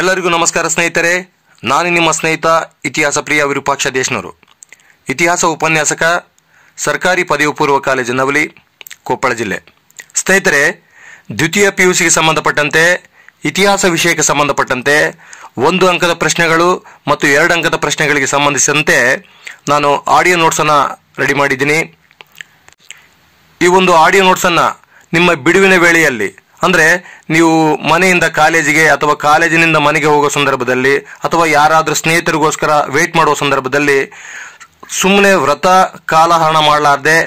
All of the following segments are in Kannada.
ಎಲ್ಲರಿಗೂ ನಮಸ್ಕಾರ ಸ್ನೇಹಿತರೆ ನಾನು ನಿಮ್ಮ ಸ್ನೇಹಿತ ಇತಿಹಾಸ ಪ್ರಿಯ ವಿರೂಪಾಕ್ಷ ದೇಶನವರು ಇತಿಹಾಸ ಉಪನ್ಯಾಸಕ ಸರ್ಕಾರಿ ಪದವಿ ಪೂರ್ವ ಕಾಲೇಜು ನವಲಿ ಕೊಪ್ಪಳ ಜಿಲ್ಲೆ ಸ್ನೇಹಿತರೆ ದ್ವಿತೀಯ ಪಿ ಯು ಸಿಗೆ ಸಂಬಂಧಪಟ್ಟಂತೆ ಇತಿಹಾಸ ವಿಷಯಕ್ಕೆ ಸಂಬಂಧಪಟ್ಟಂತೆ ಒಂದು ಅಂಕದ ಪ್ರಶ್ನೆಗಳು ಮತ್ತು ಎರಡು ಅಂಕದ ಪ್ರಶ್ನೆಗಳಿಗೆ ಸಂಬಂಧಿಸಿದಂತೆ ನಾನು ಆಡಿಯೋ ನೋಟ್ಸನ್ನು ರೆಡಿ ಮಾಡಿದ್ದೀನಿ ಈ ಒಂದು ಆಡಿಯೋ ನೋಟ್ಸನ್ನು ನಿಮ್ಮ ಬಿಡುವಿನ ವೇಳೆಯಲ್ಲಿ ಅಂದರೆ ನೀವು ಮನೆಯಿಂದ ಕಾಲೇಜಿಗೆ ಅಥವಾ ಕಾಲೇಜಿನಿಂದ ಮನೆಗೆ ಹೋಗೋ ಸಂದರ್ಭದಲ್ಲಿ ಅಥವಾ ಯಾರಾದರೂ ಸ್ನೇಹಿತರಿಗೋಸ್ಕರ ವೇಟ್ ಮಾಡುವ ಸಂದರ್ಭದಲ್ಲಿ ಸುಮ್ಮನೆ ವ್ರತ ಕಾಲಹರಣ ಮಾಡಲಾರದೆ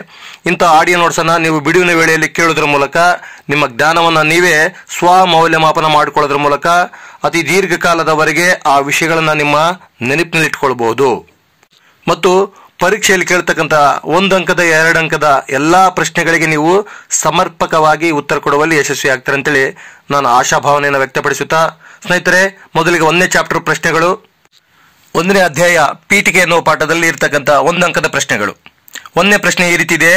ಇಂಥ ಆಡಿಯೋ ನೋಟ್ಸನ್ನು ನೀವು ಬಿಡುವಿನ ವೇಳೆಯಲ್ಲಿ ಕೇಳೋದ್ರ ಮೂಲಕ ನಿಮ್ಮ ಜ್ಞಾನವನ್ನು ನೀವೇ ಸ್ವ ಮೌಲ್ಯಮಾಪನ ಮಾಡಿಕೊಳ್ಳೋದ್ರ ಮೂಲಕ ಅತಿ ದೀರ್ಘಕಾಲದವರೆಗೆ ಆ ವಿಷಯಗಳನ್ನು ನಿಮ್ಮ ನೆನಪಿನಲ್ಲಿಟ್ಕೊಳ್ಬಹುದು ಮತ್ತು ಪರೀಕ್ಷೆಯಲ್ಲಿ ಕೇಳ್ತಕ್ಕಂಥ ಒಂದು ಅಂಕದ ಎರಡು ಅಂಕದ ಎಲ್ಲಾ ಪ್ರಶ್ನೆಗಳಿಗೆ ನೀವು ಸಮರ್ಪಕವಾಗಿ ಉತ್ತರ ಕೊಡುವಲ್ಲಿ ಯಶಸ್ವಿ ಆಗ್ತಾರೆ ಅಂತೇಳಿ ನಾನು ಆಶಾಭಾವನೆಯನ್ನು ವ್ಯಕ್ತಪಡಿಸುತ್ತಾ ಸ್ನೇಹಿತರೆ ಮೊದಲಿಗೆ ಒಂದನೇ ಚಾಪ್ಟರ್ ಪ್ರಶ್ನೆಗಳು ಒಂದನೇ ಅಧ್ಯಾಯ ಪೀಠಿಕೆ ಎನ್ನುವ ಪಾಠದಲ್ಲಿ ಇರತಕ್ಕಂಥ ಒಂದು ಅಂಕದ ಪ್ರಶ್ನೆಗಳು ಒಂದನೇ ಪ್ರಶ್ನೆ ಈ ರೀತಿ ಇದೆ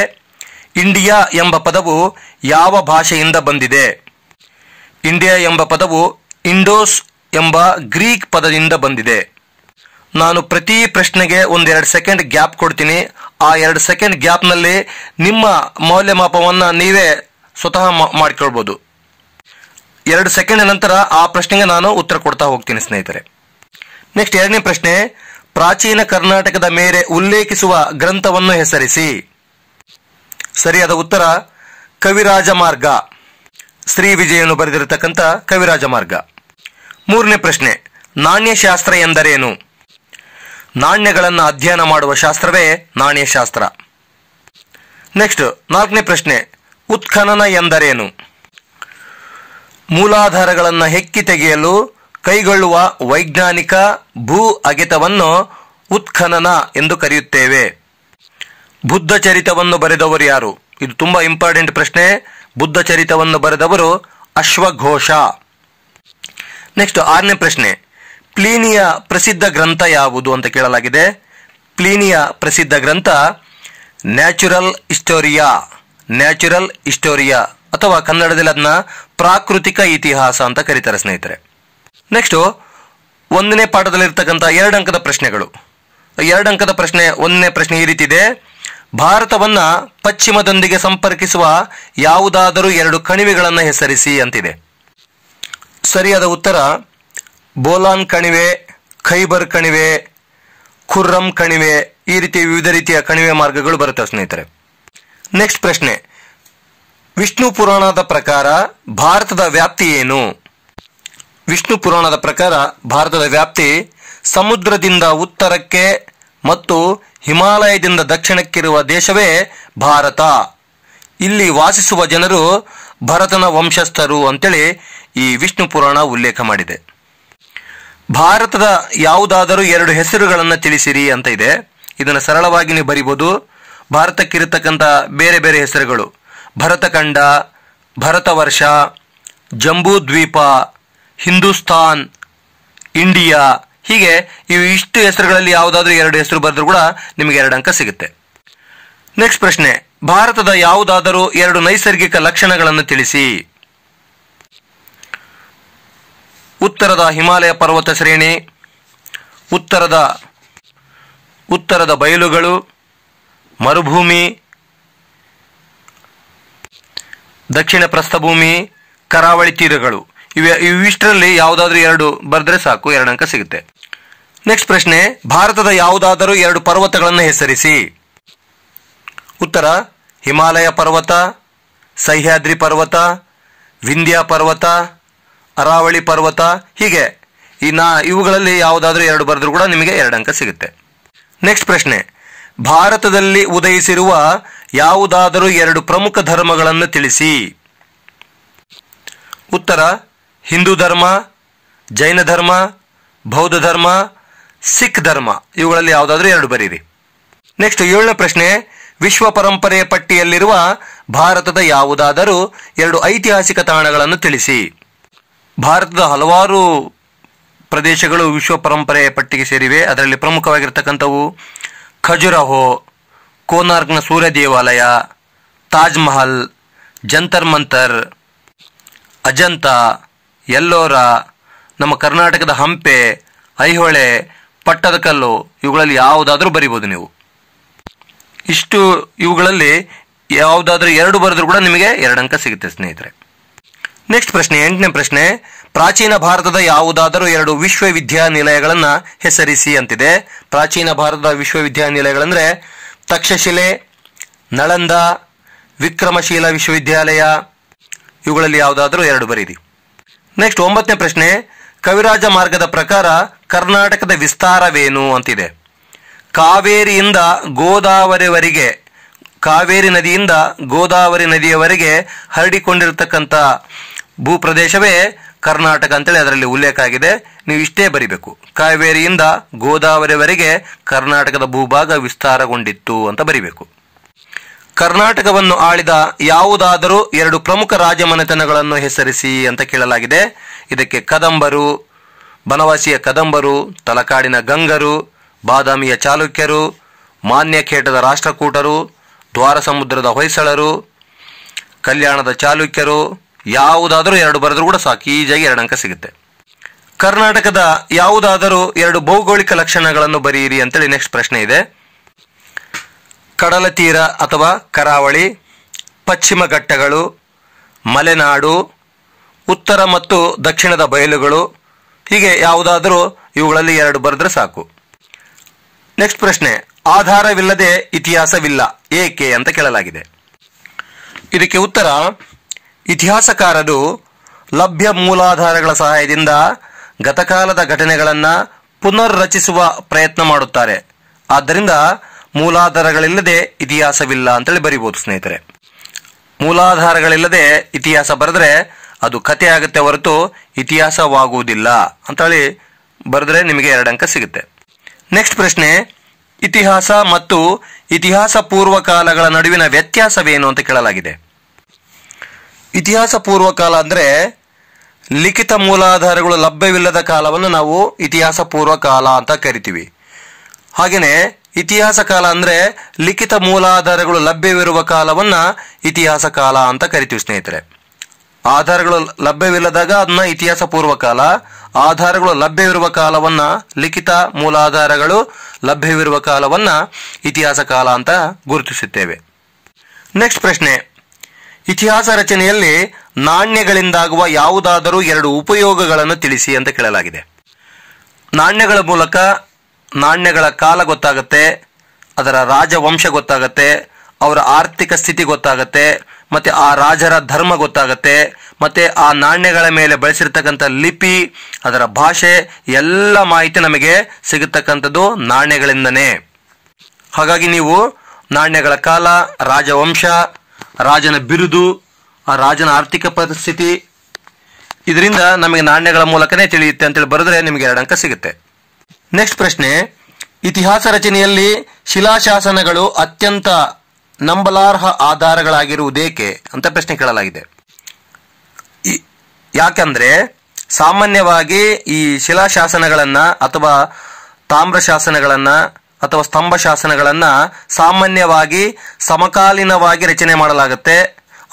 ಇಂಡಿಯಾ ಎಂಬ ಪದವು ಯಾವ ಭಾಷೆಯಿಂದ ಬಂದಿದೆ ಇಂಡಿಯಾ ಎಂಬ ಪದವು ಇಂಡೋಸ್ ಎಂಬ ಗ್ರೀಕ್ ಪದದಿಂದ ಬಂದಿದೆ ನಾನು ಪ್ರತಿ ಪ್ರಶ್ನೆಗೆ ಒಂದೆರಡು ಸೆಕೆಂಡ್ ಗ್ಯಾಪ್ ಕೊಡ್ತೀನಿ ಆ ಎರಡು ಸೆಕೆಂಡ್ ಗ್ಯಾಪ್ನಲ್ಲಿ ನಿಮ್ಮ ಮೌಲ್ಯಮಾಪವನ್ನು ನೀವೇ ಸ್ವತಃ ಮಾಡಿಕೊಳ್ಬೋದು ಎರಡು ಸೆಕೆಂಡ್ ನಂತರ ಆ ಪ್ರಶ್ನೆಗೆ ನಾನು ಉತ್ತರ ಕೊಡ್ತಾ ಹೋಗ್ತೀನಿ ಸ್ನೇಹಿತರೆ ನೆಕ್ಸ್ಟ್ ಎರಡನೇ ಪ್ರಶ್ನೆ ಪ್ರಾಚೀನ ಕರ್ನಾಟಕದ ಮೇಲೆ ಉಲ್ಲೇಖಿಸುವ ಗ್ರಂಥವನ್ನು ಹೆಸರಿಸಿ ಸರಿಯಾದ ಉತ್ತರ ಕವಿರಾಜ ಮಾರ್ಗ ಶ್ರೀ ವಿಜಯನು ಬರೆದಿರತಕ್ಕಂಥ ಕವಿರಾಜ ಮಾರ್ಗ ಮೂರನೇ ಪ್ರಶ್ನೆ ನಾಣ್ಯಶಾಸ್ತ್ರ ಎಂದರೇನು ನಾಣ್ಯಗಳನ್ನು ಅಧ್ಯಯನ ಮಾಡುವ ಶಾಸ್ತ್ರವೇ ನಾಣ್ಯಶಾಸ್ತ್ರ ನೆಕ್ಸ್ಟ್ ನಾಲ್ಕನೇ ಪ್ರಶ್ನೆ ಉತ್ಖನನ ಎಂದರೇನು ಮೂಲಾಧಾರಗಳನ್ನು ಹೆಕ್ಕಿ ತೆಗೆಯಲು ಕೈಗೊಳ್ಳುವ ವೈಜ್ಞಾನಿಕ ಭೂ ಅಗೆತವನ್ನು ಉತ್ಖನನ ಎಂದು ಕರೆಯುತ್ತೇವೆ ಬುದ್ಧ ಚರಿತವನ್ನು ಬರೆದವರು ಯಾರು ಇದು ತುಂಬ ಇಂಪಾರ್ಟೆಂಟ್ ಪ್ರಶ್ನೆ ಬುದ್ಧ ಚರಿತವನ್ನು ಬರೆದವರು ಅಶ್ವಘೋಷ ನೆಕ್ಸ್ಟ್ ಆರನೇ ಪ್ರಶ್ನೆ ಪ್ಲೀನಿಯ ಪ್ರಸಿದ್ಧ ಗ್ರಂಥ ಯಾವುದು ಅಂತ ಕೇಳಲಾಗಿದೆ ಪ್ಲೀನಿಯ ಪ್ರಸಿದ್ಧ ಗ್ರಂಥ ನ್ಯಾಚುರಲ್ ಹಿಸ್ಟೋರಿಯಾ ನ್ಯಾಚುರಲ್ ಹಿಸ್ಟೋರಿಯಾ ಅಥವಾ ಕನ್ನಡದಲ್ಲಿ ಅದನ್ನ ಪ್ರಾಕೃತಿಕ ಇತಿಹಾಸ ಅಂತ ಕರೀತಾರೆ ಸ್ನೇಹಿತರೆ ನೆಕ್ಸ್ಟು ಒಂದನೇ ಪಾಠದಲ್ಲಿರ್ತಕ್ಕಂಥ ಎರಡಂಕದ ಪ್ರಶ್ನೆಗಳು ಎರಡಂಕದ ಪ್ರಶ್ನೆ ಒಂದನೇ ಪ್ರಶ್ನೆ ಈ ರೀತಿ ಇದೆ ಭಾರತವನ್ನ ಪಶ್ಚಿಮದೊಂದಿಗೆ ಸಂಪರ್ಕಿಸುವ ಯಾವುದಾದರೂ ಎರಡು ಕಣಿವೆಗಳನ್ನು ಹೆಸರಿಸಿ ಅಂತಿದೆ ಸರಿಯಾದ ಉತ್ತರ ಬೋಲಾನ್ ಕಣಿವೆ ಖೈಬರ್ ಕಣಿವೆ ಖುರ್ರಂ ಕಣಿವೆ ಈ ರೀತಿ ವಿವಿಧ ರೀತಿಯ ಕಣಿವೆ ಮಾರ್ಗಗಳು ಬರುತ್ತವೆ ಸ್ನೇಹಿತರೆ ನೆಕ್ಸ್ಟ್ ಪ್ರಶ್ನೆ ವಿಷ್ಣು ಪುರಾಣದ ಪ್ರಕಾರ ಭಾರತದ ವ್ಯಾಪ್ತಿ ಏನು ವಿಷ್ಣು ಪುರಾಣದ ಪ್ರಕಾರ ಭಾರತದ ವ್ಯಾಪ್ತಿ ಸಮುದ್ರದಿಂದ ಉತ್ತರಕ್ಕೆ ಮತ್ತು ಹಿಮಾಲಯದಿಂದ ದಕ್ಷಿಣಕ್ಕಿರುವ ದೇಶವೇ ಭಾರತ ಇಲ್ಲಿ ವಾಸಿಸುವ ಜನರು ಭರತನ ವಂಶಸ್ಥರು ಅಂತೇಳಿ ಈ ವಿಷ್ಣು ಪುರಾಣ ಉಲ್ಲೇಖ ಮಾಡಿದೆ ಭಾರತದ ಯಾವುದಾದರೂ ಎರಡು ಹೆಸರುಗಳನ್ನು ತಿಳಿಸಿರಿ ಅಂತ ಇದೆ ಇದನ್ನು ಸರಳವಾಗಿ ನೀವು ಬರಿಬೋದು ಭಾರತಕ್ಕಿರತಕ್ಕಂಥ ಬೇರೆ ಬೇರೆ ಹೆಸರುಗಳು ಭರತಖಂಡ ವರ್ಷ ಜಂಬೂ ದ್ವೀಪ ಹಿಂದೂಸ್ತಾನ್ ಇಂಡಿಯಾ ಹೀಗೆ ಇವು ಇಷ್ಟು ಹೆಸರುಗಳಲ್ಲಿ ಯಾವುದಾದ್ರೂ ಎರಡು ಹೆಸರು ಬರೆದರೂ ಕೂಡ ನಿಮಗೆ ಎರಡು ಅಂಕ ಸಿಗುತ್ತೆ ನೆಕ್ಸ್ಟ್ ಪ್ರಶ್ನೆ ಭಾರತದ ಯಾವುದಾದರೂ ಎರಡು ನೈಸರ್ಗಿಕ ಲಕ್ಷಣಗಳನ್ನು ತಿಳಿಸಿ ಉತ್ತರದ ಹಿಮಾಲಯ ಪರ್ವತ ಶ್ರೇಣಿ ಉತ್ತರದ ಉತ್ತರದ ಬಯಲುಗಳು ಮರುಭೂಮಿ ದಕ್ಷಿಣ ಪ್ರಸ್ಥಭೂಮಿ ಕರಾವಳಿ ತೀರಗಳು ಇವೆ ಇವಿಷ್ಟರಲ್ಲಿ ಯಾವುದಾದ್ರೂ ಎರಡು ಬರೆದ್ರೆ ಸಾಕು ಎರಡು ಅಂಕ ಸಿಗುತ್ತೆ ನೆಕ್ಸ್ಟ್ ಪ್ರಶ್ನೆ ಭಾರತದ ಯಾವುದಾದರೂ ಎರಡು ಪರ್ವತಗಳನ್ನು ಹೆಸರಿಸಿ ಉತ್ತರ ಹಿಮಾಲಯ ಪರ್ವತ ಸಹ್ಯಾದ್ರಿ ಪರ್ವತ ವಿಂಧ್ಯಾ ಪರ್ವತ ಅರಾವಳಿ ಪರ್ವತ ಹೀಗೆ ಇನ್ನ ಇವುಗಳಲ್ಲಿ ಯಾವುದಾದ್ರೂ ಎರಡು ಬರೆದ್ರೂ ಕೂಡ ನಿಮಗೆ ಎರಡು ಅಂಕ ಸಿಗುತ್ತೆ ನೆಕ್ಸ್ಟ್ ಪ್ರಶ್ನೆ ಭಾರತದಲ್ಲಿ ಉದಯಿಸಿರುವ ಯಾವುದಾದರೂ ಎರಡು ಪ್ರಮುಖ ಧರ್ಮಗಳನ್ನು ತಿಳಿಸಿ ಉತ್ತರ ಹಿಂದೂ ಧರ್ಮ ಜೈನ ಧರ್ಮ ಬೌದ್ಧ ಧರ್ಮ ಸಿಖ್ ಧರ್ಮ ಇವುಗಳಲ್ಲಿ ಯಾವುದಾದ್ರೂ ಎರಡು ಬರೀರಿ ನೆಕ್ಸ್ಟ್ ಏಳನೇ ಪ್ರಶ್ನೆ ವಿಶ್ವ ಪರಂಪರೆಯ ಪಟ್ಟಿಯಲ್ಲಿರುವ ಭಾರತದ ಯಾವುದಾದರೂ ಎರಡು ಐತಿಹಾಸಿಕ ತಾಣಗಳನ್ನು ತಿಳಿಸಿ ಭಾರತದ ಹಲವಾರು ಪ್ರದೇಶಗಳು ವಿಶ್ವ ಪರಂಪರೆಯ ಪಟ್ಟಿಗೆ ಸೇರಿವೆ ಅದರಲ್ಲಿ ಪ್ರಮುಖವಾಗಿರ್ತಕ್ಕಂಥವು ಖಜುರಹೋ ಕೋನಾರ್ಕ್ನ ಸೂರ್ಯ ದೇವಾಲಯ ತಾಜ್ ಮಹಲ್ ಜಂತರ್ ಮಂತರ್ ಅಜಂತ ಎಲ್ಲೋರ ನಮ್ಮ ಕರ್ನಾಟಕದ ಹಂಪೆ ಐಹೊಳೆ ಪಟ್ಟದಕಲ್ಲು ಇವುಗಳಲ್ಲಿ ಯಾವುದಾದ್ರೂ ಬರಿಬೋದು ನೀವು ಇಷ್ಟು ಇವುಗಳಲ್ಲಿ ಯಾವುದಾದ್ರೂ ಎರಡು ಬರೆದ್ರೂ ಕೂಡ ನಿಮಗೆ ಎರಡು ಅಂಕ ಸಿಗುತ್ತೆ ಸ್ನೇಹಿತರೆ ನೆಕ್ಸ್ಟ್ ಪ್ರಶ್ನೆ ಎಂಟನೇ ಪ್ರಶ್ನೆ ಪ್ರಾಚೀನ ಭಾರತದ ಯಾವುದಾದರೂ ಎರಡು ವಿಶ್ವವಿದ್ಯಾನಿಲಯಗಳನ್ನ ಹೆಸರಿಸಿ ಅಂತಿದೆ ಪ್ರಾಚೀನ ಭಾರತದ ವಿಶ್ವವಿದ್ಯಾನಿಲಯಗಳಂದ್ರೆ ತಕ್ಷಶಿಲೆ ನಳಂದ ವಿಕ್ರಮಶೀಲ ವಿಶ್ವವಿದ್ಯಾಲಯ ಇವುಗಳಲ್ಲಿ ಯಾವುದಾದರೂ ಎರಡು ಬರೀರಿ ನೆಕ್ಸ್ಟ್ ಒಂಬತ್ತನೇ ಪ್ರಶ್ನೆ ಕವಿರಾಜ ಮಾರ್ಗದ ಪ್ರಕಾರ ಕರ್ನಾಟಕದ ವಿಸ್ತಾರವೇನು ಅಂತಿದೆ ಕಾವೇರಿಯಿಂದ ಗೋದಾವರಿವರೆಗೆ ಕಾವೇರಿ ನದಿಯಿಂದ ಗೋದಾವರಿ ನದಿಯವರೆಗೆ ಹರಡಿಕೊಂಡಿರತಕ್ಕಂಥ ಭೂಪ್ರದೇಶವೇ ಕರ್ನಾಟಕ ಅಂತೇಳಿ ಅದರಲ್ಲಿ ಉಲ್ಲೇಖ ಆಗಿದೆ ನೀವು ಇಷ್ಟೇ ಬರಿಬೇಕು ಕಾವೇರಿಯಿಂದ ಗೋದಾವರಿವರೆಗೆ ಕರ್ನಾಟಕದ ಭೂಭಾಗ ವಿಸ್ತಾರಗೊಂಡಿತ್ತು ಅಂತ ಬರಿಬೇಕು ಕರ್ನಾಟಕವನ್ನು ಆಳಿದ ಯಾವುದಾದರೂ ಎರಡು ಪ್ರಮುಖ ರಾಜಮನೆತನಗಳನ್ನು ಹೆಸರಿಸಿ ಅಂತ ಕೇಳಲಾಗಿದೆ ಇದಕ್ಕೆ ಕದಂಬರು ಬನವಾಸಿಯ ಕದಂಬರು ತಲಕಾಡಿನ ಗಂಗರು ಬಾದಾಮಿಯ ಚಾಲುಕ್ಯರು ಮಾನ್ಯಖೇಟದ ರಾಷ್ಟ್ರಕೂಟರು ದ್ವಾರಸಮುದ್ರದ ಹೊಯ್ಸಳರು ಕಲ್ಯಾಣದ ಚಾಲುಕ್ಯರು ಯಾವುದಾದರೂ ಎರಡು ಬರೆದ್ರೂ ಕೂಡ ಸಾಕು ಈಜಾಗಿ ಎರಡು ಅಂಕ ಸಿಗುತ್ತೆ ಕರ್ನಾಟಕದ ಯಾವುದಾದರೂ ಎರಡು ಭೌಗೋಳಿಕ ಲಕ್ಷಣಗಳನ್ನು ಬರೆಯಿರಿ ಅಂತೇಳಿ ನೆಕ್ಸ್ಟ್ ಪ್ರಶ್ನೆ ಇದೆ ಕಡಲ ತೀರ ಅಥವಾ ಕರಾವಳಿ ಪಶ್ಚಿಮ ಘಟ್ಟಗಳು ಮಲೆನಾಡು ಉತ್ತರ ಮತ್ತು ದಕ್ಷಿಣದ ಬಯಲುಗಳು ಹೀಗೆ ಯಾವುದಾದರೂ ಇವುಗಳಲ್ಲಿ ಎರಡು ಬರೆದ್ರೆ ಸಾಕು ನೆಕ್ಸ್ಟ್ ಪ್ರಶ್ನೆ ಆಧಾರವಿಲ್ಲದೆ ಇತಿಹಾಸವಿಲ್ಲ ಏಕೆ ಅಂತ ಕೇಳಲಾಗಿದೆ ಇದಕ್ಕೆ ಉತ್ತರ ಇತಿಹಾಸಕಾರರು ಲಭ್ಯ ಮೂಲಾಧಾರಗಳ ಸಹಾಯದಿಂದ ಗತಕಾಲದ ಘಟನೆಗಳನ್ನು ಪುನರ್ರಚಿಸುವ ಪ್ರಯತ್ನ ಮಾಡುತ್ತಾರೆ ಆದ್ದರಿಂದ ಮೂಲಾಧಾರಗಳಿಲ್ಲದೆ ಇತಿಹಾಸವಿಲ್ಲ ಅಂತೇಳಿ ಬರೀಬಹುದು ಸ್ನೇಹಿತರೆ ಮೂಲಾಧಾರಗಳಿಲ್ಲದೆ ಇತಿಹಾಸ ಬರೆದ್ರೆ ಅದು ಕಥೆ ಆಗುತ್ತೆ ಹೊರತು ಇತಿಹಾಸವಾಗುವುದಿಲ್ಲ ಅಂತೇಳಿ ಬರೆದ್ರೆ ನಿಮಗೆ ಎರಡು ಅಂಕ ಸಿಗುತ್ತೆ ನೆಕ್ಸ್ಟ್ ಪ್ರಶ್ನೆ ಇತಿಹಾಸ ಮತ್ತು ಇತಿಹಾಸ ಪೂರ್ವ ಕಾಲಗಳ ನಡುವಿನ ವ್ಯತ್ಯಾಸವೇನು ಅಂತ ಕೇಳಲಾಗಿದೆ ಇತಿಹಾಸ ಪೂರ್ವಕಾಲ ಅಂದರೆ ಲಿಖಿತ ಮೂಲಾಧಾರಗಳು ಲಭ್ಯವಿಲ್ಲದ ಕಾಲವನ್ನು ನಾವು ಇತಿಹಾಸ ಕಾಲ ಅಂತ ಕರಿತೀವಿ ಹಾಗೆಯೇ ಇತಿಹಾಸ ಕಾಲ ಅಂದರೆ ಲಿಖಿತ ಮೂಲಾಧಾರಗಳು ಲಭ್ಯವಿರುವ ಕಾಲವನ್ನು ಇತಿಹಾಸ ಕಾಲ ಅಂತ ಕರಿತೀವಿ ಸ್ನೇಹಿತರೆ ಆಧಾರಗಳು ಲಭ್ಯವಿಲ್ಲದಾಗ ಅದನ್ನ ಇತಿಹಾಸ ಪೂರ್ವ ಕಾಲ ಆಧಾರಗಳು ಲಭ್ಯವಿರುವ ಕಾಲವನ್ನು ಲಿಖಿತ ಮೂಲಾಧಾರಗಳು ಲಭ್ಯವಿರುವ ಕಾಲವನ್ನು ಇತಿಹಾಸ ಕಾಲ ಅಂತ ಗುರುತಿಸುತ್ತೇವೆ ನೆಕ್ಸ್ಟ್ ಪ್ರಶ್ನೆ ಇತಿಹಾಸ ರಚನೆಯಲ್ಲಿ ನಾಣ್ಯಗಳಿಂದಾಗುವ ಯಾವುದಾದರೂ ಎರಡು ಉಪಯೋಗಗಳನ್ನು ತಿಳಿಸಿ ಅಂತ ಕೇಳಲಾಗಿದೆ ನಾಣ್ಯಗಳ ಮೂಲಕ ನಾಣ್ಯಗಳ ಕಾಲ ಗೊತ್ತಾಗುತ್ತೆ ಅದರ ರಾಜವಂಶ ಗೊತ್ತಾಗತ್ತೆ ಅವರ ಆರ್ಥಿಕ ಸ್ಥಿತಿ ಗೊತ್ತಾಗತ್ತೆ ಮತ್ತು ಆ ರಾಜರ ಧರ್ಮ ಗೊತ್ತಾಗತ್ತೆ ಮತ್ತು ಆ ನಾಣ್ಯಗಳ ಮೇಲೆ ಬಳಸಿರ್ತಕ್ಕಂಥ ಲಿಪಿ ಅದರ ಭಾಷೆ ಎಲ್ಲ ಮಾಹಿತಿ ನಮಗೆ ಸಿಗತಕ್ಕಂಥದ್ದು ನಾಣ್ಯಗಳಿಂದನೇ ಹಾಗಾಗಿ ನೀವು ನಾಣ್ಯಗಳ ಕಾಲ ರಾಜವಂಶ ರಾಜನ ಬಿರುದು ಆ ರಾಜನ ಆರ್ಥಿಕ ಪರಿಸ್ಥಿತಿ ಇದರಿಂದ ನಮಗೆ ನಾಣ್ಯಗಳ ಮೂಲಕನೇ ತಿಳಿಯುತ್ತೆ ಅಂತೇಳಿ ಬರೆದ್ರೆ ನಿಮಗೆ ಎರಡು ಅಂಕ ಸಿಗುತ್ತೆ ನೆಕ್ಸ್ಟ್ ಪ್ರಶ್ನೆ ಇತಿಹಾಸ ರಚನೆಯಲ್ಲಿ ಶಿಲಾಶಾಸನಗಳು ಅತ್ಯಂತ ನಂಬಲಾರ್ಹ ಆಧಾರಗಳಾಗಿರುವುದೇಕೆ ಅಂತ ಪ್ರಶ್ನೆ ಕೇಳಲಾಗಿದೆ ಯಾಕಂದ್ರೆ ಸಾಮಾನ್ಯವಾಗಿ ಈ ಶಿಲಾಶಾಸನಗಳನ್ನು ಅಥವಾ ತಾಮ್ರ ಶಾಸನಗಳನ್ನು ಅಥವಾ ಸ್ತಂಭ ಶಾಸನಗಳನ್ನು ಸಾಮಾನ್ಯವಾಗಿ ಸಮಕಾಲೀನವಾಗಿ ರಚನೆ ಮಾಡಲಾಗುತ್ತೆ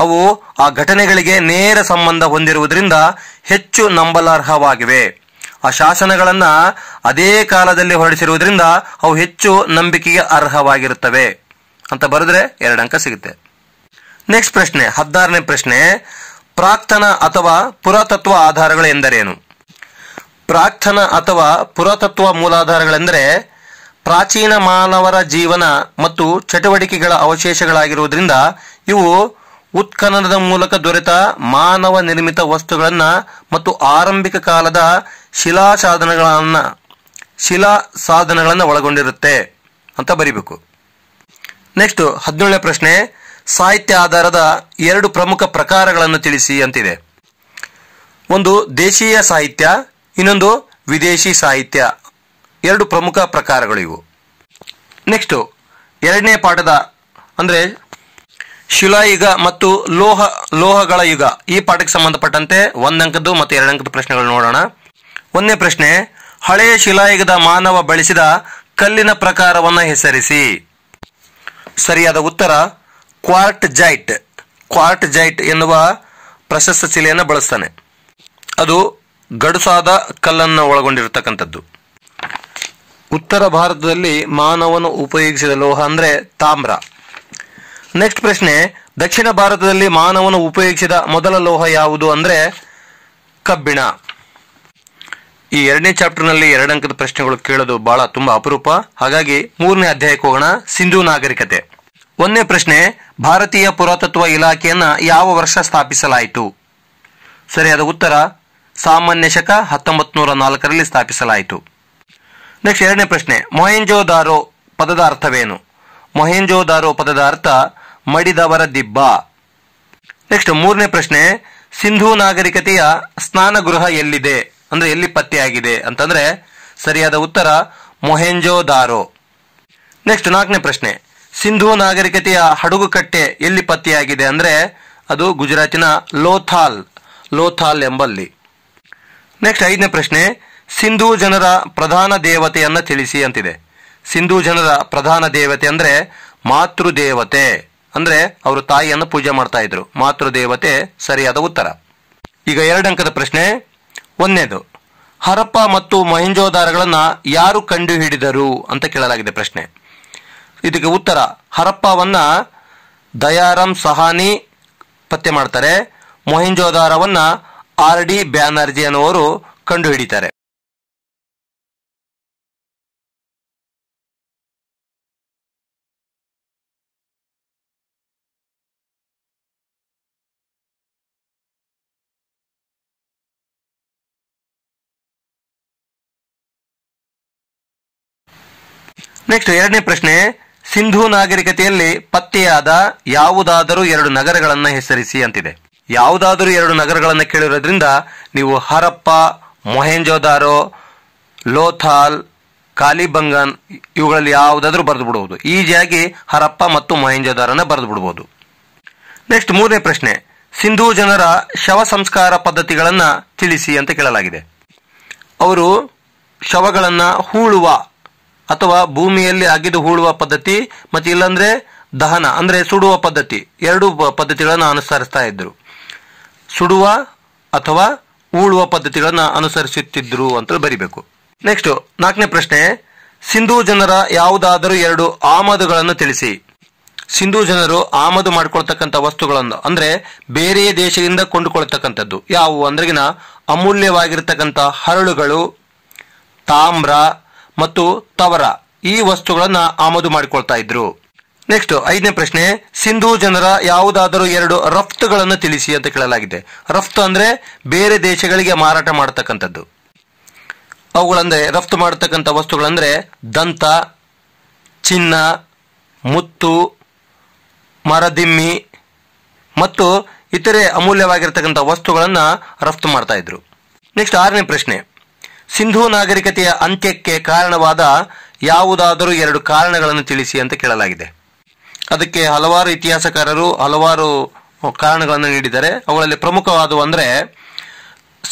ಅವು ಆ ಘಟನೆಗಳಿಗೆ ನೇರ ಸಂಬಂಧ ಹೊಂದಿರುವುದರಿಂದ ಹೆಚ್ಚು ನಂಬಲಾರ್ಹವಾಗಿವೆ ಆ ಶಾಸನಗಳನ್ನು ಅದೇ ಕಾಲದಲ್ಲಿ ಹೊರಡಿಸಿರುವುದರಿಂದ ಅವು ಹೆಚ್ಚು ನಂಬಿಕೆಗೆ ಅರ್ಹವಾಗಿರುತ್ತವೆ ಅಂತ ಬರೆದ್ರೆ ಎರಡು ಅಂಕ ಸಿಗುತ್ತೆ ನೆಕ್ಸ್ಟ್ ಪ್ರಶ್ನೆ ಹದಿನಾರನೇ ಪ್ರಶ್ನೆ ಪ್ರಾಕ್ತನ ಅಥವಾ ಪುರಾತತ್ವ ಆಧಾರಗಳು ಎಂದರೇನು ಪ್ರಾಕ್ತನ ಅಥವಾ ಪುರಾತತ್ವ ಮೂಲಾಧಾರಗಳೆಂದರೆ ಪ್ರಾಚೀನ ಮಾನವರ ಜೀವನ ಮತ್ತು ಚಟುವಟಿಕೆಗಳ ಅವಶೇಷಗಳಾಗಿರುವುದರಿಂದ ಇವು ಉತ್ಖನನದ ಮೂಲಕ ದೊರೆತ ಮಾನವ ನಿರ್ಮಿತ ವಸ್ತುಗಳನ್ನು ಮತ್ತು ಆರಂಭಿಕ ಕಾಲದ ಶಿಲಾ ಸಾಧನಗಳನ್ನು ಶಿಲಾ ಸಾಧನಗಳನ್ನು ಒಳಗೊಂಡಿರುತ್ತೆ ಅಂತ ಬರಿಬೇಕು ನೆಕ್ಸ್ಟ್ ಹದಿನೇಳನೇ ಪ್ರಶ್ನೆ ಸಾಹಿತ್ಯ ಆಧಾರದ ಎರಡು ಪ್ರಮುಖ ಪ್ರಕಾರಗಳನ್ನು ತಿಳಿಸಿ ಅಂತಿದೆ ಒಂದು ದೇಶೀಯ ಸಾಹಿತ್ಯ ಇನ್ನೊಂದು ವಿದೇಶಿ ಸಾಹಿತ್ಯ ಎರಡು ಪ್ರಮುಖ ಪ್ರಕಾರಗಳು ಇವು ನೆಕ್ಸ್ಟು ಎರಡನೇ ಪಾಠದ ಅಂದರೆ ಶಿಲಾಯುಗ ಮತ್ತು ಲೋಹ ಲೋಹಗಳ ಯುಗ ಈ ಪಾಠಕ್ಕೆ ಸಂಬಂಧಪಟ್ಟಂತೆ ಒಂದಂಕದ್ದು ಮತ್ತು ಎರಡಂಕದ ಪ್ರಶ್ನೆಗಳು ನೋಡೋಣ ಒಂದನೇ ಪ್ರಶ್ನೆ ಹಳೆಯ ಶಿಲಾಯುಗದ ಮಾನವ ಬಳಸಿದ ಕಲ್ಲಿನ ಪ್ರಕಾರವನ್ನು ಹೆಸರಿಸಿ ಸರಿಯಾದ ಉತ್ತರ ಕ್ವಾರ್ಟ್ ಜೈಟ್ ಕ್ವಾರ್ಟ್ ಜೈಟ್ ಎನ್ನುವ ಪ್ರಶಸ್ತ ಶಿಲೆಯನ್ನು ಬಳಸ್ತಾನೆ ಅದು ಗಡುಸಾದ ಕಲ್ಲನ್ನು ಒಳಗೊಂಡಿರತಕ್ಕಂಥದ್ದು ಉತ್ತರ ಭಾರತದಲ್ಲಿ ಮಾನವನು ಉಪಯೋಗಿಸಿದ ಲೋಹ ಅಂದರೆ ತಾಮ್ರ ನೆಕ್ಸ್ಟ್ ಪ್ರಶ್ನೆ ದಕ್ಷಿಣ ಭಾರತದಲ್ಲಿ ಮಾನವನು ಉಪಯೋಗಿಸಿದ ಮೊದಲ ಲೋಹ ಯಾವುದು ಅಂದರೆ ಕಬ್ಬಿಣ ಈ ಎರಡನೇ ಚಾಪ್ಟರ್ನಲ್ಲಿ ಎರಡು ಅಂಕದ ಪ್ರಶ್ನೆಗಳು ಕೇಳೋದು ಬಹಳ ತುಂಬಾ ಅಪರೂಪ ಹಾಗಾಗಿ ಮೂರನೇ ಅಧ್ಯಾಯಕ್ಕೆ ಹೋಗೋಣ ಸಿಂಧು ನಾಗರಿಕತೆ ಒಂದನೇ ಪ್ರಶ್ನೆ ಭಾರತೀಯ ಪುರಾತತ್ವ ಇಲಾಖೆಯನ್ನು ಯಾವ ವರ್ಷ ಸ್ಥಾಪಿಸಲಾಯಿತು ಸರಿಯಾದ ಉತ್ತರ ಸಾಮಾನ್ಯ ಶಕ ಹತ್ತೊಂಬತ್ತು ನೂರ ನಾಲ್ಕರಲ್ಲಿ ಸ್ಥಾಪಿಸಲಾಯಿತು ನೆಕ್ಸ್ಟ್ ಎರಡನೇ ಪ್ರಶ್ನೆ ಮೊಹೆಂಜೋದಾರೋ ಪದದ ಅರ್ಥವೇನು ಮೊಹೆಂಜೋದಾರೋ ಪದದ ಅರ್ಥ ಮಡಿದವರ ದಿಬ್ಬ ನೆಕ್ಸ್ಟ್ ಮೂರನೇ ಪ್ರಶ್ನೆ ಸಿಂಧೂ ನಾಗರಿಕತೆಯ ಸ್ನಾನ ಗೃಹ ಎಲ್ಲಿದೆ ಅಂದ್ರೆ ಎಲ್ಲಿ ಪತ್ತೆಯಾಗಿದೆ ಅಂತಂದ್ರೆ ಸರಿಯಾದ ಉತ್ತರ ಮೊಹೆಂಜೋದಾರೋ ನೆಕ್ಸ್ಟ್ ನಾಲ್ಕನೇ ಪ್ರಶ್ನೆ ಸಿಂಧೂ ನಾಗರಿಕತೆಯ ಹಡಗುಕಟ್ಟೆ ಎಲ್ಲಿ ಪತ್ತೆಯಾಗಿದೆ ಅಂದ್ರೆ ಅದು ಗುಜರಾತಿನ ಲೋಥಾಲ್ ಲೋಥಾಲ್ ಎಂಬಲ್ಲಿ ನೆಕ್ಸ್ಟ್ ಐದನೇ ಪ್ರಶ್ನೆ ಸಿಂಧೂ ಜನರ ಪ್ರಧಾನ ದೇವತೆಯನ್ನು ತಿಳಿಸಿ ಅಂತಿದೆ ಸಿಂಧೂ ಜನರ ಪ್ರಧಾನ ದೇವತೆ ಅಂದರೆ ಮಾತೃದೇವತೆ ಅಂದರೆ ಅವರು ತಾಯಿಯನ್ನು ಪೂಜೆ ಮಾಡ್ತಾ ಇದ್ರು ಮಾತೃದೇವತೆ ಸರಿಯಾದ ಉತ್ತರ ಈಗ ಎರಡಂಕದ ಪ್ರಶ್ನೆ ಒಂದನೇದು ಹರಪ್ಪ ಮತ್ತು ಮೊಹೆಂಜೋದಾರಗಳನ್ನು ಯಾರು ಕಂಡುಹಿಡಿದರು ಅಂತ ಕೇಳಲಾಗಿದೆ ಪ್ರಶ್ನೆ ಇದಕ್ಕೆ ಉತ್ತರ ಹರಪ್ಪವನ್ನು ದಯಾರಾಮ್ ಸಹಾನಿ ಪತ್ತೆ ಮಾಡ್ತಾರೆ ಮೊಹಿಂಜೋದಾರವನ್ನು ಆರ್ ಡಿ ಬ್ಯಾನರ್ಜಿ ಅನ್ನುವರು ಕಂಡುಹಿಡಿತಾರೆ ನೆಕ್ಸ್ಟ್ ಎರಡನೇ ಪ್ರಶ್ನೆ ಸಿಂಧೂ ನಾಗರಿಕತೆಯಲ್ಲಿ ಪತ್ತೆಯಾದ ಯಾವುದಾದರೂ ಎರಡು ನಗರಗಳನ್ನು ಹೆಸರಿಸಿ ಅಂತಿದೆ ಯಾವುದಾದರೂ ಎರಡು ನಗರಗಳನ್ನು ಕೇಳಿರೋದ್ರಿಂದ ನೀವು ಹರಪ್ಪ ಮೊಹೆಂಜೋದಾರೋ ಲೋಥಾಲ್ ಕಾಲಿಬಂಗನ್ ಇವುಗಳಲ್ಲಿ ಯಾವುದಾದ್ರೂ ಬರೆದು ಬಿಡಬಹುದು ಈಜಿಯಾಗಿ ಹರಪ್ಪ ಮತ್ತು ಮೊಹೆಂಜೋದಾರನ್ನ ಬರೆದು ಬಿಡಬಹುದು ನೆಕ್ಸ್ಟ್ ಮೂರನೇ ಪ್ರಶ್ನೆ ಸಿಂಧೂ ಜನರ ಶವ ಸಂಸ್ಕಾರ ಪದ್ಧತಿಗಳನ್ನ ತಿಳಿಸಿ ಅಂತ ಕೇಳಲಾಗಿದೆ ಅವರು ಶವಗಳನ್ನು ಹೂಳುವ ಅಥವಾ ಭೂಮಿಯಲ್ಲಿ ಅಗಿದು ಹೂಳುವ ಪದ್ಧತಿ ಮತ್ತು ಇಲ್ಲಂದ್ರೆ ದಹನ ಅಂದ್ರೆ ಸುಡುವ ಪದ್ಧತಿ ಎರಡು ಪದ್ಧತಿಗಳನ್ನು ಅನುಸರಿಸ್ತಾ ಇದ್ರು ಸುಡುವ ಅಥವಾ ಹೂಳುವ ಪದ್ಧತಿಗಳನ್ನು ಅನುಸರಿಸುತ್ತಿದ್ರು ಅಂತ ಬರಿಬೇಕು ನೆಕ್ಸ್ಟ್ ನಾಲ್ಕನೇ ಪ್ರಶ್ನೆ ಸಿಂಧೂ ಜನರ ಯಾವುದಾದರೂ ಎರಡು ಆಮದುಗಳನ್ನು ತಿಳಿಸಿ ಸಿಂಧೂ ಜನರು ಆಮದು ಮಾಡಿಕೊಳ್ತಕ್ಕಂಥ ವಸ್ತುಗಳನ್ನು ಅಂದ್ರೆ ಬೇರೆ ದೇಶದಿಂದ ಕೊಂಡುಕೊಳ್ತಕ್ಕಂಥದ್ದು ಯಾವುವು ಅಂದ್ರಗಿನ ಅಮೂಲ್ಯವಾಗಿರ್ತಕ್ಕಂಥ ಹರಳುಗಳು ತಾಮ್ರ ಮತ್ತು ತವರ ಈ ವಸ್ತುಗಳನ್ನು ಆಮದು ಮಾಡಿಕೊಳ್ತಾ ಇದ್ರು ನೆಕ್ಸ್ಟ್ ಐದನೇ ಪ್ರಶ್ನೆ ಸಿಂಧೂ ಜನರ ಯಾವುದಾದರೂ ಎರಡು ರಫ್ತುಗಳನ್ನು ತಿಳಿಸಿ ಅಂತ ಕೇಳಲಾಗಿದೆ ರಫ್ತು ಅಂದ್ರೆ ಬೇರೆ ದೇಶಗಳಿಗೆ ಮಾರಾಟ ಮಾಡತಕ್ಕಂಥದ್ದು ಅವುಗಳಂದ್ರೆ ರಫ್ತು ಮಾಡತಕ್ಕಂಥ ವಸ್ತುಗಳಂದ್ರೆ ದಂತ ಚಿನ್ನ ಮುತ್ತು ಮರದಿಮ್ಮಿ ಮತ್ತು ಇತರೆ ಅಮೂಲ್ಯವಾಗಿರ್ತಕ್ಕಂಥ ವಸ್ತುಗಳನ್ನು ರಫ್ತು ಮಾಡ್ತಾ ಇದ್ರು ನೆಕ್ಸ್ಟ್ ಆರನೇ ಪ್ರಶ್ನೆ ಸಿಂಧೂ ನಾಗರಿಕತೆಯ ಅಂತ್ಯಕ್ಕೆ ಕಾರಣವಾದ ಯಾವುದಾದರೂ ಎರಡು ಕಾರಣಗಳನ್ನು ತಿಳಿಸಿ ಅಂತ ಕೇಳಲಾಗಿದೆ ಅದಕ್ಕೆ ಹಲವಾರು ಇತಿಹಾಸಕಾರರು ಹಲವಾರು ಕಾರಣಗಳನ್ನು ನೀಡಿದ್ದಾರೆ ಅವುಗಳಲ್ಲಿ ಪ್ರಮುಖವಾದವು ಅಂದರೆ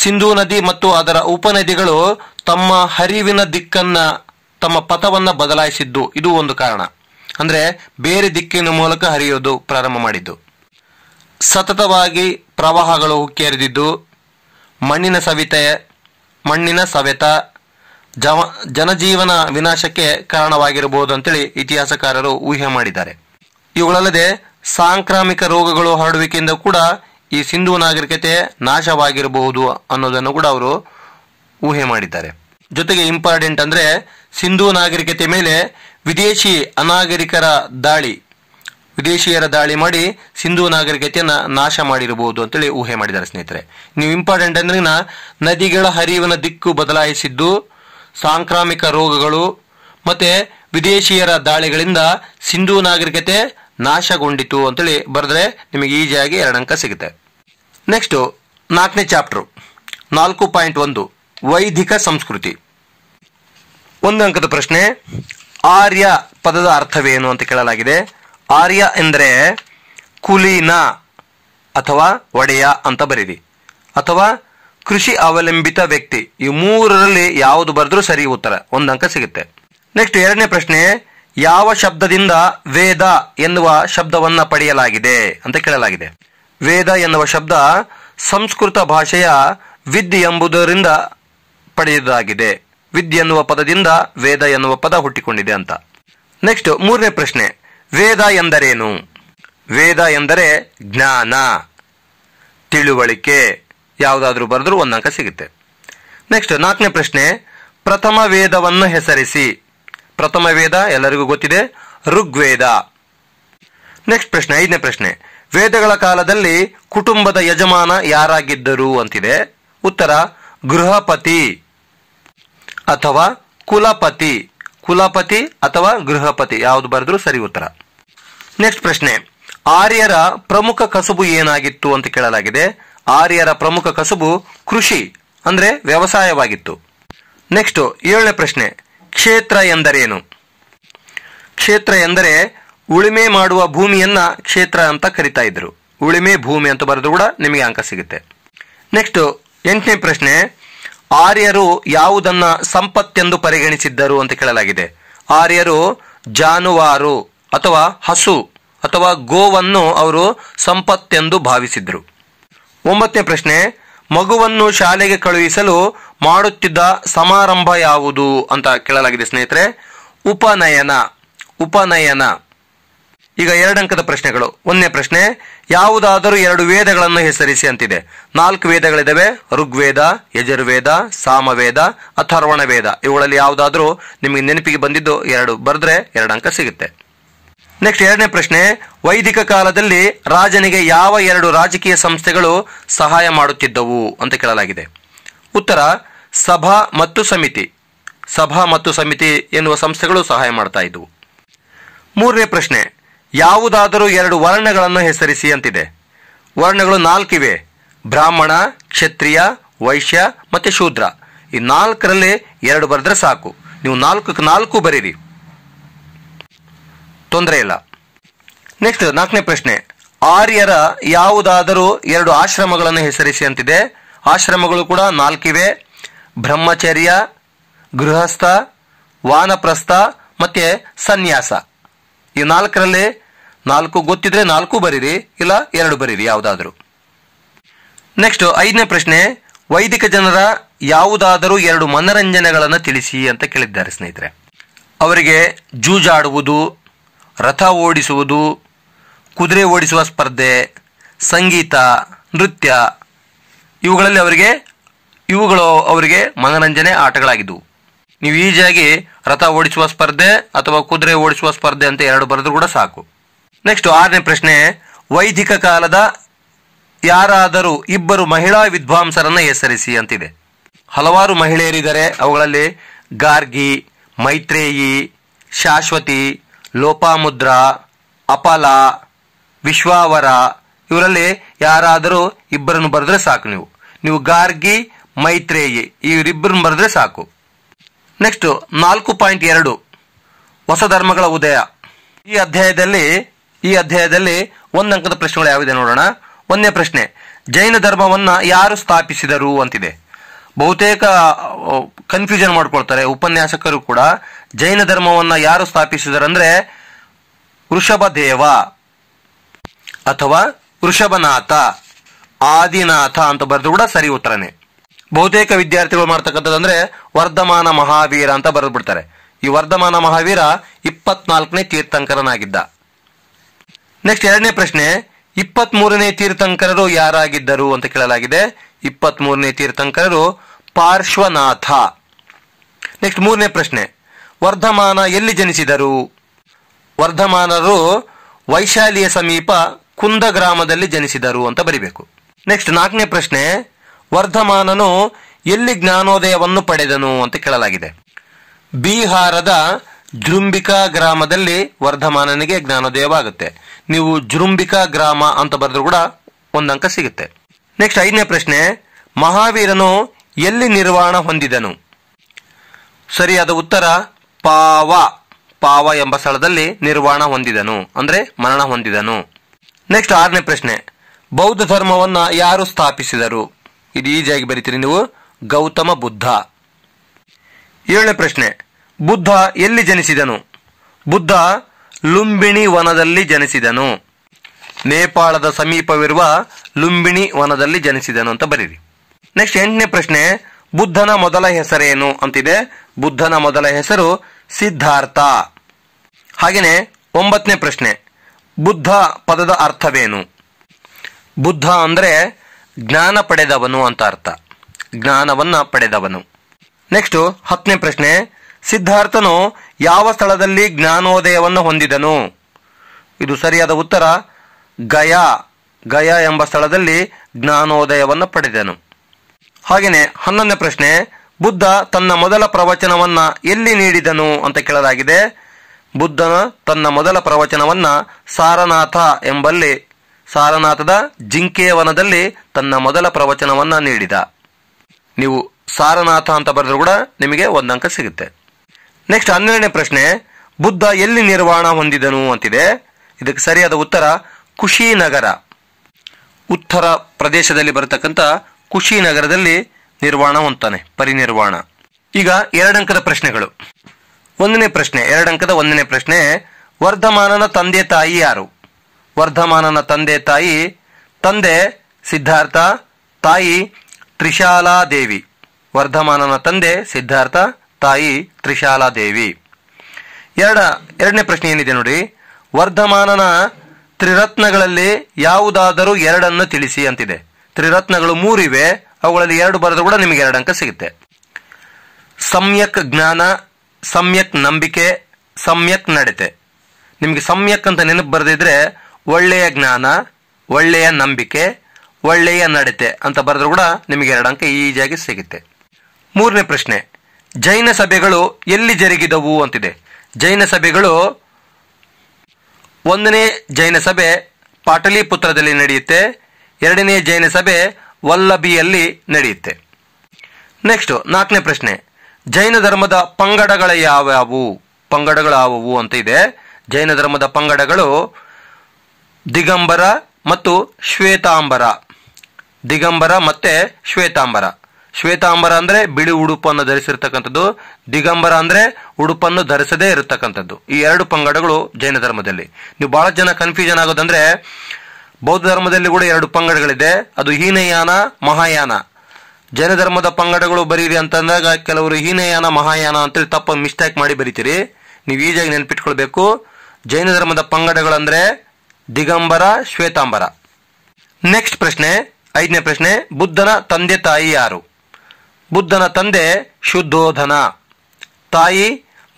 ಸಿಂಧೂ ನದಿ ಮತ್ತು ಅದರ ಉಪನದಿಗಳು ತಮ್ಮ ಹರಿವಿನ ದಿಕ್ಕನ್ನ ತಮ್ಮ ಪಥವನ್ನು ಬದಲಾಯಿಸಿದ್ದು ಇದು ಒಂದು ಕಾರಣ ಅಂದರೆ ಬೇರೆ ದಿಕ್ಕಿನ ಮೂಲಕ ಹರಿಯೋದು ಪ್ರಾರಂಭ ಮಾಡಿದ್ದು ಸತತವಾಗಿ ಪ್ರವಾಹಗಳು ಹುಕ್ಕೆರೆದಿದ್ದು ಮಣ್ಣಿನ ಸವಿತೆ ಮಣ್ಣಿನ ಸವೆತ ಜವ ಜನಜೀವನ ವಿನಾಶಕ್ಕೆ ಕಾರಣವಾಗಿರಬಹುದು ಅಂತೇಳಿ ಇತಿಹಾಸಕಾರರು ಊಹೆ ಮಾಡಿದ್ದಾರೆ ಇವುಗಳಲ್ಲದೆ ಸಾಂಕ್ರಾಮಿಕ ರೋಗಗಳು ಹರಡುವಿಕೆಯಿಂದ ಕೂಡ ಈ ಸಿಂಧು ನಾಗರಿಕತೆ ನಾಶವಾಗಿರಬಹುದು ಅನ್ನೋದನ್ನು ಕೂಡ ಅವರು ಊಹೆ ಮಾಡಿದ್ದಾರೆ ಜೊತೆಗೆ ಇಂಪಾರ್ಟೆಂಟ್ ಅಂದರೆ ಸಿಂಧು ನಾಗರಿಕತೆ ಮೇಲೆ ವಿದೇಶಿ ಅನಾಗರಿಕರ ದಾಳಿ ವಿದೇಶಿಯರ ದಾಳಿ ಮಾಡಿ ಸಿಂಧೂ ನಾಗರಿಕತೆಯನ್ನ ನಾಶ ಮಾಡಿರಬಹುದು ಅಂತೇಳಿ ಊಹೆ ಮಾಡಿದ್ದಾರೆ ಸ್ನೇಹಿತರೆ ನೀವು ಇಂಪಾರ್ಟೆಂಟ್ ಅಂದ್ರೆ ನದಿಗಳ ಹರಿವಿನ ದಿಕ್ಕು ಬದಲಾಯಿಸಿದ್ದು ಸಾಂಕ್ರಾಮಿಕ ರೋಗಗಳು ಮತ್ತೆ ವಿದೇಶಿಯರ ದಾಳಿಗಳಿಂದ ಸಿಂಧೂ ನಾಗರಿಕತೆ ನಾಶಗೊಂಡಿತು ಅಂತೇಳಿ ಬರೆದ್ರೆ ನಿಮಗೆ ಈಜಿಯಾಗಿ ಎರಡು ಅಂಕ ಸಿಗುತ್ತೆ ನೆಕ್ಸ್ಟ್ ನಾಲ್ಕನೇ ಚಾಪ್ಟರ್ ನಾಲ್ಕು ಪಾಯಿಂಟ್ ಒಂದು ವೈದಿಕ ಸಂಸ್ಕೃತಿ ಒಂದು ಅಂಕದ ಪ್ರಶ್ನೆ ಆರ್ಯ ಪದದ ಅರ್ಥವೇನು ಅಂತ ಕೇಳಲಾಗಿದೆ ಆರ್ಯ ಎಂದರೆ ಕುಲೀನ ಅಥವಾ ಒಡೆಯ ಅಂತ ಬರೀರಿ ಅಥವಾ ಕೃಷಿ ಅವಲಂಬಿತ ವ್ಯಕ್ತಿ ಈ ಮೂರರಲ್ಲಿ ಯಾವುದು ಬರೆದ್ರೂ ಸರಿ ಉತ್ತರ ಒಂದು ಅಂಕ ಸಿಗುತ್ತೆ ನೆಕ್ಸ್ಟ್ ಎರಡನೇ ಪ್ರಶ್ನೆ ಯಾವ ಶಬ್ದದಿಂದ ವೇದ ಎನ್ನುವ ಶಬ್ದವನ್ನ ಪಡೆಯಲಾಗಿದೆ ಅಂತ ಕೇಳಲಾಗಿದೆ ವೇದ ಎನ್ನುವ ಶಬ್ದ ಸಂಸ್ಕೃತ ಭಾಷೆಯ ವಿದ್ ಎಂಬುದರಿಂದ ಪಡೆಯುವುದಾಗಿದೆ ವಿದ್ ಎನ್ನುವ ಪದದಿಂದ ವೇದ ಎನ್ನುವ ಪದ ಹುಟ್ಟಿಕೊಂಡಿದೆ ಅಂತ ನೆಕ್ಸ್ಟ್ ಮೂರನೇ ಪ್ರಶ್ನೆ ವೇದ ಎಂದರೇನು ವೇದ ಎಂದರೆ ಜ್ಞಾನ ತಿಳುವಳಿಕೆ ಯಾವುದಾದ್ರೂ ಬರೆದರೂ ಒಂದು ಸಿಗುತ್ತೆ ನೆಕ್ಸ್ಟ್ ನಾಲ್ಕನೇ ಪ್ರಶ್ನೆ ಪ್ರಥಮ ವೇದವನ್ನು ಹೆಸರಿಸಿ ಪ್ರಥಮ ವೇದ ಎಲ್ಲರಿಗೂ ಗೊತ್ತಿದೆ ಋಗ್ವೇದ ನೆಕ್ಸ್ಟ್ ಪ್ರಶ್ನೆ ಐದನೇ ಪ್ರಶ್ನೆ ವೇದಗಳ ಕಾಲದಲ್ಲಿ ಕುಟುಂಬದ ಯಜಮಾನ ಯಾರಾಗಿದ್ದರು ಅಂತಿದೆ ಉತ್ತರ ಗೃಹಪತಿ ಅಥವಾ ಕುಲಪತಿ ಕುಲಪತಿ ಅಥವಾ ಗೃಹಪತಿ ಯಾವುದು ಬರೆದ್ರು ಸರಿ ಉತ್ತರ ನೆಕ್ಸ್ಟ್ ಪ್ರಶ್ನೆ ಆರ್ಯರ ಪ್ರಮುಖ ಕಸುಬು ಏನಾಗಿತ್ತು ಅಂತ ಕೇಳಲಾಗಿದೆ ಆರ್ಯರ ಪ್ರಮುಖ ಕಸುಬು ಕೃಷಿ ಅಂದ್ರೆ ವ್ಯವಸಾಯವಾಗಿತ್ತು ನೆಕ್ಸ್ಟ್ ಏಳನೇ ಪ್ರಶ್ನೆ ಕ್ಷೇತ್ರ ಎಂದರೇನು ಕ್ಷೇತ್ರ ಎಂದರೆ ಉಳಿಮೆ ಮಾಡುವ ಭೂಮಿಯನ್ನ ಕ್ಷೇತ್ರ ಅಂತ ಕರಿತಾ ಇದ್ರು ಉಳಿಮೆ ಭೂಮಿ ಅಂತ ಬರೆದು ಕೂಡ ನಿಮಗೆ ಅಂಕ ಸಿಗುತ್ತೆ ನೆಕ್ಸ್ಟ್ ಎಂಟನೇ ಪ್ರಶ್ನೆ ಆರ್ಯರು ಯಾವುದನ್ನ ಸಂಪತ್ತೆಂದು ಪರಿಗಣಿಸಿದ್ದರು ಅಂತ ಕೇಳಲಾಗಿದೆ ಆರ್ಯರು ಜಾನುವಾರು ಅಥವಾ ಹಸು ಅಥವಾ ಗೋವನ್ನು ಅವರು ಸಂಪತ್ತೆಂದು ಭಾವಿಸಿದ್ರು ಒಂಬತ್ತನೇ ಪ್ರಶ್ನೆ ಮಗುವನ್ನು ಶಾಲೆಗೆ ಕಳುಹಿಸಲು ಮಾಡುತ್ತಿದ್ದ ಸಮಾರಂಭ ಯಾವುದು ಅಂತ ಕೇಳಲಾಗಿದೆ ಸ್ನೇಹಿತರೆ ಉಪನಯನ ಉಪನಯನ ಈಗ ಎರಡಂಕದ ಪ್ರಶ್ನೆಗಳು ಒಂದನೇ ಪ್ರಶ್ನೆ ಯಾವುದಾದರೂ ಎರಡು ವೇದಗಳನ್ನು ಹೆಸರಿಸಿ ಅಂತಿದೆ ನಾಲ್ಕು ವೇದಗಳಿದಾವೆ ಋಗ್ವೇದ ಯಜುರ್ವೇದ ಸಾಮವೇದ ಅಥರ್ವಣ ವೇದ ಇವುಗಳಲ್ಲಿ ಯಾವುದಾದರೂ ನಿಮಗೆ ನೆನಪಿಗೆ ಬಂದಿದ್ದು ಎರಡು ಬರೆದ್ರೆ ಎರಡು ಅಂಕ ಸಿಗುತ್ತೆ ನೆಕ್ಸ್ಟ್ ಎರಡನೇ ಪ್ರಶ್ನೆ ವೈದಿಕ ಕಾಲದಲ್ಲಿ ರಾಜನಿಗೆ ಯಾವ ಎರಡು ರಾಜಕೀಯ ಸಂಸ್ಥೆಗಳು ಸಹಾಯ ಮಾಡುತ್ತಿದ್ದವು ಅಂತ ಕೇಳಲಾಗಿದೆ ಉತ್ತರ ಸಭಾ ಮತ್ತು ಸಮಿತಿ ಸಭಾ ಮತ್ತು ಸಮಿತಿ ಎನ್ನುವ ಸಂಸ್ಥೆಗಳು ಸಹಾಯ ಮಾಡ್ತಾ ಇದ್ದವು ಮೂರನೇ ಪ್ರಶ್ನೆ ಯಾವುದಾದರೂ ಎರಡು ವರ್ಣಗಳನ್ನು ಹೆಸರಿಸಿ ಅಂತಿದೆ ವರ್ಣಗಳು ನಾಲ್ಕಿವೆ ಬ್ರಾಹ್ಮಣ ಕ್ಷತ್ರಿಯ ವೈಶ್ಯ ಮತ್ತು ಶೂದ್ರ ಈ ನಾಲ್ಕರಲ್ಲಿ ಎರಡು ಬರೆದ್ರೆ ಸಾಕು ನೀವು ನಾಲ್ಕು ನಾಲ್ಕು ಬರೀರಿ ತೊಂದರೆ ಇಲ್ಲ ನೆಕ್ಸ್ಟ್ ನಾಲ್ಕನೇ ಪ್ರಶ್ನೆ ಆರ್ಯರ ಯಾವುದಾದರೂ ಎರಡು ಆಶ್ರಮಗಳನ್ನು ಹೆಸರಿಸಿ ಅಂತಿದೆ ಆಶ್ರಮಗಳು ಕೂಡ ನಾಲ್ಕಿವೆ ಬ್ರಹ್ಮಚರ್ಯ ಗೃಹಸ್ಥ ವಾನಪ್ರಸ್ಥ ಮತ್ತೆ ಸನ್ಯಾಸ ಈ ನಾಲ್ಕರಲ್ಲಿ ನಾಲ್ಕು ಗೊತ್ತಿದ್ರೆ ನಾಲ್ಕು ಬರೀರಿ ಇಲ್ಲ ಎರಡು ಬರೀರಿ ಯಾವುದಾದರೂ ನೆಕ್ಸ್ಟ್ ಐದನೇ ಪ್ರಶ್ನೆ ವೈದಿಕ ಜನರ ಯಾವುದಾದರೂ ಎರಡು ಮನರಂಜನೆಗಳನ್ನು ತಿಳಿಸಿ ಅಂತ ಕೇಳಿದ್ದಾರೆ ಸ್ನೇಹಿತರೆ ಅವರಿಗೆ ಜೂಜಾಡುವುದು ರಥ ಓಡಿಸುವುದು ಕುದುರೆ ಓಡಿಸುವ ಸ್ಪರ್ಧೆ ಸಂಗೀತ ನೃತ್ಯ ಇವುಗಳಲ್ಲಿ ಅವರಿಗೆ ಇವುಗಳು ಅವರಿಗೆ ಮನರಂಜನೆ ಆಟಗಳಾಗಿದ್ದವು ನೀವು ಈಜಿಯಾಗಿ ರಥ ಓಡಿಸುವ ಸ್ಪರ್ಧೆ ಅಥವಾ ಕುದುರೆ ಓಡಿಸುವ ಸ್ಪರ್ಧೆ ಅಂತ ಎರಡು ಬರೆದ್ರು ಕೂಡ ಸಾಕು ನೆಕ್ಸ್ಟ್ ಆರನೇ ಪ್ರಶ್ನೆ ವೈದಿಕ ಕಾಲದ ಯಾರಾದರೂ ಇಬ್ಬರು ಮಹಿಳಾ ವಿದ್ವಾಂಸರನ್ನ ಹೆಸರಿಸಿ ಅಂತಿದೆ ಹಲವಾರು ಮಹಿಳೆಯರಿದ್ದಾರೆ ಅವುಗಳಲ್ಲಿ ಗಾರ್ಗಿ ಮೈತ್ರೇಯಿ ಶಾಶ್ವತಿ ಲೋಪಾಮುದ್ರ ಅಪಲ ವಿಶ್ವಾವರ ಇವರಲ್ಲಿ ಯಾರಾದರೂ ಇಬ್ಬರನ್ನು ಬರೆದ್ರೆ ಸಾಕು ನೀವು ನೀವು ಗಾರ್ಗಿ ಮೈತ್ರೇಯಿ ಇವರಿಬ್ಬರನ್ನು ಬರೆದ್ರೆ ಸಾಕು ನೆಕ್ಸ್ಟ್ ನಾಲ್ಕು ಪಾಯಿಂಟ್ ಎರಡು ಹೊಸ ಧರ್ಮಗಳ ಉದಯ ಈ ಅಧ್ಯಾಯದಲ್ಲಿ ಈ ಅಧ್ಯಾಯದಲ್ಲಿ ಒಂದು ಅಂಕದ ಪ್ರಶ್ನೆಗಳು ಯಾವಿದೆ ನೋಡೋಣ ಒಂದನೇ ಪ್ರಶ್ನೆ ಜೈನ ಧರ್ಮವನ್ನು ಯಾರು ಸ್ಥಾಪಿಸಿದರು ಅಂತಿದೆ ಬಹುತೇಕ ಕನ್ಫ್ಯೂಷನ್ ಮಾಡ್ಕೊಳ್ತಾರೆ ಉಪನ್ಯಾಸಕರು ಕೂಡ ಜೈನ ಧರ್ಮವನ್ನು ಯಾರು ಸ್ಥಾಪಿಸಿದರು ವೃಷಭ ದೇವ ಅಥವಾ ವೃಷಭನಾಥ ಆದಿನಾಥ ಅಂತ ಬರೆದು ಕೂಡ ಸರಿ ಉತ್ತರನೇ ಬಹುತೇಕ ವಿದ್ಯಾರ್ಥಿಗಳು ಮಾಡ್ತಕ್ಕಂಥದ್ದು ಅಂದ್ರೆ ವರ್ಧಮಾನ ಮಹಾವೀರ ಅಂತ ಬರೆದು ಬಿಡ್ತಾರೆ ಈ ವರ್ಧಮಾನ ಮಹಾವೀರ ಇಪ್ಪತ್ನಾಲ್ಕನೇ ತೀರ್ಥಂಕರನಾಗಿದ್ದ ನೆಕ್ಸ್ಟ್ ಎರಡನೇ ಪ್ರಶ್ನೆ ಇಪ್ಪತ್ತ್ ಮೂರನೇ ತೀರ್ಥಂಕರರು ಯಾರಾಗಿದ್ದರು ಅಂತ ಕೇಳಲಾಗಿದೆ ಇಪ್ಪತ್ತ್ ಮೂರನೇ ತೀರ್ಥಂಕರರು ಪಾರ್ಶ್ವನಾಥ ನೆಕ್ಸ್ಟ್ ಮೂರನೇ ಪ್ರಶ್ನೆ ವರ್ಧಮಾನ ಎಲ್ಲಿ ಜನಿಸಿದರು ವರ್ಧಮಾನರು ವೈಶಾಲಿಯ ಸಮೀಪ ಕುಂದ ಗ್ರಾಮದಲ್ಲಿ ಜನಿಸಿದರು ಅಂತ ಬರಿಬೇಕು ನೆಕ್ಸ್ಟ್ ನಾಲ್ಕನೇ ಪ್ರಶ್ನೆ ವರ್ಧಮಾನನು ಎಲ್ಲಿ ಜ್ಞಾನೋದಯವನ್ನು ಪಡೆದನು ಅಂತ ಕೇಳಲಾಗಿದೆ ಬಿಹಾರದ ಜೃಂಬಿಕಾ ಗ್ರಾಮದಲ್ಲಿ ವರ್ಧಮಾನನಿಗೆ ಜ್ಞಾನೋದಯವಾಗುತ್ತೆ ನೀವು ಜೃಂಬಿಕಾ ಗ್ರಾಮ ಅಂತ ಬರೆದ್ರು ಕೂಡ ಒಂದು ಅಂಕ ಸಿಗುತ್ತೆ ನೆಕ್ಸ್ಟ್ ಐದನೇ ಪ್ರಶ್ನೆ ಮಹಾವೀರನು ಎಲ್ಲಿ ನಿರ್ವಾಣ ಹೊಂದಿದನು ಸರಿಯಾದ ಉತ್ತರ ಪಾವ ಪಾವ ಎಂಬ ಸ್ಥಳದಲ್ಲಿ ನಿರ್ವಾಣ ಹೊಂದಿದನು ಅಂದರೆ ಮರಣ ಹೊಂದಿದನು ನೆಕ್ಸ್ಟ್ ಆರನೇ ಪ್ರಶ್ನೆ ಬೌದ್ಧ ಧರ್ಮವನ್ನು ಯಾರು ಸ್ಥಾಪಿಸಿದರು ಇದು ಈಜಿಯಾಗಿ ಬರೀತೀರಿ ನೀವು ಗೌತಮ ಬುದ್ಧ ಏಳನೇ ಪ್ರಶ್ನೆ ಬುದ್ಧ ಎಲ್ಲಿ ಜನಿಸಿದನು ಬುದ್ಧ ಲುಂಬಿಣಿ ವನದಲ್ಲಿ ಜನಿಸಿದನು ನೇಪಾಳದ ಸಮೀಪವಿರುವ ಲುಂಬಿಣಿ ವನದಲ್ಲಿ ಜನಿಸಿದನು ಅಂತ ಬರೀರಿ ನೆಕ್ಸ್ಟ್ ಎಂಟನೇ ಪ್ರಶ್ನೆ ಬುದ್ಧನ ಮೊದಲ ಹೆಸರೇನು ಅಂತಿದೆ ಬುದ್ಧನ ಮೊದಲ ಹೆಸರು ಸಿದ್ಧಾರ್ಥ ಹಾಗೆಯೇ ಒಂಬತ್ತನೇ ಪ್ರಶ್ನೆ ಬುದ್ಧ ಪದದ ಅರ್ಥವೇನು ಬುದ್ಧ ಅಂದ್ರೆ ಜ್ಞಾನ ಪಡೆದವನು ಅಂತ ಅರ್ಥ ಜ್ಞಾನವನ್ನ ಪಡೆದವನು ನೆಕ್ಸ್ಟ್ ಹತ್ತನೇ ಪ್ರಶ್ನೆ ಸಿದ್ಧಾರ್ಥನು ಯಾವ ಸ್ಥಳದಲ್ಲಿ ಜ್ಞಾನೋದಯವನ್ನು ಹೊಂದಿದನು ಇದು ಸರಿಯಾದ ಉತ್ತರ ಗಯಾ ಗಯಾ ಎಂಬ ಸ್ಥಳದಲ್ಲಿ ಜ್ಞಾನೋದಯವನ್ನು ಪಡೆದನು ಹಾಗೆಯೇ ಹನ್ನೊಂದನೇ ಪ್ರಶ್ನೆ ಬುದ್ಧ ತನ್ನ ಮೊದಲ ಪ್ರವಚನವನ್ನ ಎಲ್ಲಿ ನೀಡಿದನು ಅಂತ ಕೇಳಲಾಗಿದೆ ಬುದ್ಧನ ತನ್ನ ಮೊದಲ ಪ್ರವಚನವನ್ನ ಸಾರನಾಥ ಎಂಬಲ್ಲಿ ಸಾರನಾಥದ ಜಿಂಕೆಯ ವನದಲ್ಲಿ ತನ್ನ ಮೊದಲ ಪ್ರವಚನವನ್ನ ನೀಡಿದ ನೀವು ಸಾರನಾಥ ಅಂತ ಬರೆದ್ರೂ ಕೂಡ ನಿಮಗೆ ಒಂದಂಕ ಅಂಕ ಸಿಗುತ್ತೆ ನೆಕ್ಸ್ಟ್ ಹನ್ನೆರಡನೇ ಪ್ರಶ್ನೆ ಬುದ್ಧ ಎಲ್ಲಿ ನಿರ್ವಾಣ ಹೊಂದಿದನು ಅಂತಿದೆ ಇದಕ್ಕೆ ಸರಿಯಾದ ಉತ್ತರ ಕುಶಿನಗರ ಉತ್ತರ ಪ್ರದೇಶದಲ್ಲಿ ಬರತಕ್ಕಂಥ ಕುಶಿನಗರದಲ್ಲಿ ನಿರ್ವಾಣ ಹೊಂತಾನೆ ಪರಿನಿರ್ವಾಣ ಈಗ ಎರಡಂಕದ ಪ್ರಶ್ನೆಗಳು ಒಂದನೇ ಪ್ರಶ್ನೆ ಎರಡಂಕದ ಒಂದನೇ ಪ್ರಶ್ನೆ ವರ್ಧಮಾನನ ತಂದೆ ತಾಯಿ ಯಾರು ವರ್ಧಮಾನನ ತಂದೆ ತಾಯಿ ತಂದೆ ಸಿದ್ಧಾರ್ಥ ತಾಯಿ ತ್ರಿಶಾಲಾದೇವಿ ವರ್ಧಮಾನನ ತಂದೆ ಸಿದ್ಧಾರ್ಥ ತಾಯಿ ತ್ರಿಶಾಲಾದೇವಿ ಎರಡ ಎರಡನೇ ಪ್ರಶ್ನೆ ಏನಿದೆ ನೋಡಿ ವರ್ಧಮಾನನ ತ್ರಿರತ್ನಗಳಲ್ಲಿ ಯಾವುದಾದರೂ ಎರಡನ್ನು ತಿಳಿಸಿ ಅಂತಿದೆ ತ್ರಿರತ್ನಗಳು ಮೂರಿವೆ ಅವುಗಳಲ್ಲಿ ಎರಡು ಬರೆದು ಕೂಡ ನಿಮಗೆ ಎರಡು ಅಂಕ ಸಿಗುತ್ತೆ ಸಮ್ಯಕ್ ಜ್ಞಾನ ಸಮ್ಯಕ್ ನಂಬಿಕೆ ಸಮ್ಯಕ್ ನಡತೆ ನಿಮಗೆ ಸಮ್ಯಕ್ ಅಂತ ನೆನಪು ಬರೆದಿದ್ರೆ ಒಳ್ಳೆಯ ಜ್ಞಾನ ಒಳ್ಳೆಯ ನಂಬಿಕೆ ಒಳ್ಳೆಯ ನಡತೆ ಅಂತ ಬರೆದ್ರು ಕೂಡ ನಿಮಗೆ ಎರಡು ಅಂಕ ಈಜಿಯಾಗಿ ಸಿಗುತ್ತೆ ಮೂರನೇ ಪ್ರಶ್ನೆ ಜೈನ ಸಭೆಗಳು ಎಲ್ಲಿ ಜರುಗಿದವು ಅಂತಿದೆ ಜೈನ ಸಭೆಗಳು ಒಂದನೇ ಜೈನ ಸಭೆ ಪಾಟಲಿಪುತ್ರದಲ್ಲಿ ನಡೆಯುತ್ತೆ ಎರಡನೇ ಜೈನ ಸಭೆ ವಲ್ಲಭಿಯಲ್ಲಿ ನಡೆಯುತ್ತೆ ನೆಕ್ಸ್ಟ್ ನಾಲ್ಕನೇ ಪ್ರಶ್ನೆ ಜೈನ ಧರ್ಮದ ಪಂಗಡಗಳು ಯಾವ್ಯಾವು ಯಾವುವು ಅಂತ ಇದೆ ಜೈನ ಧರ್ಮದ ಪಂಗಡಗಳು ದಿಗಂಬರ ಮತ್ತು ಶ್ವೇತಾಂಬರ ದಿಗಂಬರ ಮತ್ತೆ ಶ್ವೇತಾಂಬರ ಶ್ವೇತಾಂಬರ ಅಂದ್ರೆ ಬಿಳಿ ಉಡುಪನ್ನು ಧರಿಸಿರ್ತಕ್ಕಂಥದ್ದು ದಿಗಂಬರ ಅಂದ್ರೆ ಉಡುಪನ್ನು ಧರಿಸದೇ ಇರತಕ್ಕಂಥದ್ದು ಈ ಎರಡು ಪಂಗಡಗಳು ಜೈನ ಧರ್ಮದಲ್ಲಿ ನೀವು ಬಹಳ ಜನ ಕನ್ಫ್ಯೂಷನ್ ಆಗೋದಂದ್ರೆ ಬೌದ್ಧ ಧರ್ಮದಲ್ಲಿ ಕೂಡ ಎರಡು ಪಂಗಡಗಳಿದೆ ಅದು ಹೀನಯಾನ ಮಹಾಯಾನ ಜೈನ ಧರ್ಮದ ಪಂಗಡಗಳು ಬರೀರಿ ಅಂತಂದಾಗ ಕೆಲವರು ಹೀನಯಾನ ಮಹಾಯಾನ ಅಂತೇಳಿ ತಪ್ಪ ಮಿಸ್ಟೇಕ್ ಮಾಡಿ ಬರೀತೀರಿ ನೀವು ಈಜಾಗಿ ನೆನಪಿಟ್ಕೊಳ್ಬೇಕು ಜೈನ ಧರ್ಮದ ಪಂಗಡಗಳಂದ್ರೆ ದಿಗಂಬರ ಶ್ವೇತಾಂಬರ ನೆಕ್ಸ್ಟ್ ಪ್ರಶ್ನೆ ಐದನೇ ಪ್ರಶ್ನೆ ಬುದ್ಧನ ತಂದೆ ತಾಯಿ ಯಾರು ಬುದ್ಧನ ತಂದೆ ಶುದ್ಧೋಧನ ತಾಯಿ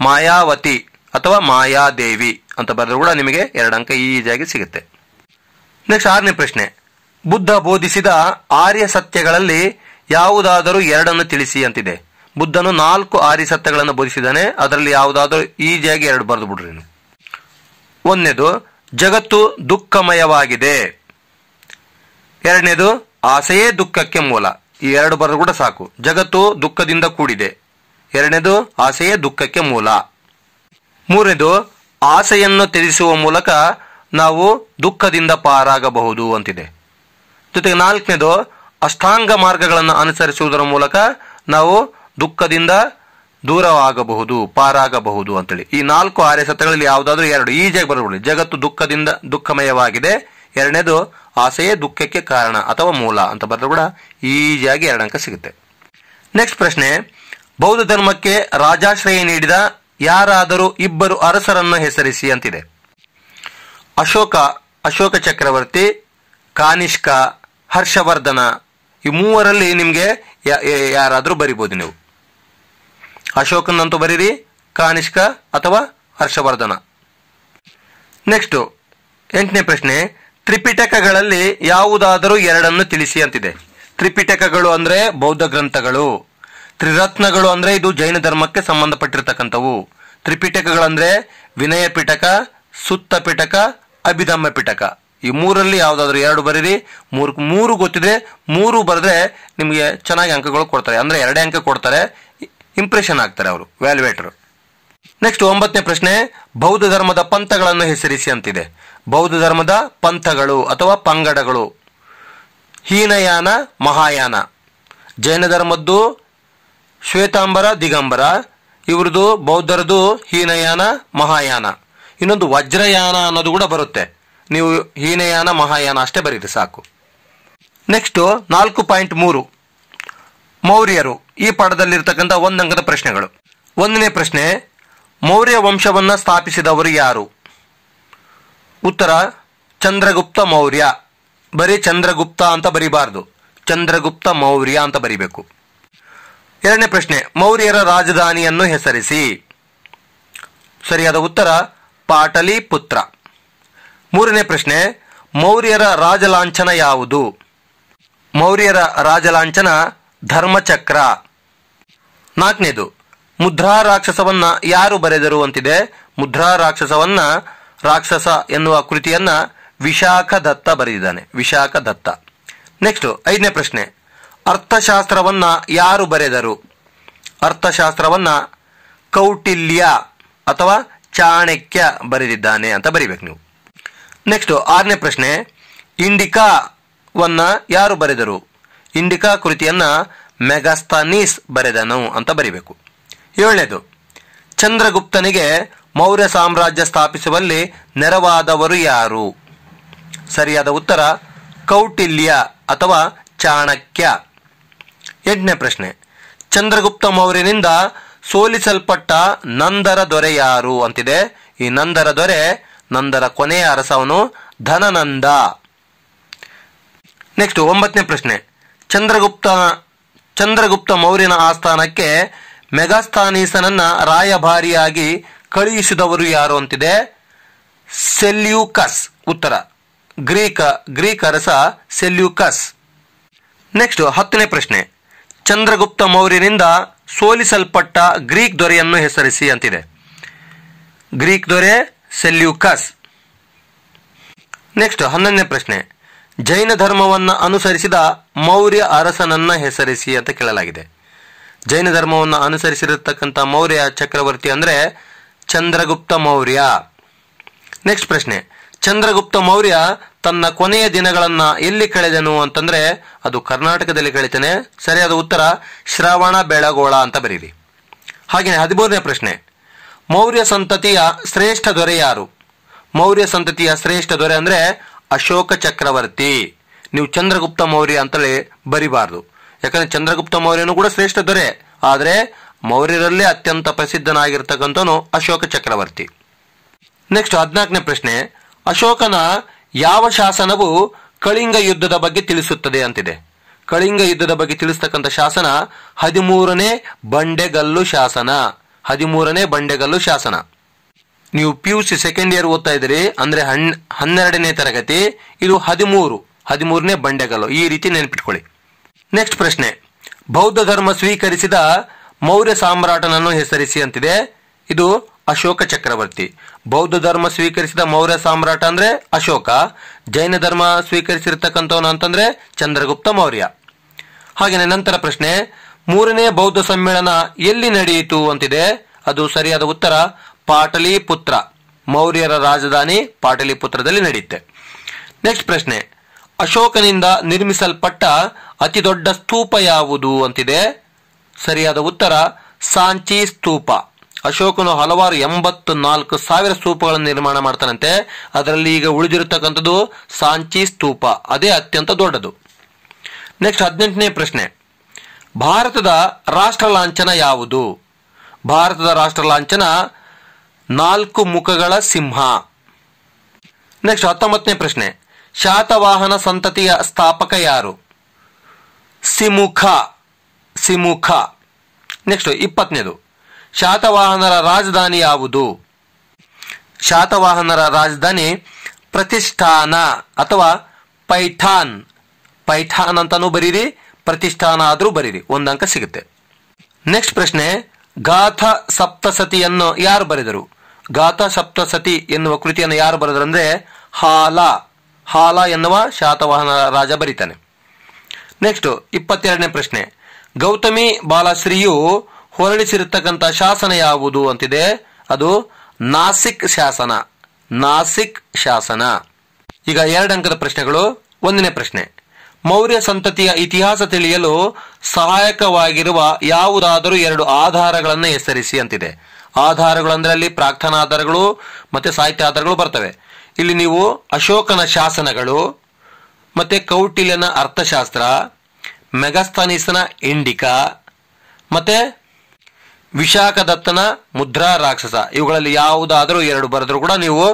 ಮಾಯಾವತಿ ಅಥವಾ ಮಾಯಾದೇವಿ ಅಂತ ಬರೆದ್ರೆ ಕೂಡ ನಿಮಗೆ ಎರಡು ಅಂಕ ಈಜಿಯಾಗಿ ಸಿಗುತ್ತೆ ನೆಕ್ಸ್ಟ್ ಆರನೇ ಪ್ರಶ್ನೆ ಬುದ್ಧ ಬೋಧಿಸಿದ ಆರ್ಯ ಸತ್ಯಗಳಲ್ಲಿ ಯಾವುದಾದರೂ ಎರಡನ್ನು ತಿಳಿಸಿ ಅಂತಿದೆ ಬುದ್ಧನು ನಾಲ್ಕು ಆರ್ಯ ಸತ್ಯಗಳನ್ನು ಬೋಧಿಸಿದ್ದಾನೆ ಅದರಲ್ಲಿ ಯಾವುದಾದರೂ ಈಜಿಯಾಗಿ ಎರಡು ಬರೆದು ಬಿಡ್ರಿ ಒಂದನೇದು ಜಗತ್ತು ದುಃಖಮಯವಾಗಿದೆ ಎರಡನೇದು ಆಸೆಯೇ ದುಃಖಕ್ಕೆ ಮೂಲ ಈ ಎರಡು ಬರೆದು ಕೂಡ ಸಾಕು ಜಗತ್ತು ದುಃಖದಿಂದ ಕೂಡಿದೆ ಎರಡನೇದು ಆಸೆಯೇ ದುಃಖಕ್ಕೆ ಮೂಲ ಮೂರನೇದು ಆಸೆಯನ್ನು ತ್ಯಜಿಸುವ ಮೂಲಕ ನಾವು ದುಃಖದಿಂದ ಪಾರಾಗಬಹುದು ಅಂತಿದೆ ಜೊತೆಗೆ ನಾಲ್ಕನೇದು ಅಷ್ಟಾಂಗ ಮಾರ್ಗಗಳನ್ನು ಅನುಸರಿಸುವುದರ ಮೂಲಕ ನಾವು ದುಃಖದಿಂದ ದೂರವಾಗಬಹುದು ಪಾರಾಗಬಹುದು ಅಂತೇಳಿ ಈ ನಾಲ್ಕು ಆರ್ಯ ಸತ್ಯಗಳಲ್ಲಿ ಯಾವುದಾದ್ರೂ ಎರಡು ಈಜಿಯಾಗಿ ಬರಬಹುದು ಜಗತ್ತು ದುಃಖದಿಂದ ದುಃಖಮಯವಾಗಿದೆ ಎರಡನೇದು ಆಸೆಯೇ ದುಃಖಕ್ಕೆ ಕಾರಣ ಅಥವಾ ಮೂಲ ಅಂತ ಬರೆದ್ರು ಕೂಡ ಈಜಿಯಾಗಿ ಎರಡು ಅಂಕ ಸಿಗುತ್ತೆ ನೆಕ್ಸ್ಟ್ ಪ್ರಶ್ನೆ ಬೌದ್ಧ ಧರ್ಮಕ್ಕೆ ರಾಜಾಶ್ರಯ ನೀಡಿದ ಯಾರಾದರೂ ಇಬ್ಬರು ಅರಸರನ್ನು ಹೆಸರಿಸಿ ಅಂತಿದೆ ಅಶೋಕ ಅಶೋಕ ಚಕ್ರವರ್ತಿ ಕಾನಿಷ್ಕ ಹರ್ಷವರ್ಧನ ಈ ಮೂವರಲ್ಲಿ ನಿಮಗೆ ಯಾರಾದರೂ ಬರಿಬೋದು ನೀವು ಅಶೋಕನ್ ಅಂತೂ ಬರೀರಿ ಕಾನಿಷ್ಕ ಅಥವಾ ಹರ್ಷವರ್ಧನ ನೆಕ್ಸ್ಟು ಎಂಟನೇ ಪ್ರಶ್ನೆ ತ್ರಿಪಿಟಕಗಳಲ್ಲಿ ಯಾವುದಾದರೂ ಎರಡನ್ನು ತಿಳಿಸಿ ಅಂತಿದೆ ತ್ರಿಪಿಟಕಗಳು ಅಂದರೆ ಬೌದ್ಧ ಗ್ರಂಥಗಳು ತ್ರಿರತ್ನಗಳು ಅಂದರೆ ಇದು ಜೈನ ಧರ್ಮಕ್ಕೆ ಸಂಬಂಧಪಟ್ಟಿರ್ತಕ್ಕಂಥವು ತ್ರಿಪಿಟಕಗಳಂದರೆ ವಿನಯ ಪಿಟಕ ಸುತ್ತ ಪಿಟಕ ಅಭಿಧಮ್ಮ ಪಿಟಕ ಈ ಮೂರಲ್ಲಿ ಯಾವುದಾದ್ರೂ ಎರಡು ಬರೀರಿ ಮೂರು ಮೂರು ಗೊತ್ತಿದೆ ಮೂರು ಬರೆದ್ರೆ ನಿಮಗೆ ಚೆನ್ನಾಗಿ ಅಂಕಗಳು ಕೊಡ್ತಾರೆ ಅಂದರೆ ಎರಡೇ ಅಂಕ ಕೊಡ್ತಾರೆ ಇಂಪ್ರೆಷನ್ ಆಗ್ತಾರೆ ಅವರು ವ್ಯಾಲ್ಯೂಯೇಟರ್ ನೆಕ್ಸ್ಟ್ ಒಂಬತ್ತನೇ ಪ್ರಶ್ನೆ ಬೌದ್ಧ ಧರ್ಮದ ಪಂಥಗಳನ್ನು ಹೆಸರಿಸಿ ಅಂತಿದೆ ಬೌದ್ಧ ಧರ್ಮದ ಪಂಥಗಳು ಅಥವಾ ಪಂಗಡಗಳು ಹೀನಯಾನ ಮಹಾಯಾನ ಜೈನ ಧರ್ಮದ್ದು ಶ್ವೇತಾಂಬರ ದಿಗಂಬರ ಇವ್ರದ್ದು ಬೌದ್ಧರದು ಹೀನಯಾನ ಮಹಾಯಾನ ಇನ್ನೊಂದು ವಜ್ರಯಾನ ಅನ್ನೋದು ಕೂಡ ಬರುತ್ತೆ ನೀವು ಹೀನಯಾನ ಮಹಾಯಾನ ಅಷ್ಟೇ ಬರೀರಿ ಸಾಕು ನೆಕ್ಸ್ಟ್ ನಾಲ್ಕು ಪಾಯಿಂಟ್ ಮೂರು ಮೌರ್ಯರು ಈ ಪಾಠದಲ್ಲಿರ್ತಕ್ಕಂಥ ಒಂದು ಪ್ರಶ್ನೆಗಳು ಒಂದನೇ ಪ್ರಶ್ನೆ ಮೌರ್ಯ ವಂಶವನ್ನು ಸ್ಥಾಪಿಸಿದವರು ಯಾರು ಉತ್ತರ ಚಂದ್ರಗುಪ್ತ ಮೌರ್ಯ ಬರೀ ಚಂದ್ರಗುಪ್ತ ಅಂತ ಬರಿಬಾರದು ಚಂದ್ರಗುಪ್ತ ಮೌರ್ಯ ಅಂತ ಬರಿಬೇಕು ಎರಡನೇ ಪ್ರಶ್ನೆ ಮೌರ್ಯರ ರಾಜಧಾನಿಯನ್ನು ಹೆಸರಿಸಿ ಸರಿಯಾದ ಉತ್ತರ ಪಾಟಲಿಪುತ್ರ ಮೂರನೇ ಪ್ರಶ್ನೆ ಮೌರ್ಯರ ರಾಜಲಾಂಛನ ಯಾವುದು ಮೌರ್ಯರ ರಾಜಲಾಂಛನ ಧರ್ಮಚಕ್ರ ನಾಲ್ಕನೇದು ಮುದ್ರಾ ರಾಕ್ಷಸವನ್ನ ಯಾರು ಬರೆದರು ಅಂತಿದೆ ಮುದ್ರಾ ರಾಕ್ಷಸವನ್ನ ರಾಕ್ಷಸ ಎನ್ನುವ ಕೃತಿಯನ್ನ ವಿಶಾಖ ದತ್ತ ಬರೆದಿದ್ದಾನೆ ವಿಶಾಖ ದತ್ತ ನೆಕ್ಸ್ಟ್ ಐದನೇ ಪ್ರಶ್ನೆ ಅರ್ಥಶಾಸ್ತ್ರವನ್ನ ಯಾರು ಬರೆದರು ಅರ್ಥಶಾಸ್ತ್ರವನ್ನ ಕೌಟಿಲ್ಯ ಅಥವಾ ಚಾಣಕ್ಯ ಬರೆದಿದ್ದಾನೆ ಅಂತ ಬರಿಬೇಕು ನೀವು ನೆಕ್ಸ್ಟ್ ಆರನೇ ಪ್ರಶ್ನೆ ಇಂಡಿಕಾವನ್ನ ಯಾರು ಬರೆದರು ಇಂಡಿಕಾ ಕೃತಿಯನ್ನ ಮೆಗಾಸ್ತಾನೀಸ್ ಬರೆದನು ಅಂತ ಬರೀಬೇಕು ಏಳನೇದು ಚಂದ್ರಗುಪ್ತನಿಗೆ ಮೌರ್ಯ ಸಾಮ್ರಾಜ್ಯ ಸ್ಥಾಪಿಸುವಲ್ಲಿ ನೆರವಾದವರು ಯಾರು ಸರಿಯಾದ ಉತ್ತರ ಕೌಟಿಲ್ಯ ಅಥವಾ ಚಾಣಕ್ಯ ಎಂಟನೇ ಪ್ರಶ್ನೆ ಚಂದ್ರಗುಪ್ತ ಮೌರ್ಯನಿಂದ ಸೋಲಿಸಲ್ಪಟ್ಟ ನಂದರ ದೊರೆ ಯಾರು ಅಂತಿದೆ ಈ ನಂದರ ದೊರೆ ನಂದರ ಕೊನೆಯ ಅರಸವನು ಧನನಂದ ನೆಕ್ಸ್ಟ್ ಒಂಬತ್ತನೇ ಪ್ರಶ್ನೆ ಚಂದ್ರಗುಪ್ತ ಚಂದ್ರಗುಪ್ತ ಮೌರ್ಯನ ಆಸ್ಥಾನಕ್ಕೆ ಮೆಗಾಸ್ಥಾನೀಸನನ್ನ ರಾಯಭಾರಿಯಾಗಿ ಕಳುಹಿಸಿದವರು ಯಾರು ಅಂತಿದೆ ಸೆಲ್ಯೂಕಸ್ ಉತ್ತರ ಗ್ರೀಕ ಗ್ರೀಕ ರಸ ಸೆಲ್ಯೂಕಸ್ ನೆಕ್ಸ್ಟ್ ಹತ್ತನೇ ಪ್ರಶ್ನೆ ಚಂದ್ರಗುಪ್ತ ಮೌರ್ಯನಿಂದ ಸೋಲಿಸಲ್ಪಟ್ಟ ಗ್ರೀಕ್ ದೊರೆಯನ್ನು ಹೆಸರಿಸಿ ಅಂತಿದೆ ಗ್ರೀಕ್ ದೊರೆ ಸೆಲ್ಯೂಕಸ್ ನೆಕ್ಸ್ಟ್ ಹನ್ನೊಂದನೇ ಪ್ರಶ್ನೆ ಜೈನ ಧರ್ಮವನ್ನು ಅನುಸರಿಸಿದ ಮೌರ್ಯ ಅರಸನನ್ನ ಹೆಸರಿಸಿ ಅಂತ ಕೇಳಲಾಗಿದೆ ಜೈನ ಧರ್ಮವನ್ನು ಅನುಸರಿಸಿರತಕ್ಕಂಥ ಮೌರ್ಯ ಚಕ್ರವರ್ತಿ ಅಂದರೆ ಚಂದ್ರಗುಪ್ತ ಮೌರ್ಯ ನೆಕ್ಸ್ಟ್ ಪ್ರಶ್ನೆ ಚಂದ್ರಗುಪ್ತ ಮೌರ್ಯ ತನ್ನ ಕೊನೆಯ ದಿನಗಳನ್ನು ಎಲ್ಲಿ ಕಳೆದನು ಅಂತಂದ್ರೆ ಅದು ಕರ್ನಾಟಕದಲ್ಲಿ ಕಳಿತಾನೆ ಸರಿಯಾದ ಉತ್ತರ ಶ್ರಾವಣ ಬೆಳಗೋಳ ಅಂತ ಬರೀರಿ ಹಾಗೆಯೇ ಹದಿಮೂರನೇ ಪ್ರಶ್ನೆ ಮೌರ್ಯ ಸಂತತಿಯ ಶ್ರೇಷ್ಠ ದೊರೆ ಯಾರು ಮೌರ್ಯ ಸಂತತಿಯ ಶ್ರೇಷ್ಠ ದೊರೆ ಅಂದರೆ ಅಶೋಕ ಚಕ್ರವರ್ತಿ ನೀವು ಚಂದ್ರಗುಪ್ತ ಮೌರ್ಯ ಅಂತಲೇ ಬರಿಬಾರ್ದು ಯಾಕಂದ್ರೆ ಚಂದ್ರಗುಪ್ತ ಮೌರ್ಯನು ಕೂಡ ಶ್ರೇಷ್ಠ ದೊರೆ ಆದರೆ ಮೌರ್ಯರಲ್ಲೇ ಅತ್ಯಂತ ಪ್ರಸಿದ್ಧನಾಗಿರ್ತಕ್ಕಂಥನು ಅಶೋಕ ಚಕ್ರವರ್ತಿ ನೆಕ್ಸ್ಟ್ ಹದಿನಾಲ್ಕನೇ ಪ್ರಶ್ನೆ ಅಶೋಕನ ಯಾವ ಶಾಸನವು ಕಳಿಂಗ ಯುದ್ಧದ ಬಗ್ಗೆ ತಿಳಿಸುತ್ತದೆ ಅಂತಿದೆ ಕಳಿಂಗ ಯುದ್ಧದ ಬಗ್ಗೆ ತಿಳಿಸ್ತಕ್ಕಂಥ ಶಾಸನ ಹದಿಮೂರನೇ ಬಂಡೆಗಲ್ಲು ಶಾಸನ ಹದಿಮೂರನೇ ಬಂಡೆಗಲ್ಲು ಶಾಸನ ನೀವು P U C second year ಓದ್ತಾ ಇದ್ರಿ ಅಂದ್ರೆ ಹನ್ನೆರಡನೇ ತರಗತಿ ಇದು ಹದಿಮೂರು ಹದಿಮೂರನೇ ಬಂಡೆಗಲ್ಲು ಈ ರೀತಿ ನೆನಪಿಟ್ಕೊಳ್ಳಿ ನೆಕ್ಸ್ಟ್ ಪ್ರಶ್ನೆ ಬೌದ್ಧ ಧರ್ಮ ಸ್ವೀಕರಿಸಿದ ಮೌರ್ಯ ಸಾಮ್ರಾಟನನ್ನು ಹೆಸರಿಸಿ ಅಂತಿದೆ ಇದು ಅಶೋಕ ಚಕ್ರವರ್ತಿ ಬೌದ್ಧ ಧರ್ಮ ಸ್ವೀಕರಿಸಿದ ಮೌರ್ಯ ಸಾಮ್ರಾಟ ಅಂದ್ರೆ ಅಶೋಕ ಜೈನ ಧರ್ಮ ಸ್ವೀಕರಿಸಿರ್ತಕ್ಕಂಥವನು ಅಂತಂದ್ರೆ ಚಂದ್ರಗುಪ್ತ ಮೌರ್ಯ ಹಾಗೆಯೇ ನಂತರ ಪ್ರಶ್ನೆ ಮೂರನೇ ಬೌದ್ಧ ಸಮ್ಮೇಳನ ಎಲ್ಲಿ ನಡೆಯಿತು ಅಂತಿದೆ ಅದು ಸರಿಯಾದ ಉತ್ತರ ಪಾಟಲಿಪುತ್ರ ಮೌರ್ಯರ ರಾಜಧಾನಿ ಪಾಟಲಿಪುತ್ರದಲ್ಲಿ ನಡೆಯುತ್ತೆ ನೆಕ್ಸ್ಟ್ ಪ್ರಶ್ನೆ ಅಶೋಕನಿಂದ ನಿರ್ಮಿಸಲ್ಪಟ್ಟ ಅತಿ ದೊಡ್ಡ ಸ್ತೂಪ ಯಾವುದು ಅಂತಿದೆ ಸರಿಯಾದ ಉತ್ತರ ಸಾಂಚಿ ಸ್ತೂಪ ಅಶೋಕನು ಹಲವಾರು ಎಂಬತ್ತು ನಾಲ್ಕು ಸಾವಿರ ಸ್ತೂಪಗಳನ್ನು ನಿರ್ಮಾಣ ಮಾಡ್ತಾನಂತೆ ಅದರಲ್ಲಿ ಈಗ ಉಳಿದಿರತಕ್ಕಂಥದ್ದು ಸಾಂಚಿ ಸ್ತೂಪ ಅದೇ ಅತ್ಯಂತ ದೊಡ್ಡದು ನೆಕ್ಸ್ಟ್ ಹದಿನೆಂಟನೇ ಪ್ರಶ್ನೆ ಭಾರತದ ರಾಷ್ಟ್ರ ಲಾಂಛನ ಯಾವುದು ಭಾರತದ ರಾಷ್ಟ್ರ ಲಾಂಛನ ನಾಲ್ಕು ಮುಖಗಳ ಸಿಂಹ ನೆಕ್ಸ್ಟ್ ಹತ್ತೊಂಬತ್ತನೇ ಪ್ರಶ್ನೆ ಶಾತವಾಹನ ಸಂತತಿಯ ಸ್ಥಾಪಕ ಯಾರು ಸಿಮುಖ ಸಿಮುಖ ನೆಕ್ಸ್ಟ್ ಇಪ್ಪತ್ತನೇದು ಶಾತವಾಹನರ ರಾಜಧಾನಿ ಯಾವುದು ಶಾತವಾಹನರ ರಾಜಧಾನಿ ಪ್ರತಿಷ್ಠಾನ ಅಥವಾ ಪೈಠಾನ್ ಪೈಠಾನ್ ಅಂತಾನೂ ಬರೀರಿ ಪ್ರತಿಷ್ಠಾನ ಆದರೂ ಬರೀರಿ ಅಂಕ ಸಿಗುತ್ತೆ ನೆಕ್ಸ್ಟ್ ಪ್ರಶ್ನೆ ಗಾಥ ಸಪ್ತಸತಿಯನ್ನು ಯಾರು ಬರೆದರು ಗಾತ ಸಪ್ತಸತಿ ಎನ್ನುವ ಕೃತಿಯನ್ನು ಯಾರು ಬರೆದ್ರಂದ್ರೆ ಹಾಲ ಹಾಲ ಎನ್ನುವ ಶಾತವಾಹನ ರಾಜ ಬರೀತಾನೆ ನೆಕ್ಸ್ಟ್ ಇಪ್ಪತ್ತೆರಡನೇ ಪ್ರಶ್ನೆ ಗೌತಮಿ ಬಾಲಶ್ರೀಯು ಹೊರಡಿಸಿರತಕ್ಕಂಥ ಶಾಸನ ಯಾವುದು ಅಂತಿದೆ ಅದು ನಾಸಿಕ್ ಶಾಸನ ನಾಸಿಕ್ ಶಾಸನ ಈಗ ಎರಡಂಕದ ಪ್ರಶ್ನೆಗಳು ಒಂದನೇ ಪ್ರಶ್ನೆ ಮೌರ್ಯ ಸಂತತಿಯ ಇತಿಹಾಸ ತಿಳಿಯಲು ಸಹಾಯಕವಾಗಿರುವ ಯಾವುದಾದರೂ ಎರಡು ಆಧಾರಗಳನ್ನು ಹೆಸರಿಸಿ ಅಂತಿದೆ ಆಧಾರಗಳು ಅಂದ್ರೆ ಅಲ್ಲಿ ಪ್ರಾರ್ಥನಾ ಆಧಾರಗಳು ಮತ್ತೆ ಸಾಹಿತ್ಯ ಆಧಾರಗಳು ಬರ್ತವೆ ಇಲ್ಲಿ ನೀವು ಅಶೋಕನ ಶಾಸನಗಳು ಮತ್ತೆ ಕೌಟಿಲ್ಯನ ಅರ್ಥಶಾಸ್ತ್ರ ಮೆಗಸ್ತಾನೀಸನ ಇಂಡಿಕಾ ಮತ್ತೆ ವಿಶಾಖದತ್ತನ ಮುದ್ರಾ ರಾಕ್ಷಸ ಇವುಗಳಲ್ಲಿ ಯಾವುದಾದರೂ ಎರಡು ಬರೆದರೂ ಕೂಡ ನೀವು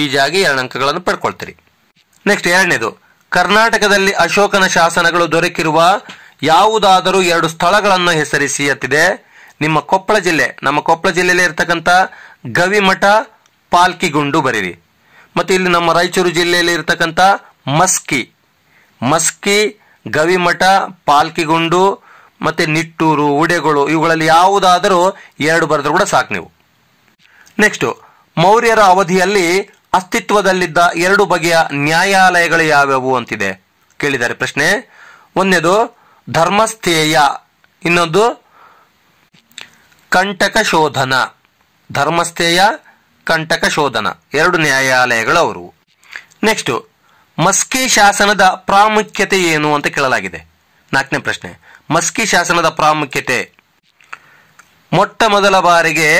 ಈಜಾಗಿ ಎರಡು ಅಂಕಗಳನ್ನು ಪಡ್ಕೊಳ್ತೀರಿ ನೆಕ್ಸ್ಟ್ ಎರಡನೇದು ಕರ್ನಾಟಕದಲ್ಲಿ ಅಶೋಕನ ಶಾಸನಗಳು ದೊರಕಿರುವ ಯಾವುದಾದರೂ ಎರಡು ಸ್ಥಳಗಳನ್ನು ಹೆಸರಿಸಿ ಎತ್ತಿದೆ ನಿಮ್ಮ ಕೊಪ್ಪಳ ಜಿಲ್ಲೆ ನಮ್ಮ ಕೊಪ್ಪಳ ಜಿಲ್ಲೆಯಲ್ಲಿ ಇರತಕ್ಕಂಥ ಗವಿಮಠ ಪಾಲ್ಕಿಗುಂಡು ಬರೀರಿ ಮತ್ತು ಇಲ್ಲಿ ನಮ್ಮ ರಾಯಚೂರು ಜಿಲ್ಲೆಯಲ್ಲಿ ಇರತಕ್ಕಂಥ ಮಸ್ಕಿ ಮಸ್ಕಿ ಗವಿಮಠ ಪಾಲ್ಕಿಗುಂಡು ಮತ್ತೆ ನಿಟ್ಟೂರು ಉಡೆಗಳು ಇವುಗಳಲ್ಲಿ ಯಾವುದಾದರೂ ಎರಡು ಬರೆದ್ರು ಕೂಡ ಸಾಕು ನೀವು ನೆಕ್ಸ್ಟ್ ಮೌರ್ಯರ ಅವಧಿಯಲ್ಲಿ ಅಸ್ತಿತ್ವದಲ್ಲಿದ್ದ ಎರಡು ಬಗೆಯ ನ್ಯಾಯಾಲಯಗಳು ಯಾವ್ಯಾವು ಅಂತಿದೆ ಕೇಳಿದ್ದಾರೆ ಪ್ರಶ್ನೆ ಒಂದೇದು ಧರ್ಮಸ್ಥೇಯ ಇನ್ನೊಂದು ಕಂಟಕ ಶೋಧನ ಧರ್ಮಸ್ಥೇಯ ಕಂಟಕ ಶೋಧನ ಎರಡು ನ್ಯಾಯಾಲಯಗಳು ಅವರು ನೆಕ್ಸ್ಟ್ ಮಸ್ಕಿ ಶಾಸನದ ಪ್ರಾಮುಖ್ಯತೆ ಏನು ಅಂತ ಕೇಳಲಾಗಿದೆ ನಾಲ್ಕನೇ ಪ್ರಶ್ನೆ ಮಸ್ಕಿ ಶಾಸನದ ಪ್ರಾಮುಖ್ಯತೆ ಮೊಟ್ಟ ಮೊದಲ ಬಾರಿಗೆ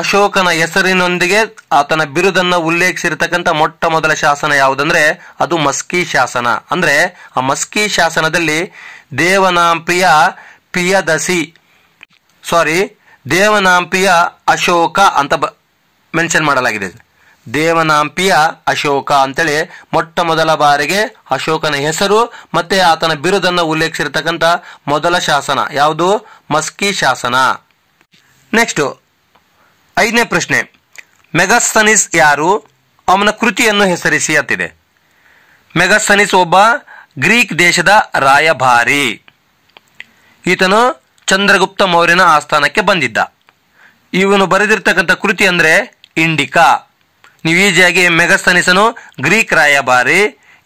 ಅಶೋಕನ ಹೆಸರಿನೊಂದಿಗೆ ಆತನ ಬಿರುದನ್ನು ಉಲ್ಲೇಖಿಸಿರತಕ್ಕಂಥ ಮೊಟ್ಟ ಮೊದಲ ಶಾಸನ ಯಾವುದಂದ್ರೆ ಅದು ಮಸ್ಕಿ ಶಾಸನ ಅಂದ್ರೆ ಆ ಮಸ್ಕಿ ಶಾಸನದಲ್ಲಿ ದೇವನಾಂಪ್ರಿಯ ಪಿಯದಸಿ ಸಾರಿ ದೇವನಾಂಪಿಯ ಅಶೋಕ ಅಂತ ಮೆನ್ಷನ್ ಮಾಡಲಾಗಿದೆ ದೇವನಾಂಪಿಯ ಅಶೋಕ ಅಂತೇಳಿ ಮೊಟ್ಟ ಮೊದಲ ಬಾರಿಗೆ ಅಶೋಕನ ಹೆಸರು ಮತ್ತೆ ಆತನ ಬಿರುದನ್ನು ಉಲ್ಲೇಖಿಸಿರ್ತಕ್ಕಂಥ ಮೊದಲ ಶಾಸನ ಯಾವುದು ಮಸ್ಕಿ ಶಾಸನ ನೆಕ್ಸ್ಟ್ ಐದನೇ ಪ್ರಶ್ನೆ ಮೆಗಸ್ತನಿಸ್ ಯಾರು ಅವನ ಕೃತಿಯನ್ನು ಹೆಸರಿಸಿ ಅತ್ತಿದೆ ಮೆಗಸ್ತನಿಸ್ ಒಬ್ಬ ಗ್ರೀಕ್ ದೇಶದ ರಾಯಭಾರಿ ಈತನು ಚಂದ್ರಗುಪ್ತ ಮೌರ್ಯನ ಆಸ್ಥಾನಕ್ಕೆ ಬಂದಿದ್ದ ಇವನು ಬರೆದಿರ್ತಕ್ಕಂಥ ಕೃತಿ ಅಂದರೆ ಇಂಡಿಕಾ ನೀವು ಈಜಿಯಾಗಿ ಮೆಗಸ್ತನಿಸನು ಗ್ರೀಕ್ ರಾಯಭಾರಿ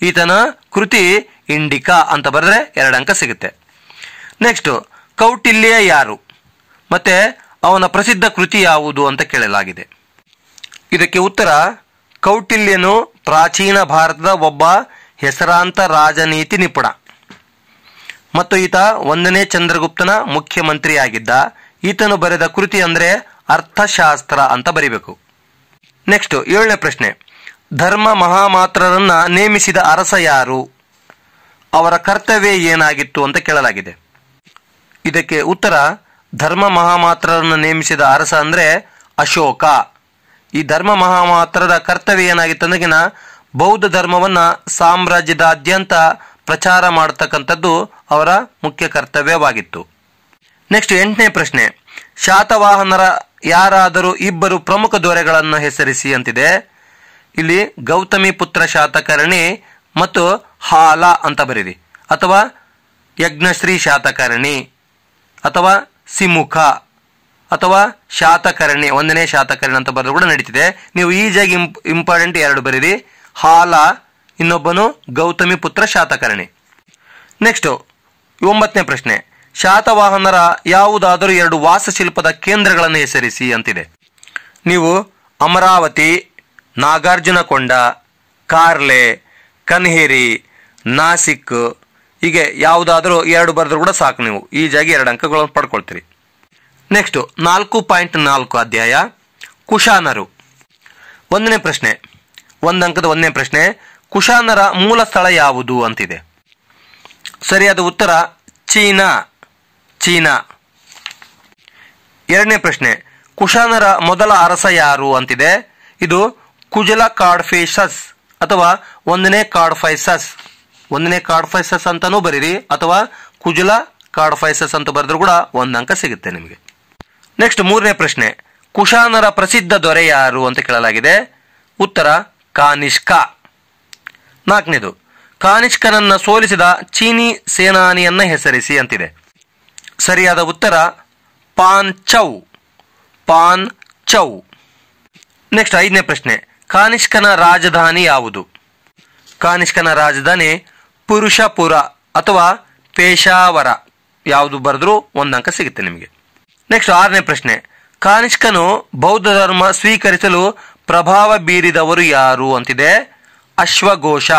ಈತನ ಕೃತಿ ಇಂಡಿಕಾ ಅಂತ ಬರೆದ್ರೆ ಎರಡು ಅಂಕ ಸಿಗುತ್ತೆ ನೆಕ್ಸ್ಟು ಕೌಟಿಲ್ಯ ಯಾರು ಮತ್ತೆ ಅವನ ಪ್ರಸಿದ್ಧ ಕೃತಿ ಯಾವುದು ಅಂತ ಕೇಳಲಾಗಿದೆ ಇದಕ್ಕೆ ಉತ್ತರ ಕೌಟಿಲ್ಯನು ಪ್ರಾಚೀನ ಭಾರತದ ಒಬ್ಬ ಹೆಸರಾಂತ ರಾಜನೀತಿ ನಿಪುಣ ಮತ್ತು ಈತ ಒಂದನೇ ಚಂದ್ರಗುಪ್ತನ ಮುಖ್ಯಮಂತ್ರಿಯಾಗಿದ್ದ ಈತನು ಬರೆದ ಕೃತಿ ಅಂದ್ರೆ ಅರ್ಥಶಾಸ್ತ್ರ ಅಂತ ಬರಿಬೇಕು ನೆಕ್ಸ್ಟ್ ಏಳನೇ ಪ್ರಶ್ನೆ ಧರ್ಮ ಮಹಾಮಾತ್ರರನ್ನ ನೇಮಿಸಿದ ಅರಸ ಯಾರು ಅವರ ಕರ್ತವ್ಯ ಏನಾಗಿತ್ತು ಅಂತ ಕೇಳಲಾಗಿದೆ ಇದಕ್ಕೆ ಉತ್ತರ ಧರ್ಮ ಮಹಾಮಾತ್ರರನ್ನು ನೇಮಿಸಿದ ಅರಸ ಅಂದರೆ ಅಶೋಕ ಈ ಧರ್ಮ ಮಹಾಮಾತ್ರರ ಕರ್ತವ್ಯ ಏನಾಗಿತ್ತು ಅಂದಗಿನ ಬೌದ್ಧ ಧರ್ಮವನ್ನ ಸಾಮ್ರಾಜ್ಯದಾದ್ಯಂತ ಪ್ರಚಾರ ಮಾಡತಕ್ಕಂಥದ್ದು ಅವರ ಮುಖ್ಯ ಕರ್ತವ್ಯವಾಗಿತ್ತು ನೆಕ್ಸ್ಟ್ ಎಂಟನೇ ಪ್ರಶ್ನೆ ಶಾತವಾಹನರ ಯಾರಾದರೂ ಇಬ್ಬರು ಪ್ರಮುಖ ದೊರೆಗಳನ್ನು ಹೆಸರಿಸಿ ಅಂತಿದೆ ಇಲ್ಲಿ ಗೌತಮಿ ಪುತ್ರ ಶಾತಕರ್ಣಿ ಮತ್ತು ಹಾಲ ಅಂತ ಬರೀರಿ ಅಥವಾ ಯಜ್ಞಶ್ರೀ ಶಾತಕರ್ಣಿ ಅಥವಾ ಸಿಮುಖ ಅಥವಾ ಶಾತಕರ್ಣಿ ಒಂದನೇ ಶಾತಕರ್ಣಿ ಅಂತ ಬರೆದು ಕೂಡ ನಡೀತಿದೆ ನೀವು ಈಜಾಗಿ ಇಂಪಾರ್ಟೆಂಟ್ ಎರಡು ಬರೀರಿ ಹಾಲ ಇನ್ನೊಬ್ಬನು ಗೌತಮಿ ಪುತ್ರ ಶಾತಕರ್ಣಿ ನೆಕ್ಸ್ಟ್ ಒಂಬತ್ತನೇ ಪ್ರಶ್ನೆ ಶಾತವಾಹನರ ಯಾವುದಾದರೂ ಎರಡು ವಾಸಶಿಲ್ಪದ ಕೇಂದ್ರಗಳನ್ನು ಹೆಸರಿಸಿ ಅಂತಿದೆ ನೀವು ಅಮರಾವತಿ ನಾಗಾರ್ಜುನಕೊಂಡ ಕಾರ್ಲೆ ಕನ್ಹೇರಿ ನಾಸಿಕ್ ಹೀಗೆ ಯಾವುದಾದರೂ ಎರಡು ಬರೆದ್ರು ಕೂಡ ಸಾಕು ನೀವು ಈಜಾಗಿ ಎರಡು ಅಂಕಗಳನ್ನು ಪಡ್ಕೊಳ್ತೀರಿ ನೆಕ್ಸ್ಟ್ ನಾಲ್ಕು ಪಾಯಿಂಟ್ ನಾಲ್ಕು ಅಧ್ಯಾಯ ಕುಶಾನರು ಒಂದನೇ ಪ್ರಶ್ನೆ ಒಂದು ಅಂಕದ ಒಂದನೇ ಪ್ರಶ್ನೆ ಕುಶಾನರ ಮೂಲ ಸ್ಥಳ ಯಾವುದು ಅಂತಿದೆ ಸರಿಯಾದ ಉತ್ತರ ಚೀನಾ ಚೀನಾ ಎರಡನೇ ಪ್ರಶ್ನೆ ಕುಶಾನರ ಮೊದಲ ಅರಸ ಯಾರು ಅಂತಿದೆ ಇದು ಕುಜಲ ಕಾರ್ಡ್ಫೈಸಸ್ ಅಥವಾ ಒಂದನೇ ಕಾರ್ಡ್ಫೈಸಸ್ ಒಂದನೇ ಕಾರ್ಡ್ಫೈಸಸ್ ಅಂತಾನೂ ಬರೀರಿ ಅಥವಾ ಕುಜಲ ಕಾರ್ಡ್ಫೈಸಸ್ ಅಂತ ಬರೆದ್ರೂ ಕೂಡ ಒಂದು ಅಂಕ ಸಿಗುತ್ತೆ ನಿಮಗೆ ನೆಕ್ಸ್ಟ್ ಮೂರನೇ ಪ್ರಶ್ನೆ ಕುಶಾನರ ಪ್ರಸಿದ್ಧ ದೊರೆ ಯಾರು ಅಂತ ಕೇಳಲಾಗಿದೆ ಉತ್ತರ ಕಾನಿಷ್ಕಾ ನಾಲ್ಕನೇದು ಕಾನಿಷ್ಕನನ್ನ ಸೋಲಿಸಿದ ಚೀನಿ ಸೇನಾನಿಯನ್ನ ಹೆಸರಿಸಿ ಅಂತಿದೆ ಸರಿಯಾದ ಉತ್ತರ Pan Chao Pan Chao next ಐದನೇ ಪ್ರಶ್ನೆ ಕಾನಿಷ್ಕನ ರಾಜಧಾನಿ ಯಾವುದು ಕಾನಿಷ್ಕನ ರಾಜಧಾನಿ ಪುರುಷಪುರ ಅಥವಾ ಪೇಶಾವರ ಯಾವುದು ಬರೆದ್ರೂ ಒಂದಂಕ ಸಿಗುತ್ತೆ ನಿಮಗೆ ನೆಕ್ಸ್ಟ್ ಆರನೇ ಪ್ರಶ್ನೆ ಕಾನಿಷ್ಕನು ಬೌದ್ಧ ಧರ್ಮ ಸ್ವೀಕರಿಸಲು ಪ್ರಭಾವ ಬೀರಿದವರು ಯಾರು ಅಂತಿದೆ ಅಶ್ವಘೋಷ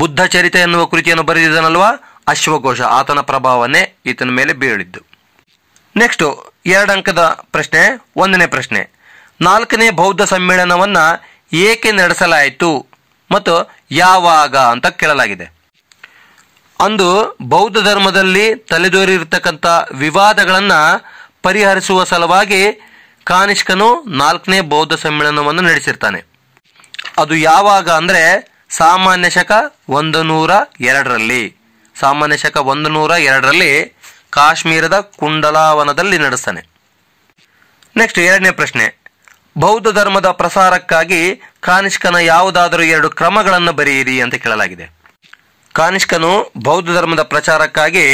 ಬುದ್ಧಚರಿತ ಎನ್ನುವ ಕೃತಿಯನ್ನು ಬರೆದಿದ್ದನಲ್ವಾ ಅಶ್ವಘೋಷ ಆತನ ಪ್ರಭಾವವೇ ಈತನ ಮೇಲೆ ಬೀಳಿದ್ದು ನೆಕ್ಸ್ಟ್ ಎರಡಂಕದ ಪ್ರಶ್ನೆ ಒಂದನೇ ಪ್ರಶ್ನೆ ನಾಲ್ಕನೇ ಬೌದ್ಧ ಸಮ್ಮೇಳನವನ್ನ ಏಕೆ ನಡೆಸಲಾಯಿತು ಮತ್ತು ಯಾವಾಗ ಅಂತ ಕೇಳಲಾಗಿದೆ ಅಂದು ಬೌದ್ಧ ಧರ್ಮದಲ್ಲಿ ತಲೆದೋರಿರತಕ್ಕಂಥ ವಿವಾದಗಳನ್ನು ಪರಿಹರಿಸುವ ಸಲುವಾಗಿ ಕಾನಿಷ್ಕನು ನಾಲ್ಕನೇ ಬೌದ್ಧ ಸಮ್ಮೇಳನವನ್ನು ನಡೆಸಿರ್ತಾನೆ ಅದು ಯಾವಾಗ ಅಂದರೆ ಸಾಮಾನ್ಯ ಶಕ ಒಂದು ನೂರ ಎರಡರಲ್ಲಿ ಸಾಮಾನ್ಯ ಶಕ ಒಂದು ನೂರ ಎರಡರಲ್ಲಿ ಕಾಶ್ಮೀರದ ಕುಂಡಲಾವನದಲ್ಲಿ ನಡೆಸ್ತಾನೆ ನೆಕ್ಸ್ಟ್ ಎರಡನೇ ಪ್ರಶ್ನೆ ಬೌದ್ಧ ಧರ್ಮದ ಪ್ರಸಾರಕ್ಕಾಗಿ ಕಾನಿಷ್ಕನ ಯಾವುದಾದರೂ ಎರಡು ಕ್ರಮಗಳನ್ನು ಬರೆಯಿರಿ ಅಂತ ಕೇಳಲಾಗಿದೆ ಕಾನಿಷ್ಕನು ಬೌದ್ಧ ಧರ್ಮದ ಪ್ರಚಾರಕ್ಕಾಗಿ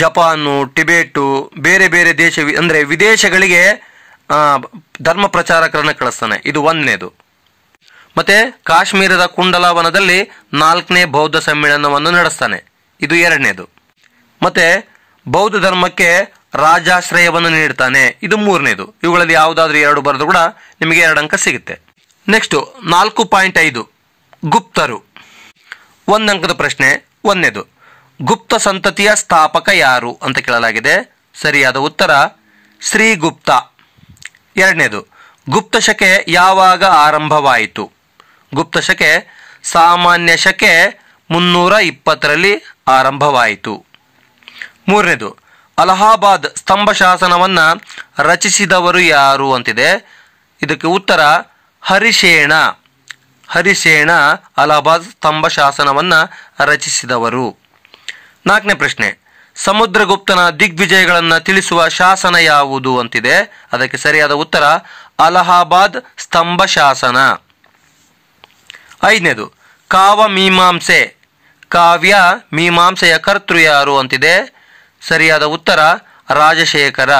ಜಪಾನು ಟಿಬೆಟು ಬೇರೆ ಬೇರೆ ದೇಶ ಅಂದರೆ ವಿದೇಶಗಳಿಗೆ ಧರ್ಮ ಪ್ರಚಾರಕರನ್ನು ಕಳಿಸ್ತಾನೆ ಇದು ಒಂದನೇದು ಮತ್ತೆ ಕಾಶ್ಮೀರದ ಕುಂಡಲವನದಲ್ಲಿ ನಾಲ್ಕನೇ ಬೌದ್ಧ ಸಮ್ಮೇಳನವನ್ನು ನಡೆಸ್ತಾನೆ ಇದು ಎರಡನೇದು ಮತ್ತೆ ಬೌದ್ಧ ಧರ್ಮಕ್ಕೆ ರಾಜಾಶ್ರಯವನ್ನು ನೀಡ್ತಾನೆ ಇದು ಮೂರನೇದು ಇವುಗಳಲ್ಲಿ ಯಾವುದಾದ್ರೂ ಎರಡು ಬರೆದು ಕೂಡ ನಿಮಗೆ ಎರಡು ಅಂಕ ಸಿಗುತ್ತೆ ನೆಕ್ಸ್ಟ್ ನಾಲ್ಕು ಪಾಯಿಂಟ್ ಐದು ಗುಪ್ತರು ಒಂದಂಕದ ಅಂಕದ ಪ್ರಶ್ನೆ ಒಂದನೇದು ಗುಪ್ತ ಸಂತತಿಯ ಸ್ಥಾಪಕ ಯಾರು ಅಂತ ಕೇಳಲಾಗಿದೆ ಸರಿಯಾದ ಉತ್ತರ ಶ್ರೀಗುಪ್ತ ಎರಡನೇದು ಗುಪ್ತಶಕೆ ಯಾವಾಗ ಆರಂಭವಾಯಿತು ಗುಪ್ತ ಶಕೆ ಸಾಮಾನ್ಯ ಶಕೆ ಮುನ್ನೂರ ಇಪ್ಪತ್ತರಲ್ಲಿ ಆರಂಭವಾಯಿತು ಮೂರನೇದು ಅಲಹಾಬಾದ್ ಸ್ತಂಭ ಶಾಸನವನ್ನು ರಚಿಸಿದವರು ಯಾರು ಅಂತಿದೆ ಇದಕ್ಕೆ ಉತ್ತರ ಹರಿಶೇಣ ಹರಿಶೇಣ ಅಲಹಾಬಾದ್ ಸ್ತಂಭ ಶಾಸನವನ್ನು ರಚಿಸಿದವರು ನಾಲ್ಕನೇ ಪ್ರಶ್ನೆ ಸಮುದ್ರಗುಪ್ತನ ದಿಗ್ವಿಜಯಗಳನ್ನು ತಿಳಿಸುವ ಶಾಸನ ಯಾವುದು ಅಂತಿದೆ ಅದಕ್ಕೆ ಸರಿಯಾದ ಉತ್ತರ ಅಲಹಾಬಾದ್ ಸ್ತಂಭ ಶಾಸನ ಐದನೇದು ಕಾವ ಮೀಮಾಂಸೆ ಕಾವ್ಯ ಮೀಮಾಂಸೆಯ ಕರ್ತೃ ಯಾರು ಅಂತಿದೆ ಸರಿಯಾದ ಉತ್ತರ ರಾಜಶೇಖರ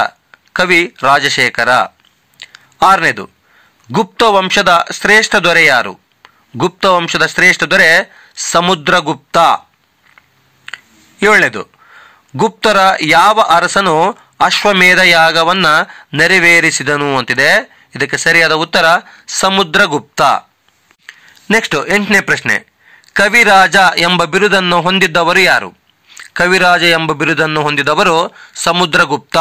ಕವಿ ರಾಜಶೇಖರ ಆರನೇದು ಗುಪ್ತ ವಂಶದ ಶ್ರೇಷ್ಠ ದೊರೆ ಯಾರು ಗುಪ್ತ ವಂಶದ ಶ್ರೇಷ್ಠ ದೊರೆ ಸಮುದ್ರಗುಪ್ತ ಏಳನೇದು ಗುಪ್ತರ ಯಾವ ಅರಸನು ಅಶ್ವಮೇಧ ಯಾಗವನ್ನು ನೆರವೇರಿಸಿದನು ಅಂತಿದೆ ಇದಕ್ಕೆ ಸರಿಯಾದ ಉತ್ತರ ಸಮುದ್ರಗುಪ್ತ ನೆಕ್ಸ್ಟ್ ಎಂಟನೇ ಪ್ರಶ್ನೆ ಕವಿರಾಜ ಎಂಬ ಬಿರುದನ್ನು ಹೊಂದಿದ್ದವರು ಯಾರು ಕವಿರಾಜ ಎಂಬ ಬಿರುದನ್ನು ಹೊಂದಿದವರು ಸಮುದ್ರಗುಪ್ತ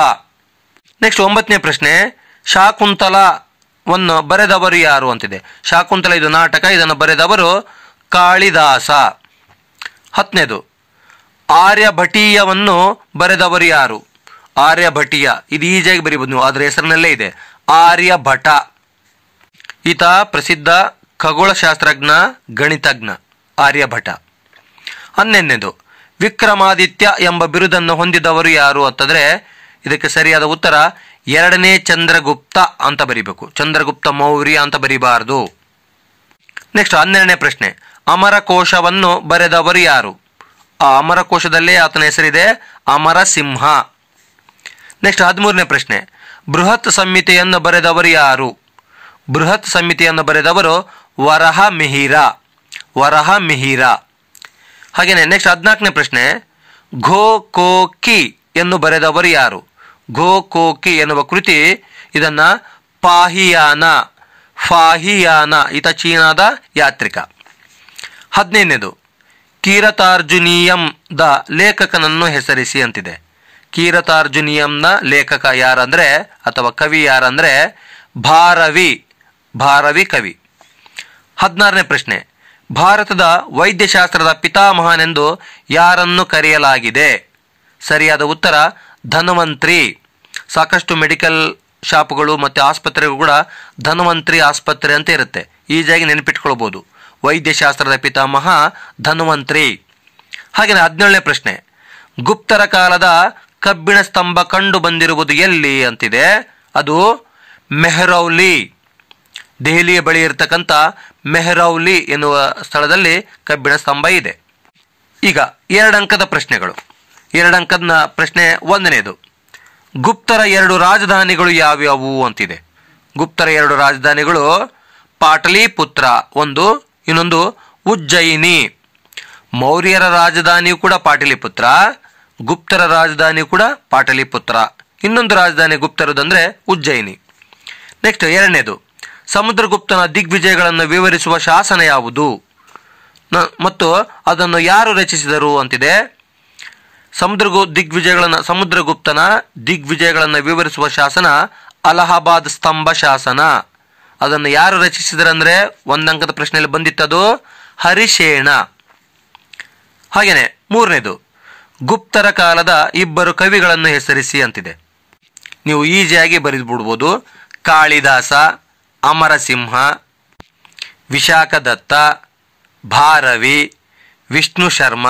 ನೆಕ್ಸ್ಟ್ ಒಂಬತ್ತನೇ ಪ್ರಶ್ನೆ ಶಾಕುಂತಲವನ್ನು ಬರೆದವರು ಯಾರು ಅಂತಿದೆ ಶಾಕುಂತಲ ಇದು ನಾಟಕ ಇದನ್ನು ಬರೆದವರು ಕಾಳಿದಾಸ ಹತ್ತನೇದು ಆರ್ಯಭಟೀಯವನ್ನು ಬರೆದವರು ಯಾರು ಆರ್ಯಭಟೀಯ ಇದು ಈಜಾಗಿ ಬರೀಬಹುದು ನೀವು ಅದರ ಹೆಸರಿನಲ್ಲೇ ಇದೆ ಆರ್ಯಭಟ ಈತ ಪ್ರಸಿದ್ಧ ಖಗೋಳಶಾಸ್ತ್ರಜ್ಞ ಗಣಿತಜ್ಞ ಆರ್ಯಭಟ ಹನ್ನೆನ್ನೆದು ವಿಕ್ರಮಾದಿತ್ಯ ಎಂಬ ಬಿರುದನ್ನು ಹೊಂದಿದವರು ಯಾರು ಅಂತಂದರೆ ಇದಕ್ಕೆ ಸರಿಯಾದ ಉತ್ತರ ಎರಡನೇ ಚಂದ್ರಗುಪ್ತ ಅಂತ ಬರೀಬೇಕು ಚಂದ್ರಗುಪ್ತ ಮೌರ್ಯ ಅಂತ ಬರೀಬಾರದು ನೆಕ್ಸ್ಟ್ ಹನ್ನೆರಡನೇ ಪ್ರಶ್ನೆ ಅಮರಕೋಶವನ್ನು ಬರೆದವರು ಯಾರು ಆ ಅಮರಕೋಶದಲ್ಲೇ ಆತನ ಹೆಸರಿದೆ ಅಮರಸಿಂಹ ನೆಕ್ಸ್ಟ್ ಹದಿಮೂರನೇ ಪ್ರಶ್ನೆ ಬೃಹತ್ ಸಂಹಿತೆಯನ್ನು ಬರೆದವರು ಯಾರು ಬೃಹತ್ ಸಂಹಿತೆಯನ್ನು ಬರೆದವರು ವರಹ ಮಿಹಿರ ವರಹ ಮಿಹಿರ ಹಾಗೇನೆ ನೆಕ್ಸ್ಟ್ ಹದಿನಾಲ್ಕನೇ ಪ್ರಶ್ನೆ ಘೋ ಕೋ ಕಿ ಎಂದು ಬರೆದವರು ಯಾರು ಘೋ ಕೋ ಕಿ ಎನ್ನುವ ಕೃತಿ ಇದನ್ನ ಪಾಹಿಯಾನ ಫಾಹಿಯಾನ ಇತ ಚೀನಾದ ಯಾತ್ರಿಕ ಹದಿನೈದನೇದು ಕೀರತಾರ್ಜುನಿಯಂ ದ ಲೇಖಕನನ್ನು ಹೆಸರಿಸಿ ಅಂತಿದೆ ಕೀರತಾರ್ಜುನಿಯಂನ ಲೇಖಕ ಯಾರಂದ್ರೆ ಅಥವಾ ಕವಿ ಯಾರಂದ್ರೆ ಭಾರವಿ ಭಾರವಿ ಕವಿ ಹದಿನಾರನೇ ಪ್ರಶ್ನೆ ಭಾರತದ ವೈದ್ಯಶಾಸ್ತ್ರದ ಪಿತಾಮಹನೆಂದು ಯಾರನ್ನು ಕರೆಯಲಾಗಿದೆ ಸರಿಯಾದ ಉತ್ತರ ಧನ್ವಂತ್ರಿ ಸಾಕಷ್ಟು ಮೆಡಿಕಲ್ ಶಾಪ್ಗಳು ಮತ್ತು ಆಸ್ಪತ್ರೆಗೂ ಕೂಡ ಧನ್ವಂತ್ರಿ ಆಸ್ಪತ್ರೆ ಅಂತ ಇರುತ್ತೆ ಈಜಿಯಾಗಿ ನೆನಪಿಟ್ಕೊಳ್ಬೋದು ವೈದ್ಯಶಾಸ್ತ್ರದ ಪಿತಾಮಹ ಧನ್ವಂತ್ರಿ ಹಾಗೆಯೇ ಹದಿನೇಳನೇ ಪ್ರಶ್ನೆ ಗುಪ್ತರ ಕಾಲದ ಕಬ್ಬಿಣ ಸ್ತಂಭ ಕಂಡು ಬಂದಿರುವುದು ಎಲ್ಲಿ ಅಂತಿದೆ ಅದು ಮೆಹರೌಲಿ ದೆಹಲಿಯ ಬಳಿ ಇರತಕ್ಕಂಥ ಮೆಹರೌಲಿ ಎನ್ನುವ ಸ್ಥಳದಲ್ಲಿ ಕಬ್ಬಿಣ ಸ್ತಂಭ ಇದೆ ಈಗ ಎರಡಂಕದ ಪ್ರಶ್ನೆಗಳು ಎರಡಂಕದ ಪ್ರಶ್ನೆ ಒಂದನೇದು ಗುಪ್ತರ ಎರಡು ರಾಜಧಾನಿಗಳು ಯಾವ್ಯಾವು ಅಂತಿದೆ ಗುಪ್ತರ ಎರಡು ರಾಜಧಾನಿಗಳು ಪಾಟಲಿಪುತ್ರ ಒಂದು ಇನ್ನೊಂದು ಉಜ್ಜಯಿನಿ ಮೌರ್ಯರ ರಾಜಧಾನಿಯು ಕೂಡ ಪಾಟಲಿಪುತ್ರ ಗುಪ್ತರ ರಾಜಧಾನಿ ಕೂಡ ಪಾಟಲಿಪುತ್ರ ಇನ್ನೊಂದು ರಾಜಧಾನಿ ಗುಪ್ತರದಂದ್ರೆ ಉಜ್ಜಯಿನಿ ನೆಕ್ಸ್ಟ್ ಎರಡನೇದು ಸಮುದ್ರಗುಪ್ತನ ದಿಗ್ವಿಜಯಗಳನ್ನು ವಿವರಿಸುವ ಶಾಸನ ಯಾವುದು ಮತ್ತು ಅದನ್ನು ಯಾರು ರಚಿಸಿದರು ಅಂತಿದೆ ಸಮುದ್ರಗು ದಿಗ್ವಿಜಯಗಳನ್ನು ಸಮುದ್ರಗುಪ್ತನ ದಿಗ್ವಿಜಯಗಳನ್ನು ವಿವರಿಸುವ ಶಾಸನ ಅಲಹಾಬಾದ್ ಸ್ತಂಭ ಶಾಸನ ಅದನ್ನು ಯಾರು ಅಂದ್ರೆ ಒಂದಂಕದ ಪ್ರಶ್ನೆಯಲ್ಲಿ ಬಂದಿತ್ತದು ಹರಿಶೇಣ ಹಾಗೇನೆ ಮೂರನೇದು ಗುಪ್ತರ ಕಾಲದ ಇಬ್ಬರು ಕವಿಗಳನ್ನು ಹೆಸರಿಸಿ ಅಂತಿದೆ ನೀವು ಈಜಿಯಾಗಿ ಬರೆದು ಕಾಳಿದಾಸ ಅಮರಸಿಂಹ ವಿಶಾಖದತ್ತ ಭಾರವಿ ವಿಷ್ಣು ಶರ್ಮ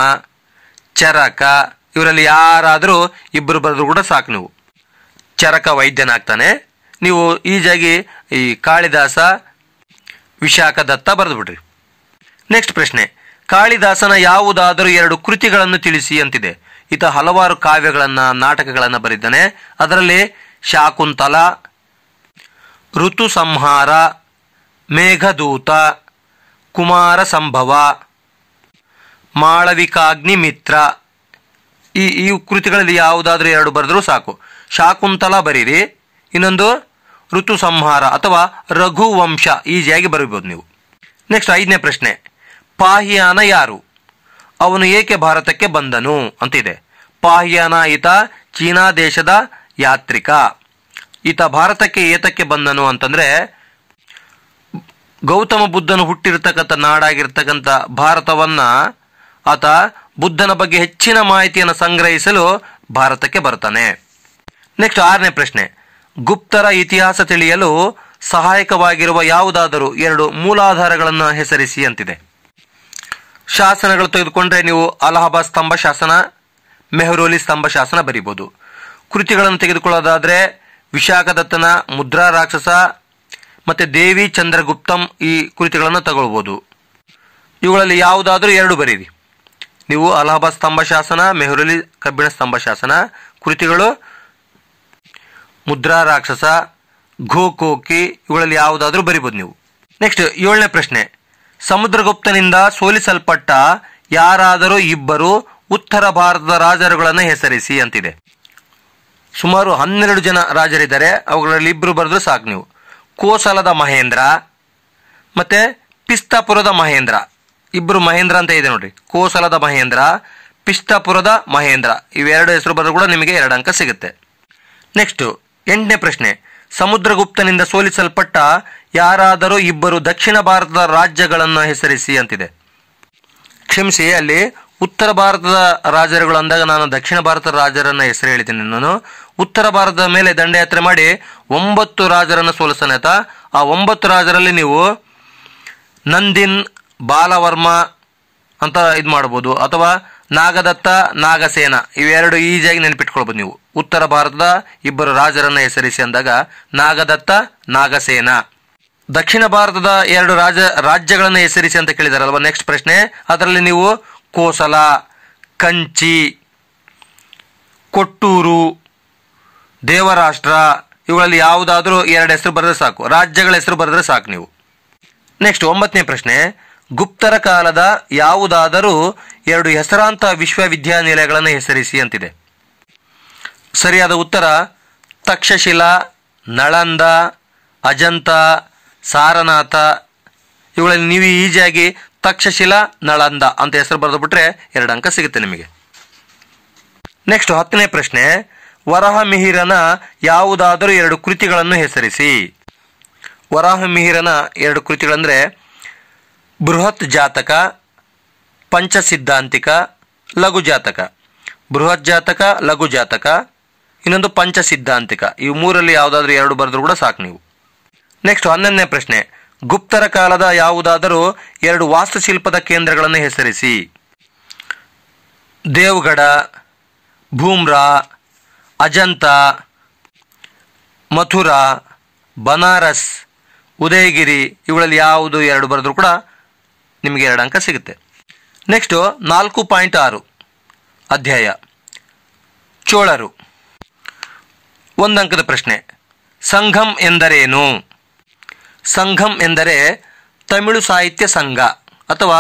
ಚರಕ ಇವರಲ್ಲಿ ಯಾರಾದರೂ ಇಬ್ಬರು ಬರೆದ್ರು ಕೂಡ ಸಾಕು ನೀವು ಚರಕ ವೈದ್ಯನಾಗ್ತಾನೆ ನೀವು ಈಜಾಗಿ ಈ ಕಾಳಿದಾಸ ವಿಶಾಖ ದತ್ತ ಬರೆದುಬಿಡ್ರಿ ನೆಕ್ಸ್ಟ್ ಪ್ರಶ್ನೆ ಕಾಳಿದಾಸನ ಯಾವುದಾದರೂ ಎರಡು ಕೃತಿಗಳನ್ನು ತಿಳಿಸಿ ಅಂತಿದೆ ಈತ ಹಲವಾರು ಕಾವ್ಯಗಳನ್ನು ನಾಟಕಗಳನ್ನು ಬರೆದಿದ್ದಾನೆ ಅದರಲ್ಲಿ ಶಾಕುಂತಲ ಋತು ಸಂಹಾರ ಮೇಘದೂತ ಕುಮಾರ ಸಂಭವ ಮಾಳವಿಕಾಗ್ನಿ ಮಿತ್ರ ಈ ಈ ಕೃತಿಗಳಲ್ಲಿ ಯಾವುದಾದ್ರೂ ಎರಡು ಬರೆದರೂ ಸಾಕು ಶಾಕುಂತಲ ಬರೀರಿ ಇನ್ನೊಂದು ಋತು ಸಂಹಾರ ಅಥವಾ ರಘುವಂಶ ಈಜಿಯಾಗಿ ಬರೀಬಹುದು ನೀವು ನೆಕ್ಸ್ಟ್ ಐದನೇ ಪ್ರಶ್ನೆ ಪಾಹಿಯಾನ ಯಾರು ಅವನು ಏಕೆ ಭಾರತಕ್ಕೆ ಬಂದನು ಅಂತಿದೆ ಪಾಹಿಯಾನ ಈತ ಚೀನಾ ದೇಶದ ಯಾತ್ರಿಕ ಈತ ಭಾರತಕ್ಕೆ ಏತಕ್ಕೆ ಬಂದನು ಅಂತಂದ್ರೆ ಗೌತಮ ಬುದ್ಧನು ಹುಟ್ಟಿರ್ತಕ್ಕಂಥ ನಾಡಾಗಿರ್ತಕ್ಕಂಥ ಭಾರತವನ್ನ ಆತ ಬುದ್ಧನ ಬಗ್ಗೆ ಹೆಚ್ಚಿನ ಮಾಹಿತಿಯನ್ನು ಸಂಗ್ರಹಿಸಲು ಭಾರತಕ್ಕೆ ಬರ್ತಾನೆ ನೆಕ್ಸ್ಟ್ ಆರನೇ ಪ್ರಶ್ನೆ ಗುಪ್ತರ ಇತಿಹಾಸ ತಿಳಿಯಲು ಸಹಾಯಕವಾಗಿರುವ ಯಾವುದಾದರೂ ಎರಡು ಮೂಲಾಧಾರಗಳನ್ನು ಹೆಸರಿಸಿ ಅಂತಿದೆ ಶಾಸನಗಳು ತೆಗೆದುಕೊಂಡ್ರೆ ನೀವು ಅಲಹಾಬಾದ್ ಸ್ತಂಭ ಶಾಸನ ಮೆಹರೋಲಿ ಸ್ತಂಭ ಶಾಸನ ಬರೀಬಹುದು ಕೃತಿಗಳನ್ನು ತೆಗೆದುಕೊಳ್ಳೋದಾದ್ರೆ ವಿಶಾಖದತ್ತನ ಮುದ್ರಾ ರಾಕ್ಷಸ ಮತ್ತು ದೇವಿ ಚಂದ್ರಗುಪ್ತಂ ಈ ಕೃತಿಗಳನ್ನು ತಗೊಳ್ಬೋದು ಇವುಗಳಲ್ಲಿ ಯಾವುದಾದರೂ ಎರಡು ಬರೀರಿ ನೀವು ಅಲಹಾಬಾದ್ ಸ್ತಂಭ ಶಾಸನ ಮೆಹರುಲಿ ಕಬ್ಬಿಣ ಸ್ತಂಭ ಶಾಸನ ಕೃತಿಗಳು ಮುದ್ರಾ ರಾಕ್ಷಸ ಘೋ ಕೋಕಿ ಇವುಗಳಲ್ಲಿ ಯಾವುದಾದ್ರೂ ಬರಿಬೋದು ನೀವು ನೆಕ್ಸ್ಟ್ ಏಳನೇ ಪ್ರಶ್ನೆ ಸಮುದ್ರಗುಪ್ತನಿಂದ ಸೋಲಿಸಲ್ಪಟ್ಟ ಯಾರಾದರೂ ಇಬ್ಬರು ಉತ್ತರ ಭಾರತದ ರಾಜರುಗಳನ್ನು ಹೆಸರಿಸಿ ಅಂತಿದೆ ಸುಮಾರು ಹನ್ನೆರಡು ಜನ ರಾಜರಿದ್ದಾರೆ ಅವುಗಳಲ್ಲಿ ಇಬ್ಬರು ಬರೆದ್ರೆ ಸಾಕು ನೀವು ಕೋಸಲದ ಮಹೇಂದ್ರ ಮತ್ತೆ ಪಿಸ್ತಾಪುರದ ಮಹೇಂದ್ರ ಇಬ್ಬರು ಮಹೇಂದ್ರ ಅಂತ ಇದೆ ನೋಡ್ರಿ ಕೋಸಲದ ಮಹೇಂದ್ರ ಪಿಸ್ತಾಪುರದ ಮಹೇಂದ್ರ ಇವೆರಡು ಹೆಸರು ಬರೆದ್ರು ಕೂಡ ನಿಮಗೆ ಎರಡು ಅಂಕ ಸಿಗುತ್ತೆ ನೆಕ್ಸ್ಟು ಎಂಟನೇ ಪ್ರಶ್ನೆ ಸಮುದ್ರಗುಪ್ತನಿಂದ ಸೋಲಿಸಲ್ಪಟ್ಟ ಯಾರಾದರೂ ಇಬ್ಬರು ದಕ್ಷಿಣ ಭಾರತದ ರಾಜ್ಯಗಳನ್ನು ಹೆಸರಿಸಿ ಅಂತಿದೆ ಕ್ಷಮಿಸಿ ಅಲ್ಲಿ ಉತ್ತರ ಭಾರತದ ರಾಜರುಗಳು ಅಂದಾಗ ನಾನು ದಕ್ಷಿಣ ಭಾರತದ ರಾಜರನ್ನ ಹೆಸರು ಹೇಳಿದ್ದೀನಿ ನಾನು ಉತ್ತರ ಭಾರತದ ಮೇಲೆ ದಂಡಯಾತ್ರೆ ಮಾಡಿ ಒಂಬತ್ತು ರಾಜರನ್ನು ಸೋಲಿಸನೇತ ಆ ಒಂಬತ್ತು ರಾಜರಲ್ಲಿ ನೀವು ನಂದಿನ್ ಬಾಲವರ್ಮ ಅಂತ ಇದು ಮಾಡ್ಬೋದು ಅಥವಾ ನಾಗದತ್ತ ನಾಗಸೇನ ಇವೆರಡು ಈಜಿಯಾಗಿ ನೆನಪಿಟ್ಕೊಳ್ಬೋದು ನೀವು ಉತ್ತರ ಭಾರತದ ಇಬ್ಬರು ರಾಜರನ್ನು ಹೆಸರಿಸಿ ಅಂದಾಗ ನಾಗದತ್ತ ನಾಗಸೇನ ದಕ್ಷಿಣ ಭಾರತದ ಎರಡು ರಾಜ ರಾಜ್ಯಗಳನ್ನು ಹೆಸರಿಸಿ ಅಂತ ಕೇಳಿದಾರಲ್ವ ನೆಕ್ಸ್ಟ್ ಪ್ರಶ್ನೆ ಅದರಲ್ಲಿ ನೀವು ಕೋಸಲ ಕಂಚಿ ಕೊಟ್ಟೂರು ದೇವರಾಷ್ಟ್ರ ಇವುಗಳಲ್ಲಿ ಯಾವುದಾದರೂ ಎರಡು ಹೆಸರು ಬರೆದ್ರೆ ಸಾಕು ರಾಜ್ಯಗಳ ಹೆಸರು ಬರೆದ್ರೆ ಸಾಕು ನೀವು ನೆಕ್ಸ್ಟ್ ಒಂಬತ್ತನೇ ಪ್ರಶ್ನೆ ಗುಪ್ತರ ಕಾಲದ ಯಾವುದಾದರೂ ಎರಡು ಹೆಸರಾಂತ ವಿಶ್ವವಿದ್ಯಾನಿಲಯಗಳನ್ನು ಹೆಸರಿಸಿ ಅಂತಿದೆ ಸರಿಯಾದ ಉತ್ತರ ತಕ್ಷಶಿಲಾ ನಳಂದ ಅಜಂತ ಸಾರನಾಥ ಇವುಗಳಲ್ಲಿ ನೀವು ಈಜಿಯಾಗಿ ತಕ್ಷಶಿಲಾ ನಳಂದ ಅಂತ ಹೆಸರು ಬರೆದು ಬಿಟ್ರೆ ಎರಡು ಅಂಕ ಸಿಗುತ್ತೆ ನಿಮಗೆ ನೆಕ್ಸ್ಟ್ ಹತ್ತನೇ ಪ್ರಶ್ನೆ ವರಹ ಮಿಹಿರನ ಯಾವುದಾದರೂ ಎರಡು ಕೃತಿಗಳನ್ನು ಹೆಸರಿಸಿ ವರಾಹ ಎರಡು ಕೃತಿಗಳಂದರೆ ಬೃಹತ್ ಜಾತಕ ಪಂಚಸಿದ್ಧಾಂತಿಕ ಲಘು ಜಾತಕ ಬೃಹತ್ ಜಾತಕ ಲಘು ಜಾತಕ ಇನ್ನೊಂದು ಪಂಚಸಿದ್ಧಾಂತಿಕ ಈ ಮೂರಲ್ಲಿ ಯಾವುದಾದ್ರೂ ಎರಡು ಬರೆದರೂ ಕೂಡ ಸಾಕು ನೀವು ನೆಕ್ಸ್ಟ್ ಹನ್ನೊಂದನೇ ಪ್ರಶ್ನೆ ಗುಪ್ತರ ಕಾಲದ ಯಾವುದಾದರೂ ಎರಡು ವಾಸ್ತುಶಿಲ್ಪದ ಕೇಂದ್ರಗಳನ್ನು ಹೆಸರಿಸಿ ದೇವ್ಗಡ ಭೂಮ್ರಾ ಅಜಂತ ಮಥುರಾ ಬನಾರಸ್ ಉದಯಗಿರಿ ಇವುಗಳಲ್ಲಿ ಯಾವುದು ಎರಡು ಬರೆದರೂ ಕೂಡ ನಿಮಗೆ ಎರಡು ಅಂಕ ಸಿಗುತ್ತೆ ನೆಕ್ಸ್ಟು ನಾಲ್ಕು ಪಾಯಿಂಟ್ ಆರು ಅಧ್ಯಾಯ ಚೋಳರು ಒಂದು ಅಂಕದ ಪ್ರಶ್ನೆ ಸಂಘಂ ಎಂದರೇನು ಸಂಘಂ ಎಂದರೆ ತಮಿಳು ಸಾಹಿತ್ಯ ಸಂಘ ಅಥವಾ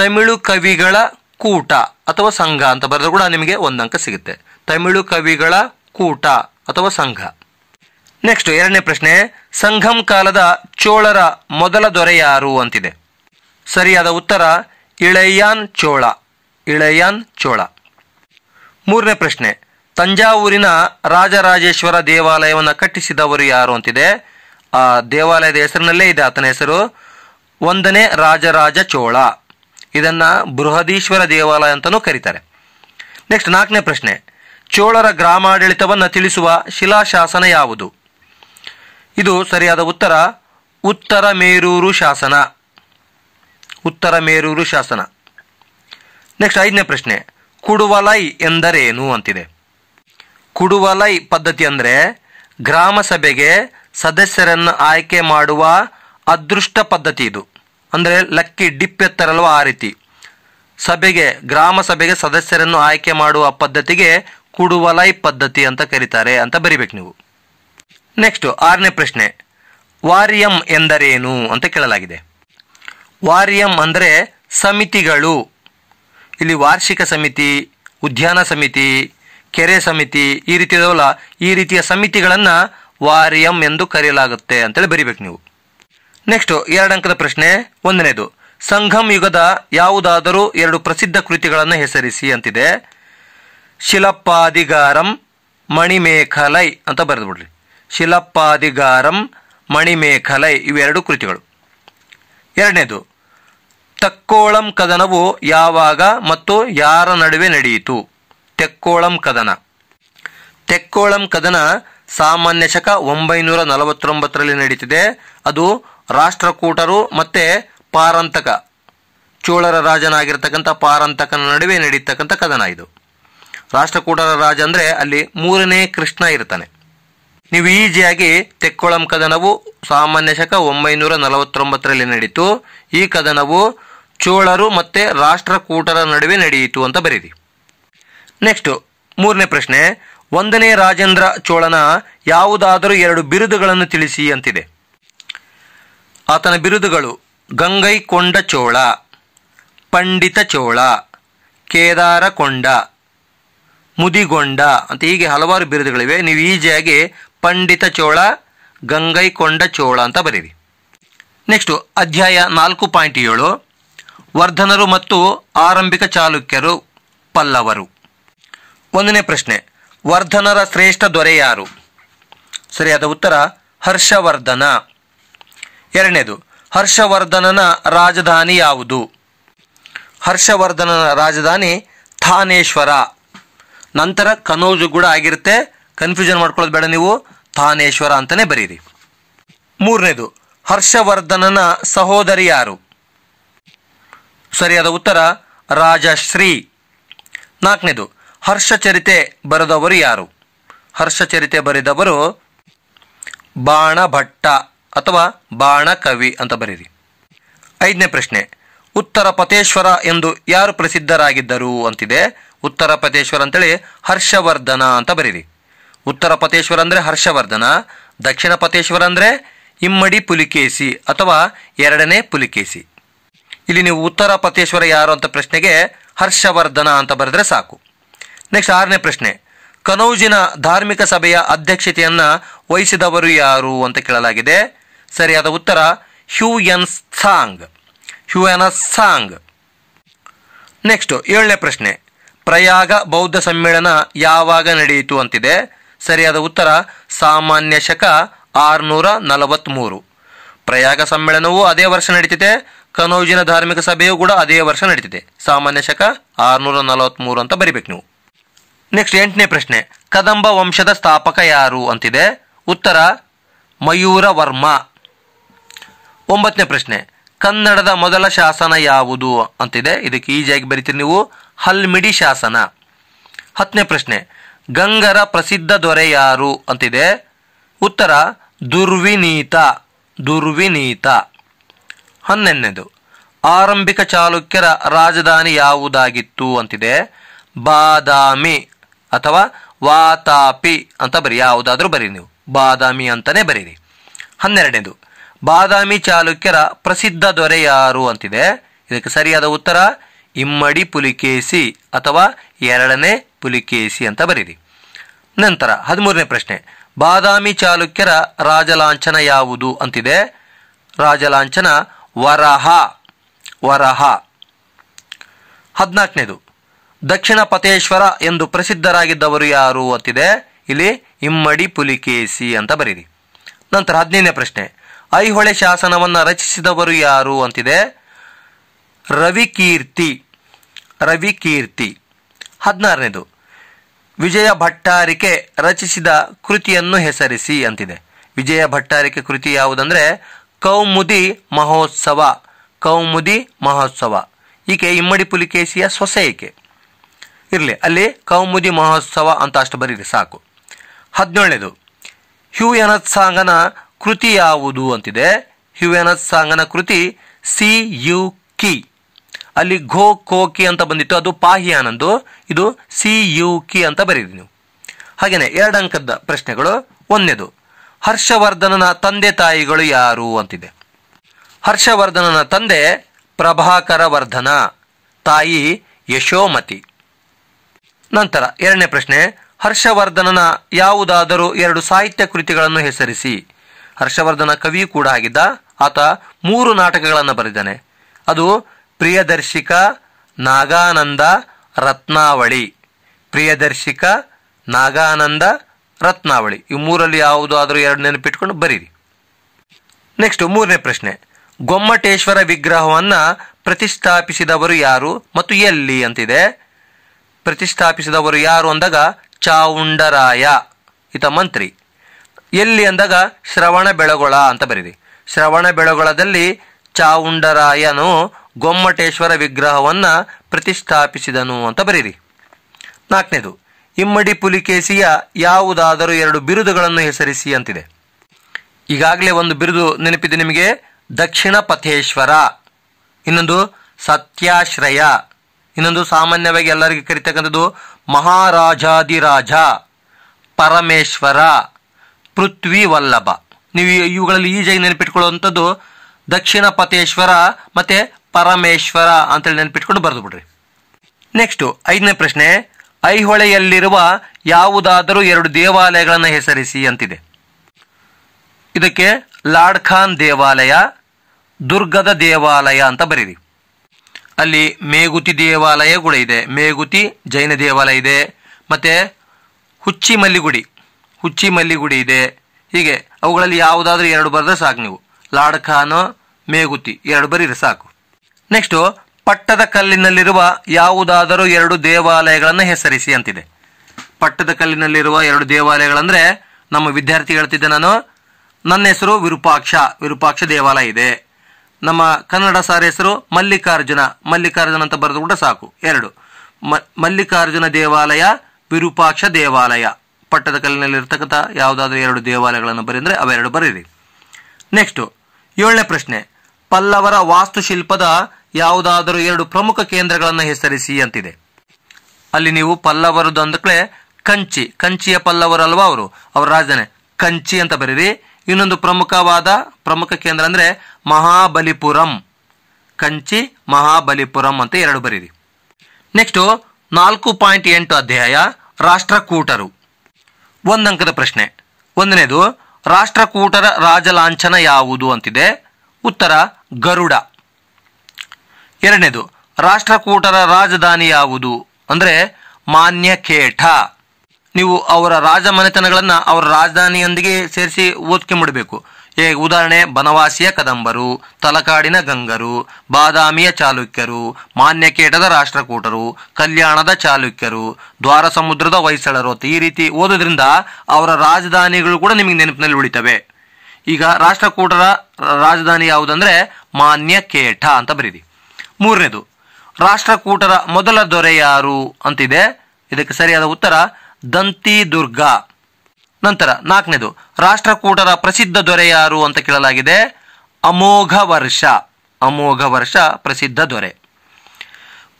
ತಮಿಳು ಕವಿಗಳ ಕೂಟ ಅಥವಾ ಸಂಘ ಅಂತ ಬರೆದ್ರು ಕೂಡ ನಿಮಗೆ ಒಂದು ಅಂಕ ಸಿಗುತ್ತೆ ತಮಿಳು ಕವಿಗಳ ಕೂಟ ಅಥವಾ ಸಂಘ ನೆಕ್ಸ್ಟ್ ಎರಡನೇ ಪ್ರಶ್ನೆ ಸಂಘಂ ಕಾಲದ ಚೋಳರ ಮೊದಲ ದೊರೆ ಯಾರು ಅಂತಿದೆ ಸರಿಯಾದ ಉತ್ತರ ಇಳಯ್ಯಾನ್ ಚೋಳ ಇಳಯಾನ್ ಚೋಳ ಮೂರನೇ ಪ್ರಶ್ನೆ ತಂಜಾವೂರಿನ ರಾಜರಾಜೇಶ್ವರ ದೇವಾಲಯವನ್ನು ಕಟ್ಟಿಸಿದವರು ಯಾರು ಅಂತಿದೆ ಆ ದೇವಾಲಯದ ಹೆಸರಿನಲ್ಲೇ ಇದೆ ಆತನ ಹೆಸರು ಒಂದನೇ ರಾಜರಾಜ ಚೋಳ ಇದನ್ನು ಬೃಹದೀಶ್ವರ ದೇವಾಲಯ ಅಂತಲೂ ಕರೀತಾರೆ ನೆಕ್ಸ್ಟ್ ನಾಲ್ಕನೇ ಪ್ರಶ್ನೆ ಚೋಳರ ಗ್ರಾಮಾಡಳಿತವನ್ನು ತಿಳಿಸುವ ಶಿಲಾಶಾಸನ ಯಾವುದು ಇದು ಸರಿಯಾದ ಉತ್ತರ ಉತ್ತರ ಮೇರೂರು ಶಾಸನ ಉತ್ತರ ಮೇರೂರು ಶಾಸನ ನೆಕ್ಸ್ಟ್ ಐದನೇ ಪ್ರಶ್ನೆ ಕುಡುವಲೈ ಎಂದರೇನು ಅಂತಿದೆ ಕುಡುವಲೈ ಪದ್ಧತಿ ಅಂದರೆ ಗ್ರಾಮ ಸಭೆಗೆ ಸದಸ್ಯರನ್ನು ಆಯ್ಕೆ ಮಾಡುವ ಅದೃಷ್ಟ ಪದ್ಧತಿ ಇದು ಅಂದರೆ ಲಕ್ಕಿ ಡಿಪ್ ಎತ್ತರಲ್ವ ಆ ರೀತಿ ಸಭೆಗೆ ಗ್ರಾಮ ಸಭೆಗೆ ಸದಸ್ಯರನ್ನು ಆಯ್ಕೆ ಮಾಡುವ ಪದ್ಧತಿಗೆ ಕುಡುವಲೈ ಪದ್ಧತಿ ಅಂತ ಕರೀತಾರೆ ಅಂತ ಬರಿಬೇಕು ನೀವು ನೆಕ್ಸ್ಟ್ ಆರನೇ ಪ್ರಶ್ನೆ ವಾರಿಯಂ ಎಂದರೇನು ಅಂತ ಕೇಳಲಾಗಿದೆ ವಾರಿಯಂ ಅಂದರೆ ಸಮಿತಿಗಳು ಇಲ್ಲಿ ವಾರ್ಷಿಕ ಸಮಿತಿ ಉದ್ಯಾನ ಸಮಿತಿ ಕೆರೆ ಸಮಿತಿ ಈ ರೀತಿಯದವಲ್ಲ ಈ ರೀತಿಯ ಸಮಿತಿಗಳನ್ನು ವಾರಿಯಂ ಎಂದು ಕರೆಯಲಾಗುತ್ತೆ ಅಂತೇಳಿ ಬರಿಬೇಕು ನೀವು ನೆಕ್ಸ್ಟ್ ಎರಡಂಕದ ಪ್ರಶ್ನೆ ಒಂದನೇದು ಸಂಘಂ ಯುಗದ ಯಾವುದಾದರೂ ಎರಡು ಪ್ರಸಿದ್ಧ ಕೃತಿಗಳನ್ನು ಹೆಸರಿಸಿ ಅಂತಿದೆ ಶಿಲಪ್ಪಾದಿಗಾರಂ ಮಣಿಮೇಖಲೈ ಅಂತ ಬರೆದು ಬಿಡ್ರಿ ಶಿಲಪ್ಪಾದಿಗಾರಂ ಮಣಿಮೇಖಲೈ ಇವೆರಡು ಕೃತಿಗಳು ಎರಡನೇದು ತಕ್ಕೋಳಂ ಕದನವು ಯಾವಾಗ ಮತ್ತು ಯಾರ ನಡುವೆ ನಡೆಯಿತು ತೆಕ್ಕೋಳಂ ಕದನ ತೆಕ್ಕೋಳಂ ಕದನ ಸಾಮಾನ್ಯ ಶಕ ಒಂಬೈನೂರ ನಲವತ್ತೊಂಬತ್ತರಲ್ಲಿ ನಡೀತಿದೆ ಅದು ರಾಷ್ಟ್ರಕೂಟರು ಮತ್ತು ಪಾರಂತಕ ಚೋಳರ ರಾಜನಾಗಿರ್ತಕ್ಕಂಥ ಪಾರಂತಕನ ನಡುವೆ ನಡೀತಕ್ಕಂಥ ಕದನ ಇದು ರಾಷ್ಟ್ರಕೂಟರ ರಾಜ ಅಂದರೆ ಅಲ್ಲಿ ಮೂರನೇ ಕೃಷ್ಣ ಇರ್ತಾನೆ ನೀವು ಈಜಿಯಾಗಿ ತೆಕ್ಕೊಳಂ ಕದನವು ಸಾಮಾನ್ಯ ಶಕ ಒಂಬೈನೂರ ನಲವತ್ತೊಂಬತ್ತರಲ್ಲಿ ನಡೀತು ಈ ಕದನವು ಚೋಳರು ಮತ್ತು ರಾಷ್ಟ್ರಕೂಟರ ನಡುವೆ ನಡೆಯಿತು ಅಂತ ಬರೀರಿ ನೆಕ್ಸ್ಟ್ ಮೂರನೇ ಪ್ರಶ್ನೆ ಒಂದನೇ ರಾಜೇಂದ್ರ ಚೋಳನ ಯಾವುದಾದರೂ ಎರಡು ಬಿರುದುಗಳನ್ನು ತಿಳಿಸಿ ಅಂತಿದೆ ಆತನ ಬಿರುದುಗಳು ಗಂಗೈಕೊಂಡ ಚೋಳ ಪಂಡಿತ ಚೋಳ ಕೇದಾರಕೊಂಡ ಮುದಿಗೊಂಡ ಅಂತ ಹೀಗೆ ಹಲವಾರು ಬಿರುದುಗಳಿವೆ ನೀವು ಈಜಿಯಾಗಿ ಪಂಡಿತ ಚೋಳ ಗಂಗೈಕೊಂಡ ಚೋಳ ಅಂತ ಬರೀರಿ ನೆಕ್ಸ್ಟು ಅಧ್ಯಾಯ ನಾಲ್ಕು ಪಾಯಿಂಟ್ ಏಳು ವರ್ಧನರು ಮತ್ತು ಆರಂಭಿಕ ಚಾಲುಕ್ಯರು ಪಲ್ಲವರು ಒಂದನೇ ಪ್ರಶ್ನೆ ವರ್ಧನರ ಶ್ರೇಷ್ಠ ದೊರೆ ಯಾರು ಸರಿಯಾದ ಉತ್ತರ ಹರ್ಷವರ್ಧನ ಎರಡನೇದು ಹರ್ಷವರ್ಧನನ ರಾಜಧಾನಿ ಯಾವುದು ಹರ್ಷವರ್ಧನನ ರಾಜಧಾನಿ ಥಾನೇಶ್ವರ ನಂತರ ಕನೋಜು ಕೂಡ ಆಗಿರುತ್ತೆ ಕನ್ಫ್ಯೂಷನ್ ಮಾಡ್ಕೊಳ್ಳೋದು ಬೇಡ ನೀವು ತಾನೇಶ್ವರ ಅಂತಲೇ ಬರೀರಿ ಮೂರನೇದು ಹರ್ಷವರ್ಧನನ ಸಹೋದರಿ ಯಾರು ಸರಿಯಾದ ಉತ್ತರ ರಾಜಶ್ರೀ ನಾಲ್ಕನೇದು ಹರ್ಷಚರಿತೆ ಬರೆದವರು ಯಾರು ಹರ್ಷಚರಿತೆ ಬರೆದವರು ಬಾಣಭಟ್ಟ ಅಥವಾ ಬಾಣ ಕವಿ ಅಂತ ಬರೀರಿ ಐದನೇ ಪ್ರಶ್ನೆ ಉತ್ತರ ಪತೇಶ್ವರ ಎಂದು ಯಾರು ಪ್ರಸಿದ್ಧರಾಗಿದ್ದರು ಅಂತಿದೆ ಉತ್ತರ ಪತೇಶ್ವರ ಅಂತೇಳಿ ಹರ್ಷವರ್ಧನ ಅಂತ ಬರೀರಿ ಉತ್ತರ ಪತೇಶ್ವರ ಅಂದರೆ ಹರ್ಷವರ್ಧನ ದಕ್ಷಿಣ ಪತೇಶ್ವರ ಅಂದರೆ ಇಮ್ಮಡಿ ಪುಲಿಕೇಸಿ ಅಥವಾ ಎರಡನೇ ಪುಲಿಕೇಸಿ ಇಲ್ಲಿ ನೀವು ಉತ್ತರ ಪತೇಶ್ವರ ಯಾರು ಅಂತ ಪ್ರಶ್ನೆಗೆ ಹರ್ಷವರ್ಧನ ಅಂತ ಬರೆದ್ರೆ ಸಾಕು ನೆಕ್ಸ್ಟ್ ಆರನೇ ಪ್ರಶ್ನೆ ಕನೌಜಿನ ಧಾರ್ಮಿಕ ಸಭೆಯ ಅಧ್ಯಕ್ಷತೆಯನ್ನು ವಹಿಸಿದವರು ಯಾರು ಅಂತ ಕೇಳಲಾಗಿದೆ ಸರಿಯಾದ ಉತ್ತರ Yuan Tsang Hiuen Tsang next ಏಳನೇ ಪ್ರಶ್ನೆ ಪ್ರಯಾಗ ಬೌದ್ಧ ಸಮ್ಮೇಳನ ಯಾವಾಗ ನಡೆಯಿತು ಅಂತಿದೆ ಸರಿಯಾದ ಉತ್ತರ ಸಾಮಾನ್ಯ ಶಕ ಆರುನೂರ ನಲವತ್ತ್ಮೂರು ಪ್ರಯಾಗ ಸಮ್ಮೇಳನವೂ ಅದೇ ವರ್ಷ ನಡೀತಿದೆ ಕನೌಜಿನ ಧಾರ್ಮಿಕ ಸಭೆಯೂ ಕೂಡ ಅದೇ ವರ್ಷ ನಡೀತಿದೆ ಸಾಮಾನ್ಯ ಶಕ ಆರುನೂರ ನಲವತ್ತ್ಮೂರು ಅಂತ ಬರಿಬೇಕು ನೀವು ನೆಕ್ಸ್ಟ್ ಎಂಟನೇ ಪ್ರಶ್ನೆ ಕದಂಬ ವಂಶದ ಸ್ಥಾಪಕ ಯಾರು ಅಂತಿದೆ ಉತ್ತರ ಮಯೂರ ವರ್ಮ ಒಂಬತ್ತನೇ ಪ್ರಶ್ನೆ ಕನ್ನಡದ ಮೊದಲ ಶಾಸನ ಯಾವುದು ಅಂತಿದೆ ಇದಕ್ಕೆ ಈಜಿಯಾಗಿ ಬರಿತೀರಿ ನೀವು ಹಲ್ಮಿಡಿ ಶಾಸನ ಹತ್ತನೇ ಪ್ರಶ್ನೆ ಗಂಗರ ಪ್ರಸಿದ್ಧ ದೊರೆ ಯಾರು ಅಂತಿದೆ ಉತ್ತರ ದುರ್ವಿನೀತ ದುರ್ವಿನೀತ ಹನ್ನೆರಡನೇದು ಆರಂಭಿಕ ಚಾಲುಕ್ಯರ ರಾಜಧಾನಿ ಯಾವುದಾಗಿತ್ತು ಅಂತಿದೆ ಬಾದಾಮಿ ಅಥವಾ ವಾತಾಪಿ ಅಂತ ಬರಿ ಯಾವುದಾದ್ರೂ ಬರೀ ನೀವು ಬಾದಾಮಿ ಅಂತಲೇ ಬರೀರಿ ಹನ್ನೆರಡನೇದು ಬಾದಾಮಿ ಚಾಲುಕ್ಯರ ಪ್ರಸಿದ್ಧ ದೊರೆ ಯಾರು ಅಂತಿದೆ ಇದಕ್ಕೆ ಸರಿಯಾದ ಉತ್ತರ ಇಮ್ಮಡಿ ಪುಲಿಕೇಸಿ ಅಥವಾ ಎರಡನೇ ಪುಲಿಕೇಸಿ ಅಂತ ಬರೀರಿ ನಂತರ ಹದಿಮೂರನೇ ಪ್ರಶ್ನೆ ಬಾದಾಮಿ ಚಾಲುಕ್ಯರ ರಾಜಲಾಂಛನ ಯಾವುದು ಅಂತಿದೆ ರಾಜಲಾಂಛನ ವರಹ ವರಹ ಹದಿನಾಲ್ಕನೇದು ದಕ್ಷಿಣ ಪತೇಶ್ವರ ಎಂದು ಪ್ರಸಿದ್ಧರಾಗಿದ್ದವರು ಯಾರು ಅಂತಿದೆ ಇಲ್ಲಿ ಇಮ್ಮಡಿ ಪುಲಿಕೇಸಿ ಅಂತ ಬರೀರಿ ನಂತರ ಹದಿನೈದನೇ ಪ್ರಶ್ನೆ ಐಹೊಳೆ ಶಾಸನವನ್ನು ರಚಿಸಿದವರು ಯಾರು ಅಂತಿದೆ ರವಿಕೀರ್ತಿ ರವಿ ಕೀರ್ತಿ ಹದಿನಾರನೇದು ವಿಜಯ ಭಟ್ಟಾರಿಕೆ ರಚಿಸಿದ ಕೃತಿಯನ್ನು ಹೆಸರಿಸಿ ಅಂತಿದೆ ವಿಜಯ ಭಟ್ಟಾರಿಕೆ ಕೃತಿ ಯಾವುದಂದ್ರೆ ಕೌಮುದಿ ಮಹೋತ್ಸವ ಕೌಮುದಿ ಮಹೋತ್ಸವ ಈಕೆ ಇಮ್ಮಡಿ ಪುಲಿಕೇಶಿಯ ಸೊಸೆ ಇರಲಿ ಅಲ್ಲಿ ಕೌಮುದಿ ಮಹೋತ್ಸವ ಅಂತ ಅಷ್ಟು ಬರೀರಿ ಸಾಕು ಹದಿನೇಳನೇದು ಹ್ಯೂಯನತ್ ಸಾಂಗನ ಕೃತಿ ಯಾವುದು ಅಂತಿದೆ ಹ್ಯೂಯನತ್ ಸಾಂಗನ ಕೃತಿ ಸಿ ಯು ಕಿ ಅಲ್ಲಿ ಘೋ ಕೋಕಿ ಅಂತ ಬಂದಿತ್ತು ಅದು ಪಾಹಿಯಾನಂದು ಇದು ಸಿ ಯು ಕಿ ಅಂತ ಬರೀರಿ ನೀವು ಹಾಗೇನೆ ಎರಡು ಅಂಕದ ಪ್ರಶ್ನೆಗಳು ಒಂದೇದು ಹರ್ಷವರ್ಧನನ ತಂದೆ ತಾಯಿಗಳು ಯಾರು ಅಂತಿದೆ ಹರ್ಷವರ್ಧನನ ತಂದೆ ಪ್ರಭಾಕರ ವರ್ಧನ ತಾಯಿ ಯಶೋಮತಿ ನಂತರ ಎರಡನೇ ಪ್ರಶ್ನೆ ಹರ್ಷವರ್ಧನನ ಯಾವುದಾದರೂ ಎರಡು ಸಾಹಿತ್ಯ ಕೃತಿಗಳನ್ನು ಹೆಸರಿಸಿ ಹರ್ಷವರ್ಧನ ಕವಿ ಕೂಡ ಆಗಿದ್ದ ಆತ ಮೂರು ನಾಟಕಗಳನ್ನು ಬರೆದನೆ ಅದು ಪ್ರಿಯದರ್ಶಿಕ ನಾಗಾನಂದ ರತ್ನಾವಳಿ ಪ್ರಿಯದರ್ಶಿಕ ನಾಗಾನಂದ ರತ್ನಾವಳಿ ಈ ಮೂರಲ್ಲಿ ಯಾವುದಾದರೂ ಎರಡು ನೆನಪಿಟ್ಕೊಂಡು ಬರೀರಿ ನೆಕ್ಸ್ಟ್ ಮೂರನೇ ಪ್ರಶ್ನೆ ಗೊಮ್ಮಟೇಶ್ವರ ವಿಗ್ರಹವನ್ನು ಪ್ರತಿಷ್ಠಾಪಿಸಿದವರು ಯಾರು ಮತ್ತು ಎಲ್ಲಿ ಅಂತಿದೆ ಪ್ರತಿಷ್ಠಾಪಿಸಿದವರು ಯಾರು ಅಂದಾಗ ಚಾವುಂಡರಾಯ ಇತ ಮಂತ್ರಿ ಎಲ್ಲಿ ಅಂದಾಗ ಶ್ರವಣ ಬೆಳಗೊಳ ಅಂತ ಬರೀರಿ ಶ್ರವಣ ಬೆಳಗೊಳದಲ್ಲಿ ಚಾವುಂಡರಾಯನು ಗೊಮ್ಮಟೇಶ್ವರ ವಿಗ್ರಹವನ್ನು ಪ್ರತಿಷ್ಠಾಪಿಸಿದನು ಅಂತ ಬರೀರಿ ನಾಲ್ಕನೇದು ಇಮ್ಮಡಿ ಪುಲಿಕೇಶಿಯ ಯಾವುದಾದರೂ ಎರಡು ಬಿರುದುಗಳನ್ನು ಹೆಸರಿಸಿ ಅಂತಿದೆ ಈಗಾಗಲೇ ಒಂದು ಬಿರುದು ನೆನಪಿದೆ ನಿಮಗೆ ದಕ್ಷಿಣ ಪಥೇಶ್ವರ ಇನ್ನೊಂದು ಸತ್ಯಾಶ್ರಯ ಇನ್ನೊಂದು ಸಾಮಾನ್ಯವಾಗಿ ಎಲ್ಲರಿಗೂ ಕರಿತಕ್ಕಂಥದ್ದು ಮಹಾರಾಜಾದಿರಾಜ ಪರಮೇಶ್ವರ ಪೃಥ್ವಿ ವಲ್ಲಭ ನೀವು ಇವುಗಳಲ್ಲಿ ಈಜಾಗಿ ನೆನಪಿಟ್ಕೊಳ್ಳುವಂಥದ್ದು ದಕ್ಷಿಣ ಪತೇಶ್ವರ ಮತ್ತೆ ಪರಮೇಶ್ವರ ಅಂತೇಳಿ ನೆನ್ಪಿಟ್ಕೊಂಡು ಬರೆದು ಬಿಡ್ರಿ ನೆಕ್ಸ್ಟ್ ಐದನೇ ಪ್ರಶ್ನೆ ಐಹೊಳೆಯಲ್ಲಿರುವ ಯಾವುದಾದರೂ ಎರಡು ದೇವಾಲಯಗಳನ್ನು ಹೆಸರಿಸಿ ಅಂತಿದೆ ಇದಕ್ಕೆ ಲಾಡ್ಖಾನ್ ಖಾನ್ ದೇವಾಲಯ ದುರ್ಗದ ದೇವಾಲಯ ಅಂತ ಬರೀರಿ ಅಲ್ಲಿ ಮೇಗುತಿ ದೇವಾಲಯ ಕೂಡ ಇದೆ ಮೇಗುತಿ ಜೈನ ದೇವಾಲಯ ಇದೆ ಮತ್ತೆ ಹುಚ್ಚಿ ಮಲ್ಲಿಗುಡಿ ಹುಚ್ಚಿ ಮಲ್ಲಿಗುಡಿ ಇದೆ ಹೀಗೆ ಅವುಗಳಲ್ಲಿ ಯಾವುದಾದ್ರೂ ಎರಡು ಬರೆದ್ರೆ ಸಾಕು ನೀವು ಲಾಡ್ ಖಾನ್ ಮೇಗುತಿ ಎರಡು ಬರೀರಿ ಸಾಕು ನೆಕ್ಸ್ಟ್ ಪಟ್ಟದ ಕಲ್ಲಿನಲ್ಲಿರುವ ಯಾವುದಾದರೂ ಎರಡು ದೇವಾಲಯಗಳನ್ನು ಹೆಸರಿಸಿ ಅಂತಿದೆ ಪಟ್ಟದ ಕಲ್ಲಿನಲ್ಲಿರುವ ಎರಡು ದೇವಾಲಯಗಳಂದ್ರೆ ನಮ್ಮ ವಿದ್ಯಾರ್ಥಿ ಹೇಳ್ತಿದ್ದೆ ನಾನು ನನ್ನ ಹೆಸರು ವಿರೂಪಾಕ್ಷ ವಿರೂಪಾಕ್ಷ ದೇವಾಲಯ ಇದೆ ನಮ್ಮ ಕನ್ನಡ ಸಾರ್ ಹೆಸರು ಮಲ್ಲಿಕಾರ್ಜುನ ಮಲ್ಲಿಕಾರ್ಜುನ ಅಂತ ಬರೆದು ಕೂಡ ಸಾಕು ಎರಡು ಮಲ್ಲಿಕಾರ್ಜುನ ದೇವಾಲಯ ವಿರೂಪಾಕ್ಷ ದೇವಾಲಯ ಪಟ್ಟದ ಕಲ್ಲಿನಲ್ಲಿರ್ತಕ್ಕಂಥ ಯಾವುದಾದ್ರೂ ಎರಡು ದೇವಾಲಯಗಳನ್ನು ಬರೀ ಅವೆರಡು ಬರೀರಿ ನೆಕ್ಸ್ಟು ಏಳನೇ ಪ್ರಶ್ನೆ ಪಲ್ಲವರ ವಾಸ್ತುಶಿಲ್ಪದ ಯಾವುದಾದರೂ ಎರಡು ಪ್ರಮುಖ ಕೇಂದ್ರಗಳನ್ನು ಹೆಸರಿಸಿ ಅಂತಿದೆ ಅಲ್ಲಿ ನೀವು ಪಲ್ಲವರದ್ದು ಅಂದಕ್ಲೆ ಕಂಚಿ ಕಂಚಿಯ ಪಲ್ಲವರು ಅಲ್ವಾ ಅವರು ಅವರ ರಾಜಧಾನಿ ಕಂಚಿ ಅಂತ ಬರೀರಿ ಇನ್ನೊಂದು ಪ್ರಮುಖವಾದ ಪ್ರಮುಖ ಕೇಂದ್ರ ಅಂದರೆ ಮಹಾಬಲಿಪುರಂ ಕಂಚಿ ಮಹಾಬಲಿಪುರಂ ಅಂತ ಎರಡು ಬರೀರಿ ನೆಕ್ಸ್ಟ್ ನಾಲ್ಕು ಪಾಯಿಂಟ್ ಎಂಟು ಅಧ್ಯಾಯ ರಾಷ್ಟ್ರಕೂಟರು ಒಂದಂಕದ ಪ್ರಶ್ನೆ ಒಂದನೇದು ರಾಷ್ಟ್ರಕೂಟರ ರಾಜಲಾಂಛನ ಯಾವುದು ಅಂತಿದೆ ಉತ್ತರ ಗರುಡ ಎರಡನೇದು ರಾಷ್ಟ್ರಕೂಟರ ರಾಜಧಾನಿ ಯಾವುದು ಅಂದರೆ ಮಾನ್ಯ ನೀವು ಅವರ ರಾಜಮನೆತನಗಳನ್ನು ಅವರ ರಾಜಧಾನಿಯೊಂದಿಗೆ ಸೇರಿಸಿ ಮುಡಬೇಕು ಏ ಉದಾಹರಣೆ ಬನವಾಸಿಯ ಕದಂಬರು ತಲಕಾಡಿನ ಗಂಗರು ಬಾದಾಮಿಯ ಚಾಲುಕ್ಯರು ಮಾನ್ಯಕೇಟದ ರಾಷ್ಟ್ರಕೂಟರು ಕಲ್ಯಾಣದ ಚಾಲುಕ್ಯರು ದ್ವಾರ ಸಮುದ್ರದ ಹೊಯ್ಸಳರು ಈ ರೀತಿ ಓದೋದ್ರಿಂದ ಅವರ ರಾಜಧಾನಿಗಳು ಕೂಡ ನಿಮಗೆ ನೆನಪಿನಲ್ಲಿ ಉಳಿತವೆ ಈಗ ರಾಷ್ಟ್ರಕೂಟರ ರಾಜಧಾನಿ ಯಾವುದಂದ್ರೆ ಕೇಠ ಅಂತ ಬರೀರಿ ಮೂರನೇದು ರಾಷ್ಟ್ರಕೂಟರ ಮೊದಲ ದೊರೆ ಯಾರು ಅಂತಿದೆ ಇದಕ್ಕೆ ಸರಿಯಾದ ಉತ್ತರ ದಂತಿ ದುರ್ಗ ನಂತರ ನಾಲ್ಕನೇದು ರಾಷ್ಟ್ರಕೂಟರ ಪ್ರಸಿದ್ಧ ದೊರೆ ಯಾರು ಅಂತ ಕೇಳಲಾಗಿದೆ ಅಮೋಘ ವರ್ಷ ಅಮೋಘ ವರ್ಷ ಪ್ರಸಿದ್ಧ ದೊರೆ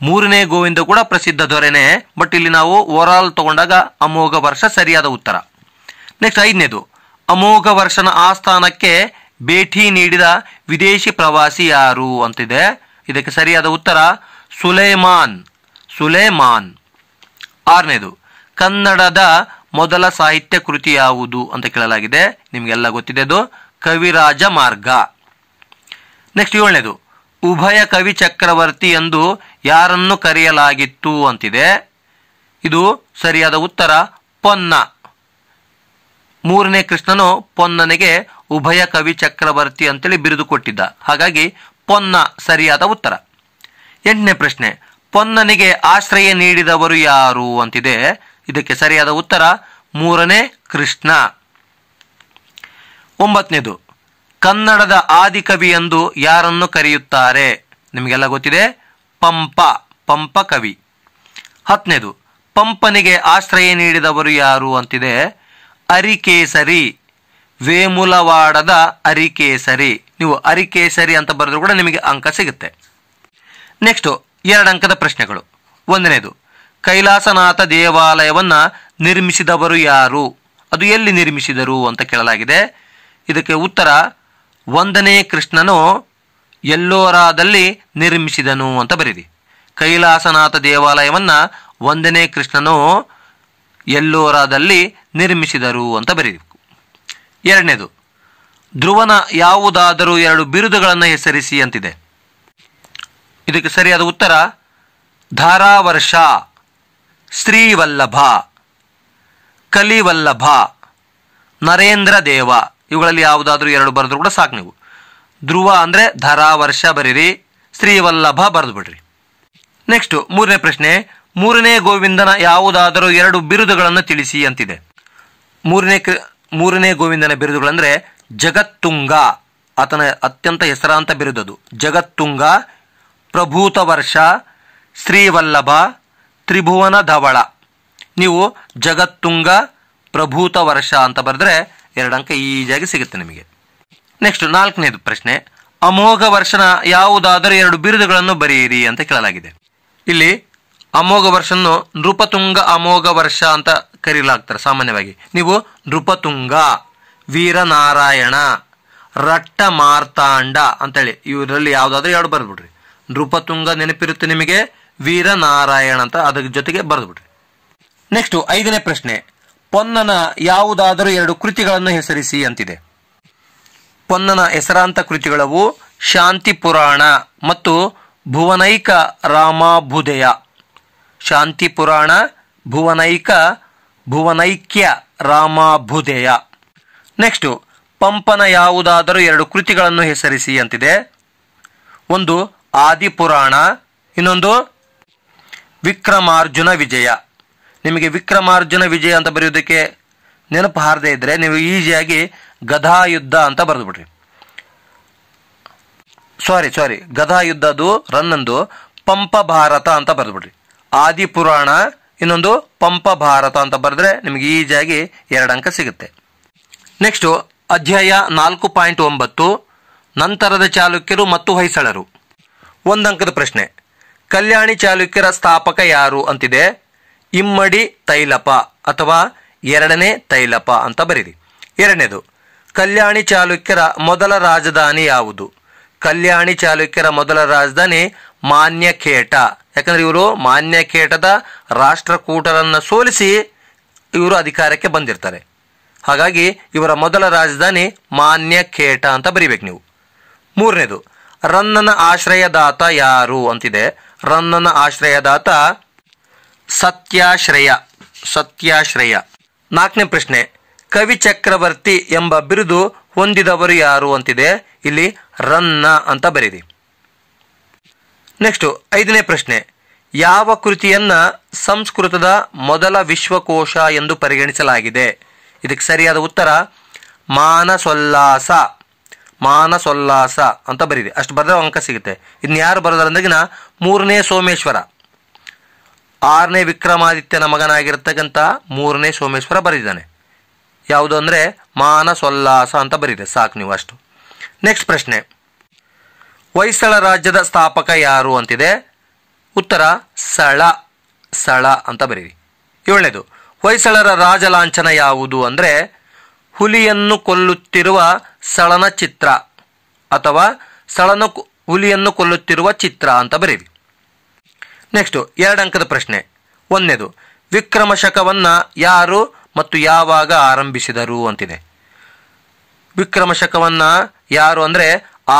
ಮೂರನೇ ಗೋವಿಂದ ಕೂಡ ಪ್ರಸಿದ್ಧ ದೊರೆನೇ ಬಟ್ ಇಲ್ಲಿ ನಾವು ಓವರ್ ಆಲ್ ತಗೊಂಡಾಗ ಅಮೋಘ ವರ್ಷ ಸರಿಯಾದ ಉತ್ತರ ನೆಕ್ಸ್ಟ್ ಐದನೇದು ಅಮೋಘ ವರ್ಷನ ಆಸ್ಥಾನಕ್ಕೆ ಭೇಟಿ ನೀಡಿದ ವಿದೇಶಿ ಪ್ರವಾಸಿ ಯಾರು ಅಂತಿದೆ ಇದಕ್ಕೆ ಸರಿಯಾದ ಉತ್ತರ ಸುಲೇಮಾನ್ ಸುಲೇಮಾನ್ ಆರನೇದು ಕನ್ನಡದ ಮೊದಲ ಸಾಹಿತ್ಯ ಕೃತಿ ಯಾವುದು ಅಂತ ಕೇಳಲಾಗಿದೆ ನಿಮಗೆಲ್ಲ ಗೊತ್ತಿದೆ ಅದು ಕವಿರಾಜ ಮಾರ್ಗ ನೆಕ್ಸ್ಟ್ ಏಳನೇದು ಉಭಯ ಕವಿ ಚಕ್ರವರ್ತಿ ಎಂದು ಯಾರನ್ನು ಕರೆಯಲಾಗಿತ್ತು ಅಂತಿದೆ ಇದು ಸರಿಯಾದ ಉತ್ತರ ಪೊನ್ನ ಮೂರನೇ ಕೃಷ್ಣನು ಪೊನ್ನನಿಗೆ ಉಭಯ ಕವಿ ಚಕ್ರವರ್ತಿ ಅಂತೇಳಿ ಬಿರುದು ಕೊಟ್ಟಿದ್ದ ಹಾಗಾಗಿ ಪೊನ್ನ ಸರಿಯಾದ ಉತ್ತರ ಎಂಟನೇ ಪ್ರಶ್ನೆ ಪೊನ್ನನಿಗೆ ಆಶ್ರಯ ನೀಡಿದವರು ಯಾರು ಅಂತಿದೆ ಇದಕ್ಕೆ ಸರಿಯಾದ ಉತ್ತರ ಮೂರನೇ ಕೃಷ್ಣ ಒಂಬತ್ತನೇದು ಕನ್ನಡದ ಆದಿಕವಿ ಎಂದು ಯಾರನ್ನು ಕರೆಯುತ್ತಾರೆ ನಿಮಗೆಲ್ಲ ಗೊತ್ತಿದೆ ಪಂಪ ಪಂಪ ಕವಿ ಹತ್ತನೇದು ಪಂಪನಿಗೆ ಆಶ್ರಯ ನೀಡಿದವರು ಯಾರು ಅಂತಿದೆ ಅರಿಕೇಸರಿ ವೇಮುಲವಾಡದ ಅರಿಕೇಸರಿ ನೀವು ಅರಿಕೇಸರಿ ಅಂತ ಬರೆದ್ರು ಕೂಡ ನಿಮಗೆ ಅಂಕ ಸಿಗುತ್ತೆ ನೆಕ್ಸ್ಟು ಎರಡು ಅಂಕದ ಪ್ರಶ್ನೆಗಳು ಒಂದನೇದು ಕೈಲಾಸನಾಥ ದೇವಾಲಯವನ್ನು ನಿರ್ಮಿಸಿದವರು ಯಾರು ಅದು ಎಲ್ಲಿ ನಿರ್ಮಿಸಿದರು ಅಂತ ಕೇಳಲಾಗಿದೆ ಇದಕ್ಕೆ ಉತ್ತರ ಒಂದನೇ ಕೃಷ್ಣನು ಎಲ್ಲೋರಾದಲ್ಲಿ ನಿರ್ಮಿಸಿದನು ಅಂತ ಬರೀರಿ ಕೈಲಾಸನಾಥ ದೇವಾಲಯವನ್ನು ಒಂದನೇ ಕೃಷ್ಣನು ಎಲ್ಲೋರಾದಲ್ಲಿ ನಿರ್ಮಿಸಿದರು ಅಂತ ಬರೀಬೇಕು ಎರಡನೇದು ಧ್ರುವನ ಯಾವುದಾದರೂ ಎರಡು ಬಿರುದುಗಳನ್ನು ಹೆಸರಿಸಿ ಅಂತಿದೆ ಇದಕ್ಕೆ ಸರಿಯಾದ ಉತ್ತರ ಧಾರಾವರ್ಷ ಶ್ರೀವಲ್ಲಭ ಕಲಿವಲ್ಲಭ ನರೇಂದ್ರ ದೇವ ಇವುಗಳಲ್ಲಿ ಯಾವುದಾದ್ರೂ ಎರಡು ಬರೆದ್ರು ಕೂಡ ಸಾಕು ನೀವು ಧ್ರುವ ಅಂದರೆ ಧಾರಾವರ್ಷ ಬರೀರಿ ಶ್ರೀವಲ್ಲಭ ಬರೆದು ಬಿಡ್ರಿ ನೆಕ್ಸ್ಟು ಮೂರನೇ ಪ್ರಶ್ನೆ ಮೂರನೇ ಗೋವಿಂದನ ಯಾವುದಾದರೂ ಎರಡು ಬಿರುದುಗಳನ್ನು ತಿಳಿಸಿ ಅಂತಿದೆ ಮೂರನೇ ಮೂರನೇ ಗೋವಿಂದನ ಬಿರುದುಗಳಂದ್ರೆ ಜಗತ್ತುಂಗ ಆತನ ಅತ್ಯಂತ ಹೆಸರಾಂತ ಬಿರುದದು ಜಗತ್ತುಂಗ ಪ್ರಭೂತ ವರ್ಷ ಶ್ರೀವಲ್ಲಭ ತ್ರಿಭುವನ ಧವಳ ನೀವು ಜಗತ್ತುಂಗ ಪ್ರಭೂತ ವರ್ಷ ಅಂತ ಬರೆದ್ರೆ ಎರಡಂಕ ಈಜಾಗಿ ಸಿಗುತ್ತೆ ನಿಮಗೆ ನೆಕ್ಸ್ಟ್ ನಾಲ್ಕನೇದು ಪ್ರಶ್ನೆ ಅಮೋಘ ವರ್ಷನ ಯಾವುದಾದರೂ ಎರಡು ಬಿರುದುಗಳನ್ನು ಬರೆಯಿರಿ ಅಂತ ಕೇಳಲಾಗಿದೆ ಇಲ್ಲಿ ಅಮೋಘ ವರ್ಷನ್ನು ನೃಪತುಂಗ ಅಮೋಘ ವರ್ಷ ಅಂತ ಕರೀಲಾಗ್ತಾರೆ ಸಾಮಾನ್ಯವಾಗಿ ನೀವು ನೃಪತುಂಗ ವೀರನಾರಾಯಣ ರಟ್ಟ ಮಾರ್ತಾಂಡ ಅಂತೇಳಿ ಇವರಲ್ಲಿ ಯಾವುದಾದ್ರೂ ಎರಡು ಬರೆದ್ಬಿಡ್ರಿ ನೃಪತುಂಗ ನೆನಪಿರುತ್ತೆ ನಿಮಗೆ ವೀರನಾರಾಯಣ ಅಂತ ಅದರ ಜೊತೆಗೆ ಬರೆದ್ಬಿಡ್ರಿ ನೆಕ್ಸ್ಟ್ ಐದನೇ ಪ್ರಶ್ನೆ ಪೊನ್ನನ ಯಾವುದಾದರೂ ಎರಡು ಕೃತಿಗಳನ್ನು ಹೆಸರಿಸಿ ಅಂತಿದೆ ಪೊನ್ನನ ಹೆಸರಾಂತ ಕೃತಿಗಳವು ಶಾಂತಿ ಪುರಾಣ ಮತ್ತು ಭುವನೈಕ ರಾಮಾಭುದಯ ಶಾಂತಿ ಪುರಾಣ ಭುವನೈಕ ಭುವನೈಕ್ಯ ರಾಮಾಭುಧೇಯ ನೆಕ್ಸ್ಟು ಪಂಪನ ಯಾವುದಾದರೂ ಎರಡು ಕೃತಿಗಳನ್ನು ಹೆಸರಿಸಿ ಅಂತಿದೆ ಒಂದು ಆದಿ ಪುರಾಣ ಇನ್ನೊಂದು ವಿಕ್ರಮಾರ್ಜುನ ವಿಜಯ ನಿಮಗೆ ವಿಕ್ರಮಾರ್ಜುನ ವಿಜಯ ಅಂತ ಬರೆಯೋದಕ್ಕೆ ನೆನಪು ಹಾರದೇ ಇದ್ದರೆ ನೀವು ಈಸಿಯಾಗಿ ಗದಾಯುದ್ಧ ಅಂತ ಬರೆದುಬಿಡ್ರಿ ಸಾರಿ ಸಾರಿ ಗದಾಯುದ್ಧದು ರನ್ನಂದು ಪಂಪ ಭಾರತ ಅಂತ ಬರೆದುಬಿಡ್ರಿ ಆದಿಪುರಾಣ ಇನ್ನೊಂದು ಪಂಪ ಭಾರತ ಅಂತ ಬರೆದ್ರೆ ನಿಮಗೆ ಈಜಿಯಾಗಿ ಎರಡು ಅಂಕ ಸಿಗುತ್ತೆ ನೆಕ್ಸ್ಟು ಅಧ್ಯಾಯ ನಾಲ್ಕು ಪಾಯಿಂಟ್ ಒಂಬತ್ತು ನಂತರದ ಚಾಲುಕ್ಯರು ಮತ್ತು ಹೊಯ್ಸಳರು ಒಂದಂಕದ ಪ್ರಶ್ನೆ ಕಲ್ಯಾಣಿ ಚಾಲುಕ್ಯರ ಸ್ಥಾಪಕ ಯಾರು ಅಂತಿದೆ ಇಮ್ಮಡಿ ತೈಲಪ ಅಥವಾ ಎರಡನೇ ತೈಲಪ ಅಂತ ಬರೀರಿ ಎರಡನೇದು ಕಲ್ಯಾಣಿ ಚಾಲುಕ್ಯರ ಮೊದಲ ರಾಜಧಾನಿ ಯಾವುದು ಕಲ್ಯಾಣಿ ಚಾಲುಕ್ಯರ ಮೊದಲ ರಾಜಧಾನಿ ಮಾನ್ಯಕೇಟ ಯಾಕಂದ್ರೆ ಇವರು ಮಾನ್ಯಕೇಟದ ರಾಷ್ಟ್ರಕೂಟರನ್ನು ಸೋಲಿಸಿ ಇವರು ಅಧಿಕಾರಕ್ಕೆ ಬಂದಿರ್ತಾರೆ ಹಾಗಾಗಿ ಇವರ ಮೊದಲ ರಾಜಧಾನಿ ಮಾನ್ಯಕೇಟ ಅಂತ ಬರಿಬೇಕು ನೀವು ಮೂರನೇದು ರನ್ನನ ಆಶ್ರಯದಾತ ಯಾರು ಅಂತಿದೆ ರನ್ನನ ಆಶ್ರಯದಾತ ಸತ್ಯಾಶ್ರಯ ಸತ್ಯಾಶ್ರಯ ನಾಲ್ಕನೇ ಪ್ರಶ್ನೆ ಕವಿ ಚಕ್ರವರ್ತಿ ಎಂಬ ಬಿರುದು ಹೊಂದಿದವರು ಯಾರು ಅಂತಿದೆ ಇಲ್ಲಿ ರನ್ನ ಅಂತ ಬರೀರಿ ನೆಕ್ಸ್ಟು ಐದನೇ ಪ್ರಶ್ನೆ ಯಾವ ಕೃತಿಯನ್ನ ಸಂಸ್ಕೃತದ ಮೊದಲ ವಿಶ್ವಕೋಶ ಎಂದು ಪರಿಗಣಿಸಲಾಗಿದೆ ಇದಕ್ಕೆ ಸರಿಯಾದ ಉತ್ತರ ಮಾನಸೊಲ್ಲಾಸ ಮಾನಸೊಲ್ಲಾಸ ಅಂತ ಬರೀರಿ ಅಷ್ಟು ಬರೆದ ಅಂಕ ಸಿಗುತ್ತೆ ಇದನ್ನ ಯಾರು ಅಂದಾಗಿನ ಮೂರನೇ ಸೋಮೇಶ್ವರ ಆರನೇ ವಿಕ್ರಮಾದಿತ್ಯನ ಮಗನಾಗಿರ್ತಕ್ಕಂಥ ಮೂರನೇ ಸೋಮೇಶ್ವರ ಬರೆದಿದ್ದಾನೆ ಯಾವುದು ಅಂದರೆ ಮಾನಸೊಲ್ಲಾಸ ಅಂತ ಬರೀರಿ ಸಾಕು ನೀವು ಅಷ್ಟು ನೆಕ್ಸ್ಟ್ ಪ್ರಶ್ನೆ ಹೊಯ್ಸಳ ರಾಜ್ಯದ ಸ್ಥಾಪಕ ಯಾರು ಅಂತಿದೆ ಉತ್ತರ ಸಳ ಸಳ ಅಂತ ಬರೀರಿ ಏಳನೇದು ಹೊಯ್ಸಳರ ರಾಜಲಾಂಛನ ಯಾವುದು ಅಂದರೆ ಹುಲಿಯನ್ನು ಕೊಲ್ಲುತ್ತಿರುವ ಸಳನ ಚಿತ್ರ ಅಥವಾ ಸಳನ ಹುಲಿಯನ್ನು ಕೊಲ್ಲುತ್ತಿರುವ ಚಿತ್ರ ಅಂತ ಬರೀವಿ ನೆಕ್ಸ್ಟು ಎರಡು ಅಂಕದ ಪ್ರಶ್ನೆ ಒಂದನೇದು ವಿಕ್ರಮ ಯಾರು ಮತ್ತು ಯಾವಾಗ ಆರಂಭಿಸಿದರು ಅಂತಿದೆ ವಿಕ್ರಮ ಶಕವನ್ನು ಯಾರು ಅಂದರೆ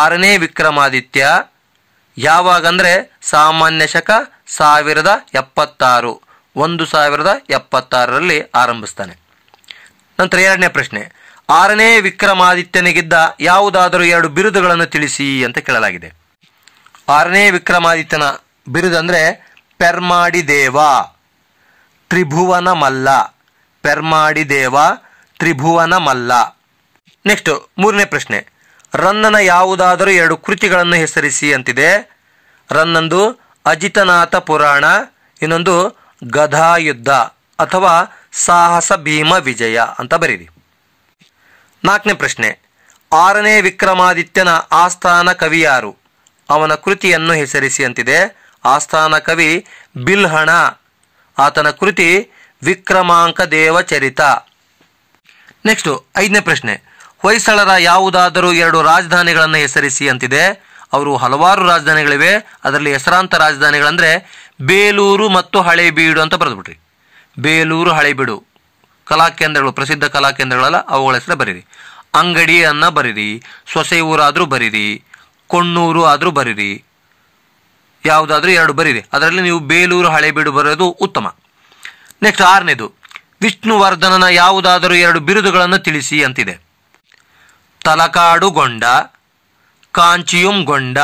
ಆರನೇ ವಿಕ್ರಮಾದಿತ್ಯ ಯಾವಾಗಂದ್ರೆ ಸಾಮಾನ್ಯ ಶಕ ಸಾವಿರದ ಎಪ್ಪತ್ತಾರು ಒಂದು ಸಾವಿರದ ಎಪ್ಪತ್ತಾರರಲ್ಲಿ ಆರಂಭಿಸ್ತಾನೆ ನಂತರ ಎರಡನೇ ಪ್ರಶ್ನೆ ಆರನೇ ವಿಕ್ರಮಾದಿತ್ಯನಿಗಿದ್ದ ಯಾವುದಾದರೂ ಎರಡು ಬಿರುದುಗಳನ್ನು ತಿಳಿಸಿ ಅಂತ ಕೇಳಲಾಗಿದೆ ಆರನೇ ವಿಕ್ರಮಾದಿತ್ಯನ ಪೆರ್ಮಾಡಿ ದೇವ ತ್ರಿಭುವನ ಮಲ್ಲ ದೇವ ತ್ರಿಭುವನ ಮಲ್ಲ ನೆಕ್ಸ್ಟ್ ಮೂರನೇ ಪ್ರಶ್ನೆ ರನ್ನನ ಯಾವುದಾದರೂ ಎರಡು ಕೃತಿಗಳನ್ನು ಹೆಸರಿಸಿ ಅಂತಿದೆ ರನ್ನೊಂದು ಅಜಿತನಾಥ ಪುರಾಣ ಇನ್ನೊಂದು ಗಧಾಯುದ್ಧ ಅಥವಾ ಸಾಹಸ ಭೀಮ ವಿಜಯ ಅಂತ ಬರೀರಿ ನಾಲ್ಕನೇ ಪ್ರಶ್ನೆ ಆರನೇ ವಿಕ್ರಮಾದಿತ್ಯನ ಆಸ್ಥಾನ ಕವಿ ಯಾರು ಅವನ ಕೃತಿಯನ್ನು ಹೆಸರಿಸಿ ಅಂತಿದೆ ಆಸ್ಥಾನ ಕವಿ ಬಿಲ್ಹಣ ಆತನ ಕೃತಿ ವಿಕ್ರಮಾಂಕ ದೇವಚರಿತ ನೆಕ್ಸ್ಟು ಐದನೇ ಪ್ರಶ್ನೆ ಹೊಯ್ಸಳರ ಯಾವುದಾದರೂ ಎರಡು ರಾಜಧಾನಿಗಳನ್ನು ಹೆಸರಿಸಿ ಅಂತಿದೆ ಅವರು ಹಲವಾರು ರಾಜಧಾನಿಗಳಿವೆ ಅದರಲ್ಲಿ ಹೆಸರಾಂತ ರಾಜಧಾನಿಗಳಂದರೆ ಬೇಲೂರು ಮತ್ತು ಹಳೇಬೀಡು ಅಂತ ಬರೆದ್ಬಿಟ್ರಿ ಬೇಲೂರು ಹಳೇಬೀಡು ಕಲಾಕೇಂದ್ರಗಳು ಪ್ರಸಿದ್ಧ ಕಲಾಕೇಂದ್ರಗಳಲ್ಲ ಅವುಗಳ ಹೆಸರು ಬರೀರಿ ಅಂಗಡಿಯನ್ನು ಬರೀರಿ ಸೊಸೆ ಊರಾದರೂ ಬರೀರಿ ಕೊಣ್ಣೂರು ಆದರೂ ಬರೀರಿ ಯಾವುದಾದ್ರೂ ಎರಡು ಬರೀರಿ ಅದರಲ್ಲಿ ನೀವು ಬೇಲೂರು ಹಳೇಬೀಡು ಬರೋದು ಉತ್ತಮ ನೆಕ್ಸ್ಟ್ ಆರನೇದು ವಿಷ್ಣುವರ್ಧನನ ಯಾವುದಾದರೂ ಎರಡು ಬಿರುದುಗಳನ್ನು ತಿಳಿಸಿ ಅಂತಿದೆ ತಲಕಾಡುಗೊಂಡ ಕಾಂಚಿಯುಂಗೊಂಡ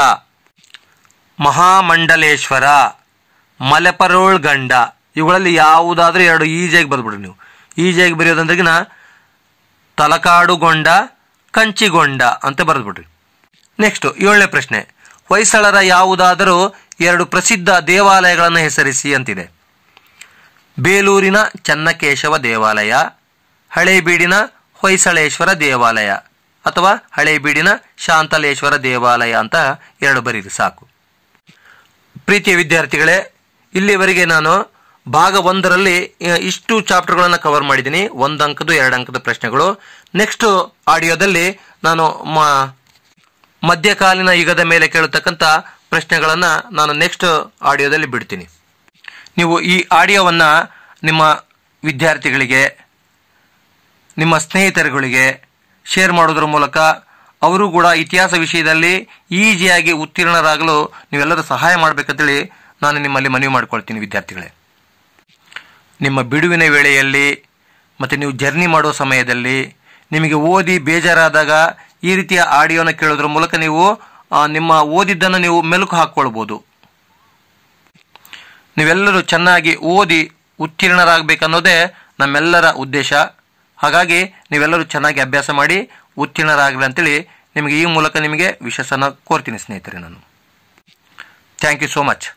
ಮಹಾಮಂಡಲೇಶ್ವರ ಗಂಡ ಇವುಗಳಲ್ಲಿ ಯಾವುದಾದ್ರೂ ಎರಡು ಈಜಿಯಾಗಿ ಬರ್ಬಿಡ್ರಿ ನೀವು ಈಜಿಯಾಗಿ ಬರೆಯೋದಂದ್ರಗಿನ ತಲಕಾಡುಗೊಂಡ ಕಂಚಿಗೊಂಡ ಅಂತ ಬರೆದ್ಬಿಡ್ರಿ ನೆಕ್ಸ್ಟ್ ಏಳನೇ ಪ್ರಶ್ನೆ ಹೊಯ್ಸಳರ ಯಾವುದಾದರೂ ಎರಡು ಪ್ರಸಿದ್ಧ ದೇವಾಲಯಗಳನ್ನು ಹೆಸರಿಸಿ ಅಂತಿದೆ ಬೇಲೂರಿನ ಚನ್ನಕೇಶವ ದೇವಾಲಯ ಹಳೇಬೀಡಿನ ಹೊಯ್ಸಳೇಶ್ವರ ದೇವಾಲಯ ಅಥವಾ ಹಳೇಬೀಡಿನ ಶಾಂತಲೇಶ್ವರ ದೇವಾಲಯ ಅಂತ ಎರಡು ಬರೀರಿ ಸಾಕು ಪ್ರೀತಿಯ ವಿದ್ಯಾರ್ಥಿಗಳೇ ಇಲ್ಲಿವರೆಗೆ ನಾನು ಭಾಗ ಒಂದರಲ್ಲಿ ಇಷ್ಟು ಚಾಪ್ಟರ್ಗಳನ್ನು ಕವರ್ ಮಾಡಿದ್ದೀನಿ ಒಂದು ಅಂಕದ್ದು ಎರಡು ಅಂಕದ ಪ್ರಶ್ನೆಗಳು ನೆಕ್ಸ್ಟ್ ಆಡಿಯೋದಲ್ಲಿ ನಾನು ಮಧ್ಯಕಾಲೀನ ಯುಗದ ಮೇಲೆ ಕೇಳತಕ್ಕಂಥ ಪ್ರಶ್ನೆಗಳನ್ನು ನಾನು ನೆಕ್ಸ್ಟ್ ಆಡಿಯೋದಲ್ಲಿ ಬಿಡ್ತೀನಿ ನೀವು ಈ ಆಡಿಯೋವನ್ನು ನಿಮ್ಮ ವಿದ್ಯಾರ್ಥಿಗಳಿಗೆ ನಿಮ್ಮ ಸ್ನೇಹಿತರುಗಳಿಗೆ ಶೇರ್ ಮಾಡೋದ್ರ ಮೂಲಕ ಅವರು ಕೂಡ ಇತಿಹಾಸ ವಿಷಯದಲ್ಲಿ ಈಜಿಯಾಗಿ ಉತ್ತೀರ್ಣರಾಗಲು ನೀವೆಲ್ಲರೂ ಸಹಾಯ ಮಾಡಬೇಕಂತೇಳಿ ನಾನು ನಿಮ್ಮಲ್ಲಿ ಮನವಿ ಮಾಡಿಕೊಳ್ತೀನಿ ವಿದ್ಯಾರ್ಥಿಗಳೇ ನಿಮ್ಮ ಬಿಡುವಿನ ವೇಳೆಯಲ್ಲಿ ಮತ್ತು ನೀವು ಜರ್ನಿ ಮಾಡುವ ಸಮಯದಲ್ಲಿ ನಿಮಗೆ ಓದಿ ಬೇಜಾರಾದಾಗ ಈ ರೀತಿಯ ಆಡಿಯೋನ ಕೇಳೋದ್ರ ಮೂಲಕ ನೀವು ನಿಮ್ಮ ಓದಿದ್ದನ್ನು ನೀವು ಮೆಲುಕು ಹಾಕ್ಕೊಳ್ಬೋದು ನೀವೆಲ್ಲರೂ ಚೆನ್ನಾಗಿ ಓದಿ ಉತ್ತೀರ್ಣರಾಗಬೇಕನ್ನೋದೇ ನಮ್ಮೆಲ್ಲರ ಉದ್ದೇಶ ಹಾಗಾಗಿ ನೀವೆಲ್ಲರೂ ಚೆನ್ನಾಗಿ ಅಭ್ಯಾಸ ಮಾಡಿ ಉತ್ತೀರ್ಣರಾಗಲಿ ಅಂತೇಳಿ ನಿಮಗೆ ಈ ಮೂಲಕ ನಿಮಗೆ ವಿಶೇಷನ ಕೋರ್ತೀನಿ ಸ್ನೇಹಿತರೆ ನಾನು ಥ್ಯಾಂಕ್ ಯು ಸೋ ಮಚ್